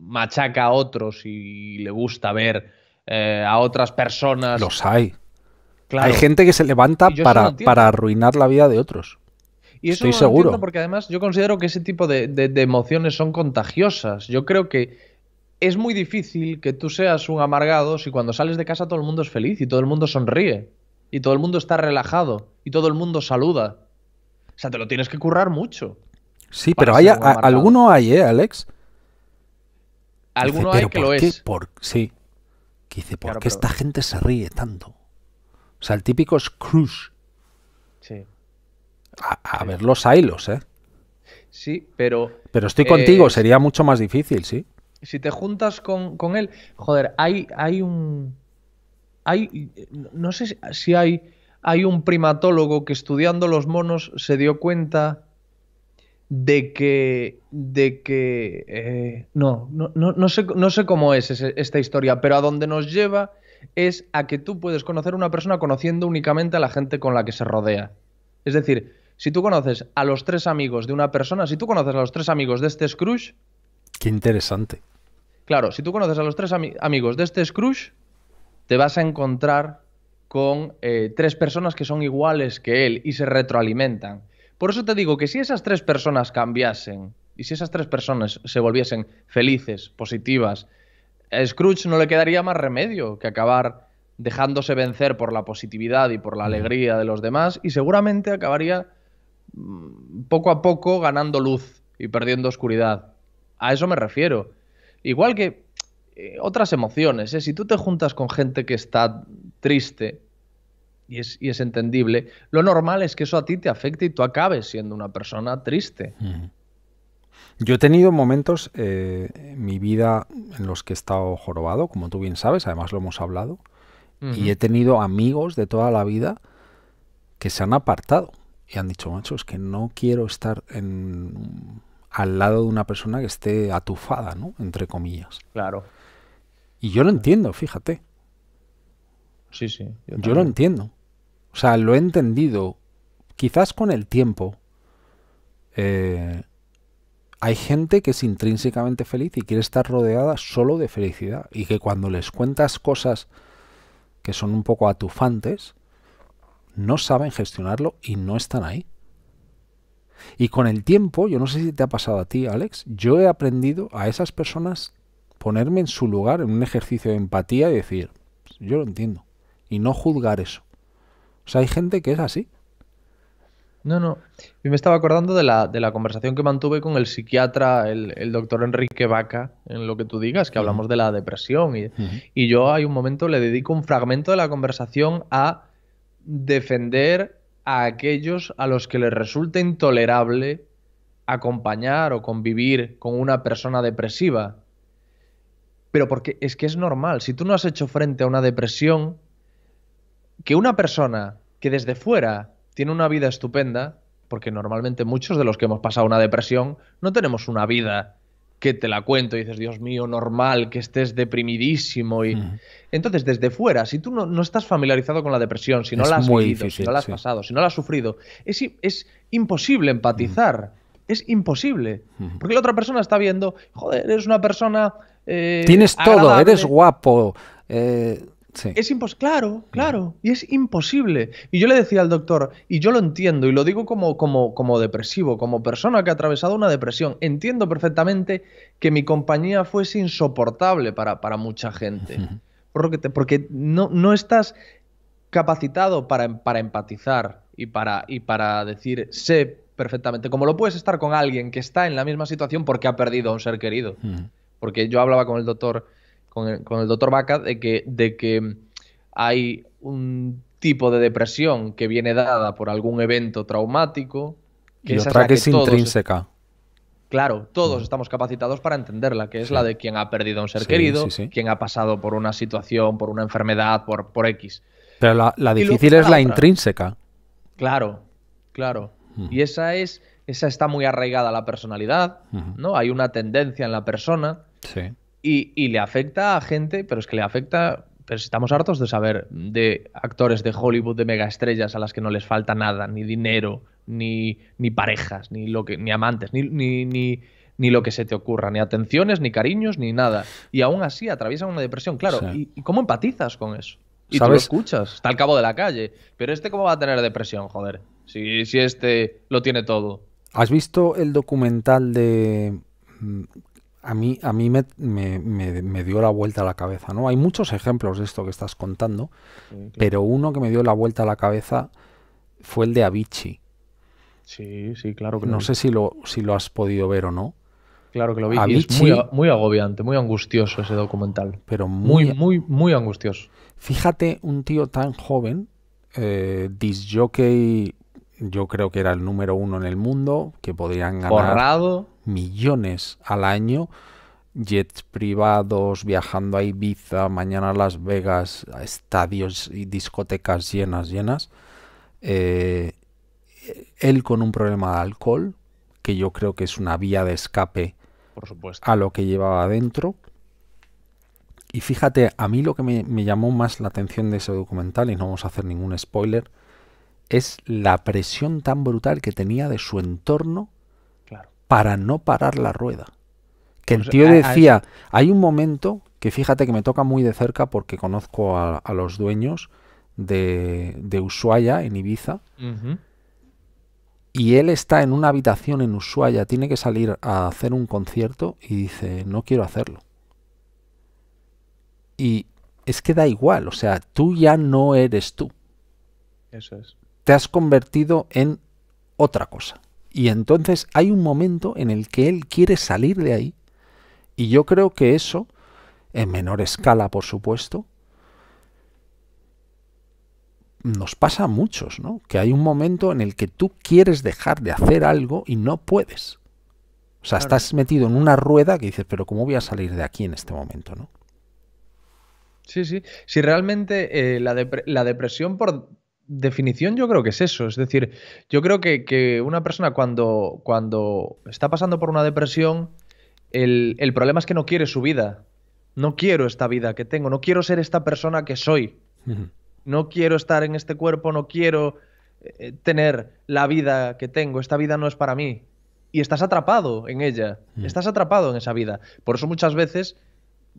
machaca a otros y le gusta ver a otras personas. Los hay. Hay gente que se levanta para, arruinar la vida de otros. Y eso Estoy seguro. porque además yo considero que ese tipo de, emociones son contagiosas. Yo creo que es muy difícil que tú seas un amargado si cuando sales de casa todo el mundo es feliz y todo el mundo sonríe y todo el mundo está relajado y todo el mundo saluda. O sea, te lo tienes que currar mucho. Sí, pero hay alguno hay, ¿eh, Alex? Alguno hay que lo es. Por... Sí. ¿por qué esta gente se ríe tanto? sea, el típico Scrooge. Sí. A, ver los hilos, ¿eh? Sí, pero. Pero estoy contigo, eh, sería mucho más difícil, sí. Si te juntas con, él, joder, hay, hay un. Hay. No sé si hay. Hay un primatólogo que estudiando los monos se dio cuenta de que. de que. Eh, no, no, sé, no sé cómo es esta historia, pero a dónde nos lleva es a que tú puedes conocer a una persona conociendo únicamente a la gente con la que se rodea. Es decir, si tú conoces a los tres amigos de una persona, si tú conoces a los tres amigos de este Scrooge... Qué interesante. Claro, si tú conoces a los tres amigos de este Scrooge, te vas a encontrar con eh, tres personas que son iguales que él y se retroalimentan. Por eso te digo que si esas tres personas cambiasen y si esas tres personas se volviesen felices, positivas, a Scrooge no le quedaría más remedio que acabar dejándose vencer por la positividad y por la alegría de los demás y seguramente acabaría mm, poco a poco ganando luz y perdiendo oscuridad. A eso me refiero. Igual que eh, otras emociones, ¿eh? si tú te juntas con gente que está triste y es, y es, entendible, lo normal es que eso a ti te afecte y tú acabes siendo una persona triste. Yo he tenido momentos eh, en mi vida en los que he estado jorobado, como tú bien sabes, además lo hemos hablado, y he tenido amigos de toda la vida que se han apartado y han dicho, macho, es que no quiero estar al lado de una persona que esté atufada, ¿no? Entre comillas. Claro. Y yo lo entiendo, fíjate. Sí, sí. Yo, lo entiendo. O sea, lo he entendido quizás con el tiempo. Eh, hay gente que es intrínsecamente feliz y quiere estar rodeada solo de felicidad y que cuando les cuentas cosas que son un poco atufantes, no saben gestionarlo y no están ahí. Y con el tiempo, yo no sé si te ha pasado a ti, Alex, yo he aprendido a esas personas ponerme en su lugar en un ejercicio de empatía y decir, yo lo entiendo, y no juzgar eso. O sea, hay gente que es así. No, no. Yo me estaba acordando de la, de la conversación que mantuve con el psiquiatra, el, doctor Enrique Vaca, en lo que tú digas, que hablamos de la depresión. Y, y yo hay un momento le dedico un fragmento de la conversación a defender a aquellos a los que les resulta intolerable acompañar o convivir con una persona depresiva. Pero porque es que es normal, si tú no has hecho frente a una depresión, que una persona que desde fuera tiene una vida estupenda, porque normalmente muchos de los que hemos pasado una depresión no tenemos una vida que te la cuento y dices, Dios mío, normal, que estés deprimidísimo. Y... Entonces, desde fuera, si tú no, estás familiarizado con la depresión, si no la has vivido, si no la has pasado, si no la has sufrido, es, imposible empatizar. Es imposible. Porque la otra persona está viendo, joder, eres una persona... Eh, Tienes todo, eres guapo. Eh es imposible. claro, mm. claro, y es imposible. Y yo le decía al doctor, y yo lo entiendo, y lo digo como, como, como depresivo, como persona que ha atravesado una depresión, entiendo perfectamente que mi compañía fuese insoportable para, para mucha gente. Porque, porque no, no estás capacitado para, para empatizar y para, y para decir, sé perfectamente, como lo puedes estar con alguien que está en la misma situación porque ha perdido a un ser querido. Porque yo hablaba con el doctor con el, doctor Baca, de que, de que hay un tipo de depresión que viene dada por algún evento traumático. Que y otra que es intrínseca. Claro, todos mm. estamos capacitados para entenderla, que es la de quien ha perdido a un ser querido, quien ha pasado por una situación, por una enfermedad, por, por X. Pero la, difícil es la, intrínseca. Claro, claro. Mm. Y esa es, esa está muy arraigada a la personalidad, ¿no? Hay una tendencia en la persona. Sí y, le afecta a gente, pero es que le afecta. Pero estamos hartos de saber de actores de Hollywood, de megaestrellas a las que no les falta nada, ni dinero, ni, ni parejas, ni, lo que, ni amantes, ni, ni, ni, ni, lo que se te ocurra, ni atenciones, ni cariños, ni nada. Y aún así atraviesan una depresión, claro. ¿Y, cómo empatizas con eso? Y tú lo escuchas, está al cabo de la calle. Pero este, ¿cómo va a tener depresión, joder? Si, si este lo tiene todo. ¿Has visto el documental de a mí, a mí me, me, dio la vuelta a la cabeza, ¿no? Hay muchos ejemplos de esto que estás contando, pero uno que me dio la vuelta a la cabeza fue el de Avicii. Sí, sí, claro que No sé si lo, si lo has podido ver o no. Claro que lo vi. Avicii, es muy, agobiante, muy angustioso ese documental. Pero muy, muy, muy, angustioso. Fíjate, un tío tan joven, eh, disjockey, yo creo que era el número uno en el mundo, que podrían ganar millones al año, jets privados, viajando a Ibiza, mañana a Las Vegas, estadios y discotecas llenas, llenas. Eh, él con un problema de alcohol, que yo creo que es una vía de escape Por supuesto. a lo que llevaba adentro. Y fíjate, a mí lo que me llamó más la atención de ese documental, y no vamos a hacer ningún spoiler, es la presión tan brutal que tenía de su entorno para no parar la rueda. Que el tío decía, hay un momento que fíjate que me toca muy de cerca porque conozco a, los dueños de, Ushuaia, en Ibiza, y él está en una habitación en Ushuaia, tiene que salir a hacer un concierto y dice, no quiero hacerlo. Y es que da igual, o sea, tú ya no eres tú. Eso es. Te has convertido en otra cosa. Y entonces hay un momento en el que él quiere salir de ahí. Y yo creo que eso, en menor escala, por supuesto, nos pasa a muchos, ¿no? Que hay un momento en el que tú quieres dejar de hacer algo y no puedes. O sea, estás metido en una rueda que dices, pero ¿cómo voy a salir de aquí en este momento, no? Sí, sí. Si realmente eh, la, depresión por, definición yo creo que es eso. Es decir, yo creo que, una persona cuando, cuando está pasando por una depresión, el, problema es que no quiere su vida. No quiero esta vida que tengo, no quiero ser esta persona que soy. No quiero estar en este cuerpo, no quiero eh, tener la vida que tengo. Esta vida no es para mí. Y estás atrapado en ella, mm. estás atrapado en esa vida. Por eso muchas veces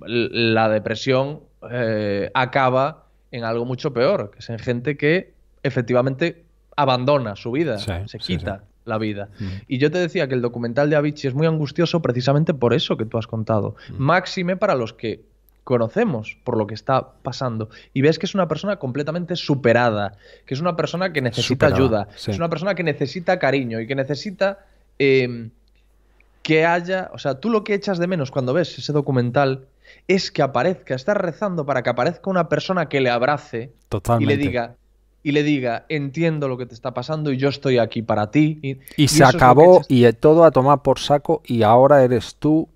la depresión eh, acaba en algo mucho peor, que es en gente que efectivamente abandona su vida, se quita la vida. Y yo te decía que el documental de Avicii es muy angustioso precisamente por eso que tú has contado. Máxime para los que conocemos por lo que está pasando y ves que es una persona completamente superada, que es una persona que necesita ayuda, es una persona que necesita cariño y que necesita em, que haya, o sea, tú lo que echas de menos cuando ves ese documental es que aparezca, estás rezando para que aparezca una persona que le abrace y le diga, y le diga, entiendo lo que te está pasando y yo estoy aquí para ti. Y, se acabó y todo a tomar por saco y ahora eres tú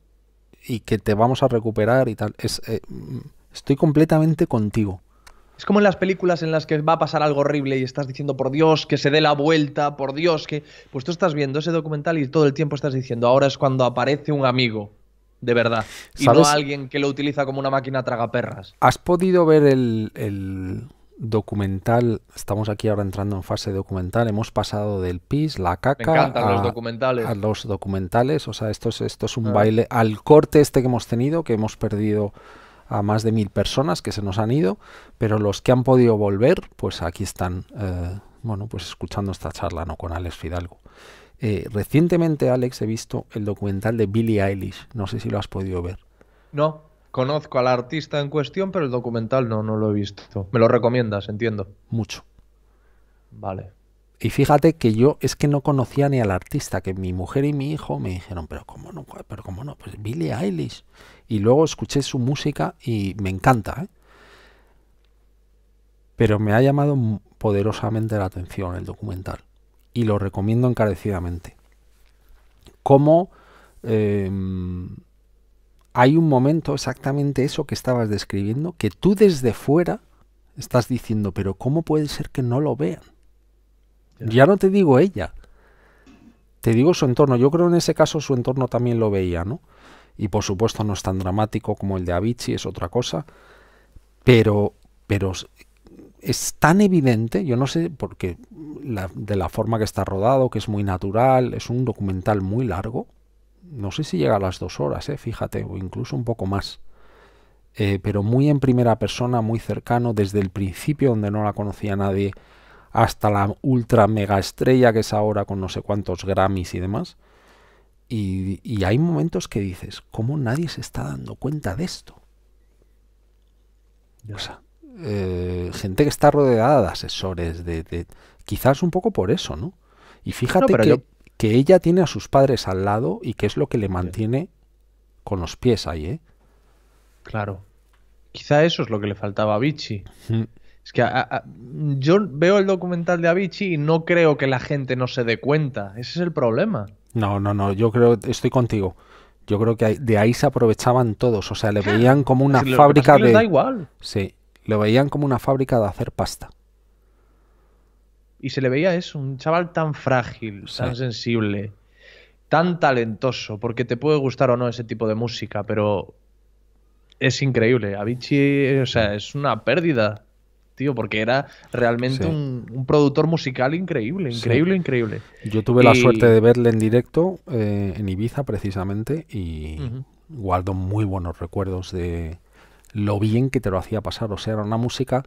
y que te vamos a recuperar y tal. Eh, mm, estoy completamente contigo. Es como en las películas en las que va a pasar algo horrible y estás diciendo, por Dios, que se dé la vuelta, por Dios, que... Pues tú estás viendo ese documental y todo el tiempo estás diciendo, ahora es cuando aparece un amigo, de verdad, y no alguien que lo utiliza como una máquina tragaperras. ¿Has podido ver el documental, estamos aquí ahora entrando en fase documental, hemos pasado del pis, la caca, a, los documentales. o sea, esto es, esto es un ah. baile al corte este que hemos tenido, que hemos perdido a más de mil personas que se nos han ido, pero los que han podido volver, pues aquí están, eh, bueno, pues escuchando esta charla, ¿no? Con Alex Fidalgo. Eh, recientemente, Alex, he visto el documental de Billie Eilish, no sé si lo has podido ver. No, Conozco al artista en cuestión, pero el documental no, no lo he visto. Me lo recomiendas, entiendo. Mucho. Vale. Y fíjate que yo es que no conocía ni al artista, que mi mujer y mi hijo me dijeron, pero cómo no, pero cómo no, pues Billie Eilish. Y luego escuché su música y me encanta, ¿eh? Pero me ha llamado poderosamente la atención el documental. Y lo recomiendo encarecidamente. Como em, hay un momento exactamente eso que estabas describiendo, que tú desde fuera estás diciendo, pero ¿cómo puede ser que no lo vean? Ya, no te digo ella, te digo su entorno. Yo creo en ese caso su entorno también lo veía, ¿no? Y por supuesto no es tan dramático como el de Avicii, es otra cosa, pero, pero es tan evidente, yo no sé, porque la, de la forma que está rodado, que es muy natural, es un documental muy largo, no sé si llega a las dos horas, eh, fíjate, o incluso un poco más. Eh, pero muy en primera persona, muy cercano, desde el principio donde no la conocía nadie, hasta la ultra mega estrella que es ahora con no sé cuántos Grammys y demás. Y, hay momentos que dices, ¿cómo nadie se está dando cuenta de esto? O sea, eh, gente que está rodeada de asesores, de, de, quizás un poco por eso, ¿no? Y fíjate que que ella tiene a sus padres al lado y que es lo que le mantiene con los pies ahí, ¿eh? Claro. Quizá eso es lo que le faltaba a Bichi. Es que yo veo el documental de Avicii y no creo que la gente no se dé cuenta. Ese es el problema. No, no, no. Yo creo, estoy contigo. Yo creo que de ahí se aprovechaban todos. O sea, le veían como una fábrica de. Sí, le veían como una fábrica de hacer pasta. Y se le veía eso, un chaval tan frágil, tan sensible, tan talentoso, porque te puede gustar o no ese tipo de música, pero es increíble. Avicii, o sea, es una pérdida, tío, porque era realmente un, productor musical increíble, increíble, increíble. Yo tuve la suerte de verle en directo eh, en Ibiza, precisamente, y guardo muy buenos recuerdos de lo bien que te lo hacía pasar. O sea, era una música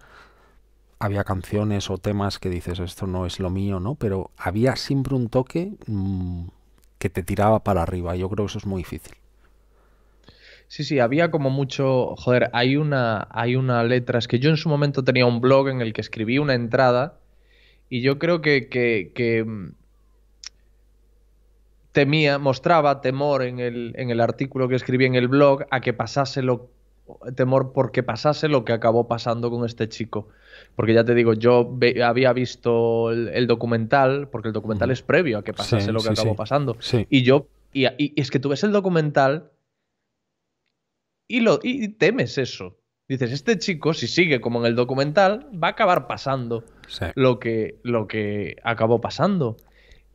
había canciones o temas que dices esto no es lo mío, ¿no? Pero había siempre un toque mm, que te tiraba para arriba. Yo creo que eso es muy difícil. Sí, sí, había como mucho. Joder, hay una, hay una letra. Es que yo en su momento tenía un blog en el que escribí una entrada. Y yo creo que, que, que mm, temía, mostraba temor en el, en el artículo que escribí en el blog a que pasase lo temor porque pasase lo que acabó pasando con este chico porque ya te digo, yo había visto el, documental, porque el documental es previo a que pasase lo que acabó pasando. Y yo, y, es que tú ves el documental y, temes eso. Dices, este chico, si sigue como en el documental, va a acabar pasando lo, que, lo que acabó pasando.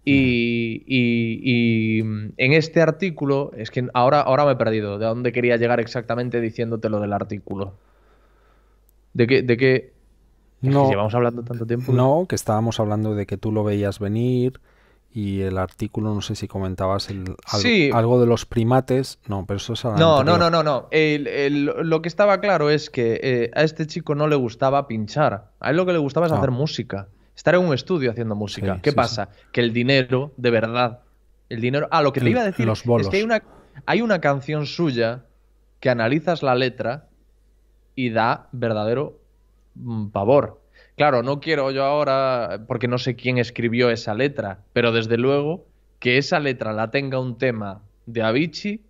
Y, en este artículo, es que ahora, ahora me he perdido, de dónde quería llegar exactamente diciéndote lo del artículo. De qué, de qué, no, que llevamos hablando tanto tiempo. No, que estábamos hablando de que tú lo veías venir y el artículo, no sé si comentabas algo de los primates. No, pero eso es no, no, no, no, no, no. lo que estaba claro es que eh, a este chico no le gustaba pinchar. A él lo que le gustaba es ah. hacer música. Estar en un estudio haciendo música. ¿Qué pasa? Que el dinero, de verdad, el dinero. Ah, lo que te iba a decir los hay una canción suya que analizas la letra y da verdadero pavor. Claro, no quiero yo ahora, porque no sé quién escribió esa letra, pero desde luego que esa letra la tenga un tema de Avicii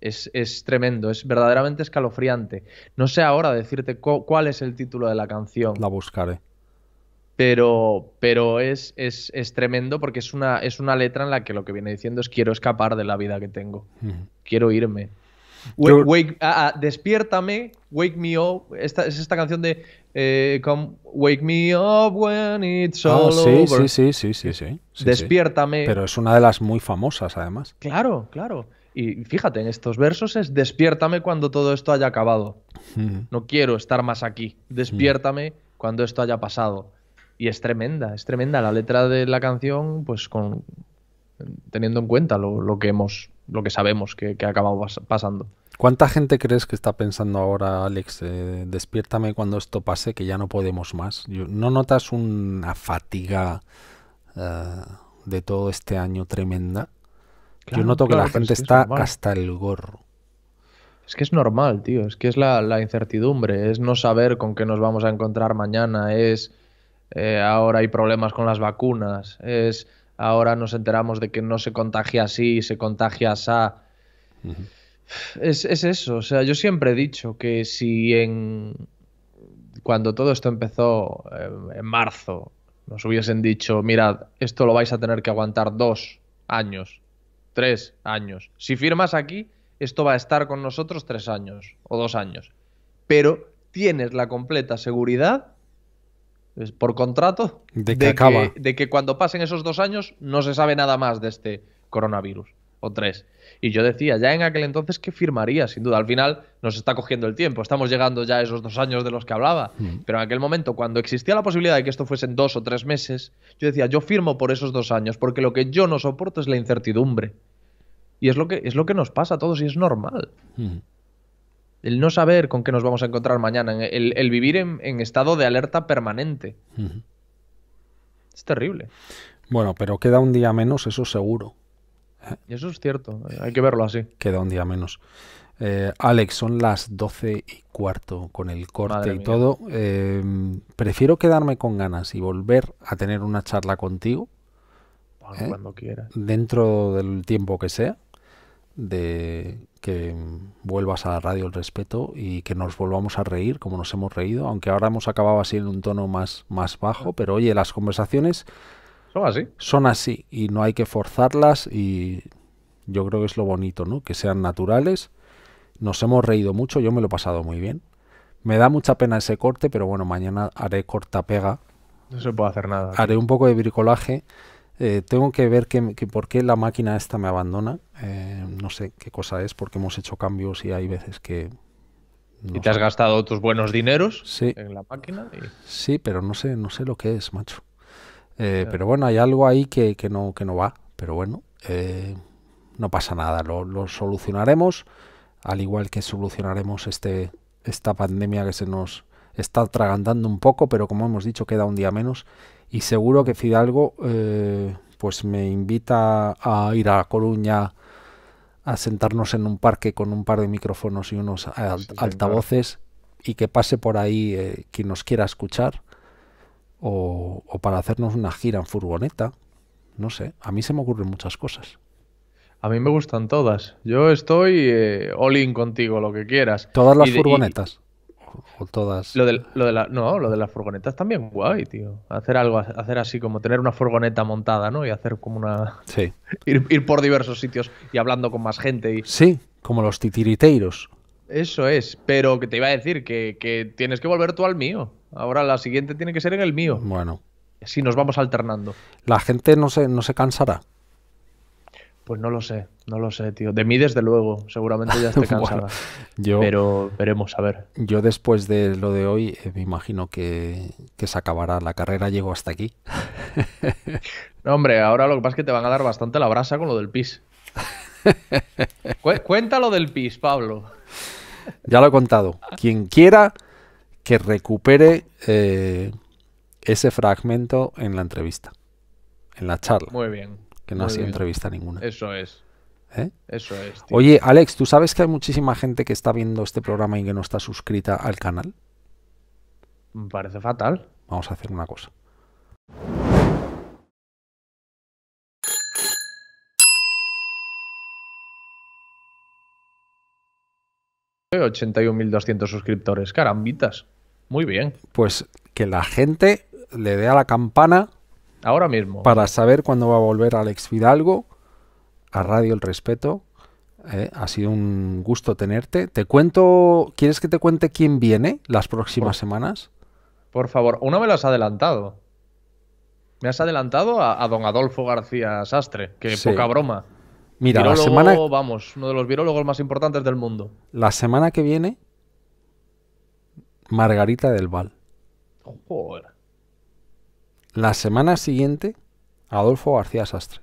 es, es tremendo, es verdaderamente escalofriante. No sé ahora decirte cuál es el título de la canción. La buscaré. Pero, pero es, es, es, tremendo porque es una, es una letra en la que lo que viene diciendo es quiero escapar de la vida que tengo, quiero irme. Wake, ah, ah, despiértame, wake me up. Esta, es esta canción de eh, wake me up when it's ah, all over. Sí, sí, sí, sí, Despiértame. Pero es una de las muy famosas, además. Claro, claro. Y fíjate, en estos versos es despiértame cuando todo esto haya acabado. No quiero estar más aquí. Despiértame cuando esto haya pasado. Y es tremenda, es tremenda la letra de la canción, pues con teniendo en cuenta lo, que hemos, lo que sabemos que, ha acabado pasando. ¿Cuánta gente crees que está pensando ahora, Alex, eh, despiértame cuando esto pase, que ya no podemos más? ¿No notas una fatiga eh, de todo este año tremenda? Yo noto que la gente está hasta el gorro. Es que es normal, tío, es que es la, incertidumbre, es no saber con qué nos vamos a encontrar mañana, es eh, ahora hay problemas con las vacunas, es ahora nos enteramos de que no se contagia así, se contagia así. Es, eso, o sea, yo siempre he dicho que si en cuando todo esto empezó eh, en marzo nos hubiesen dicho, mirad, esto lo vais a tener que aguantar dos años, tres años. Si firmas aquí, esto va a estar con nosotros tres años o dos años. Pero tienes la completa seguridad por contrato de que cuando pasen esos dos años no se sabe nada más de este coronavirus o tres. Y yo decía ya en aquel entonces que firmaría, sin duda. Al final nos está cogiendo el tiempo, estamos llegando ya a esos dos años de los que hablaba. Mm. Pero en aquel momento, cuando existía la posibilidad de que esto fuesen dos o tres meses, yo decía, yo firmo por esos dos años, porque lo que yo no soporto es la incertidumbre. Y es lo que, es lo que nos pasa a todos y es normal. Mm. El no saber con qué nos vamos a encontrar mañana, el, vivir en, estado de alerta permanente. Mm. Es terrible. Bueno, pero queda un día menos, eso seguro. Eso es cierto, hay que verlo así. Queda un día menos. Eh, Alex, son las doce y cuarto con el corte y todo. Em, prefiero quedarme con ganas y volver a tener una charla contigo. ¿eh? cuando quieras. Dentro del tiempo que sea. De que vuelvas a la radio el respeto y que nos volvamos a reír como nos hemos reído. Aunque ahora hemos acabado así en un tono más, más bajo. Pero oye, las conversaciones son así. Son así y no hay que forzarlas y yo creo que es lo bonito, ¿no? Que sean naturales. Nos hemos reído mucho, yo me lo he pasado muy bien. Me da mucha pena ese corte, pero bueno, mañana haré corta pega. No se puede hacer nada. Haré un poco de bricolaje. Eh, tengo que ver que, por qué la máquina esta me abandona. Eh, no sé qué cosa es, porque hemos hecho cambios y hay veces que... y te has gastado otros buenos dineros en la máquina. Sí, pero no sé, no sé lo que es, macho. Eh, pero bueno, hay algo ahí que, no, va. Pero bueno, eh, no pasa nada, lo, solucionaremos, al igual que solucionaremos este, esta pandemia que se nos está atragantando un poco, pero como hemos dicho, queda un día menos. Y seguro que Fidalgo eh, pues me invita a ir a Coruña a sentarnos en un parque con un par de micrófonos y unos altavoces y que pase por ahí quien nos quiera escuchar o, para hacernos una gira en furgoneta. No sé, a mí se me ocurren muchas cosas. A mí me gustan todas. Yo estoy eh, all in contigo, lo que quieras. Todas las furgonetas. O todas. Lo de, lo de no, lo de las furgonetas también guay, tío. Hacer algo, hacer así como tener una furgoneta montada, ¿no? Y hacer como una. Sí. ir, por diversos sitios y hablando con más gente. Y... Sí, como los titiriteiros. Eso es, pero que te iba a decir que, tienes que volver tú al mío. Ahora la siguiente tiene que ser en el mío. Bueno. si nos vamos alternando. ¿La gente no se, no se cansará? Pues no lo sé, no lo sé, tío. De mí, desde luego, seguramente ya esté cansada. yo, pero veremos, a ver. Yo después de lo de hoy, eh, me imagino que, se acabará. La carrera llego hasta aquí. hombre, ahora lo que pasa es que te van a dar bastante la brasa con lo del pis. cuéntalo del pis, Pablo ya lo he contado. Quien quiera que recupere eh, ese fragmento en la entrevista, en la charla. Muy bien. Que no ha sido entrevista ninguna. Eso es. ¿Eh? Oye, Alex, ¿tú sabes que hay muchísima gente que está viendo este programa y que no está suscrita al canal? Me parece fatal. Vamos a hacer una cosa. 81.200 suscriptores. Carambitas. Muy bien. Pues que la gente le dé a la campana. Ahora mismo. Para saber cuándo va a volver Alex Fidalgo a Radio El Respeto. Eh, ha sido un gusto tenerte. Te cuento. ¿Quieres que te cuente quién viene las próximas semanas? Por favor, uno me lo has adelantado. Me has adelantado a, don Adolfo García Sastre, que poca broma. Mira, la semana... vamos, uno de los virólogos más importantes del mundo. La semana que viene, Margarita del Val. Joder. La semana siguiente, Adolfo García Sastre.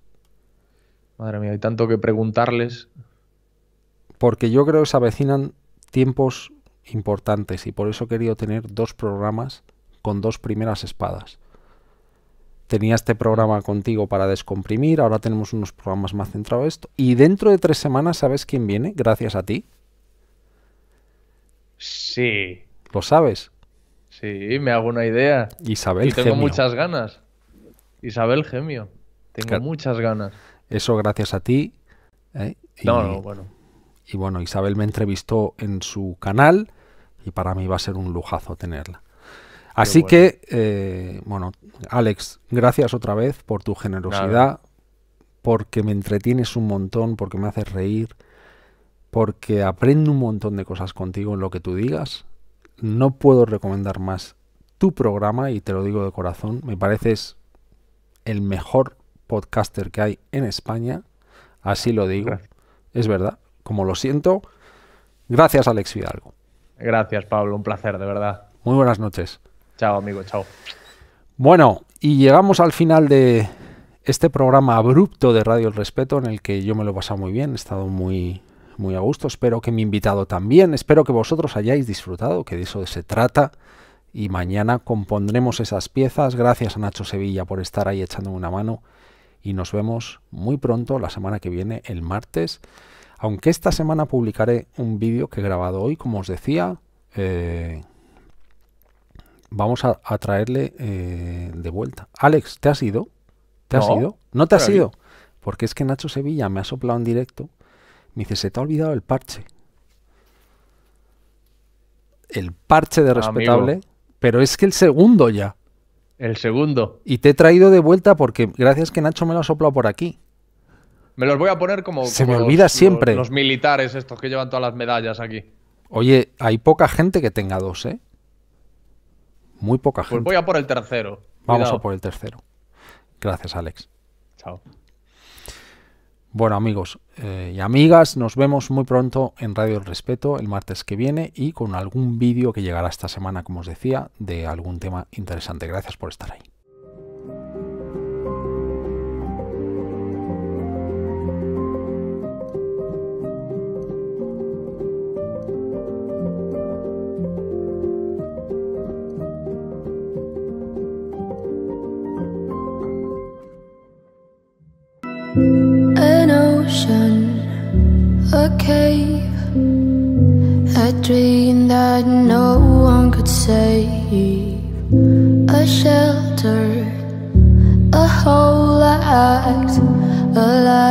Madre mía, hay tanto que preguntarles. Porque yo creo que se avecinan tiempos importantes y por eso he querido tener dos programas con dos primeras espadas tenía este programa contigo para descomprimir, ahora tenemos unos programas más centrados en esto. Y dentro de tres semanas, ¿sabes quién viene? Gracias a ti. Sí. ¿Lo sabes? Sí, me hago una idea. Isabel Tengo muchas ganas. Isabel Gemio. Tengo muchas ganas. Eso gracias a ti. ¿eh? no, no, bueno. Y bueno, Isabel me entrevistó en su canal y para mí va a ser un lujazo tenerla. Así que, eh, bueno, Alex, gracias otra vez por tu generosidad, porque me entretienes un montón, porque me haces reír, porque aprendo un montón de cosas contigo en lo que tú digas. No puedo recomendar más tu programa y te lo digo de corazón. Me pareces el mejor podcaster que hay en España. Así lo digo. Es verdad. Como lo siento. Gracias, Alex Fidalgo. Gracias, Pablo. Un placer, de verdad. Muy buenas noches. Chao, amigo, chao. Bueno, y llegamos al final de este programa abrupto de Radio El Respeto, en el que yo me lo he pasado muy bien, he estado muy, muy a gusto. Espero que mi invitado también, espero que vosotros hayáis disfrutado, que de eso se trata. Y mañana compondremos esas piezas. Gracias a Nacho Sevilla por estar ahí echándome una mano. Y nos vemos muy pronto, la semana que viene, el martes. Aunque esta semana publicaré un vídeo que he grabado hoy, como os decía. Eh, vamos a, traerle eh, de vuelta. Alex, ¿te has ido? ¿Te has ido? No te has ido. Porque es que Nacho Sevilla me ha soplado en directo. Me dice, se te ha olvidado el parche. El parche de respetable. Pero es que el segundo ya. El segundo. Y te he traído de vuelta porque gracias que Nacho me lo ha soplado por aquí. Me los voy a poner como. Se me olvida siempre. los, militares estos que llevan todas las medallas aquí. Oye, hay poca gente que tenga dos, ¿eh? Muy poca pues gente. Pues voy a por el tercero. Vamos a por el tercero. Gracias, Alex. Chao. Bueno, amigos eh, y amigas, nos vemos muy pronto en Radio El Respeto el martes que viene y con algún vídeo que llegará esta semana, como os decía, de algún tema interesante. Gracias por estar ahí. a cave A dream that no one could save A shelter, a whole act, a life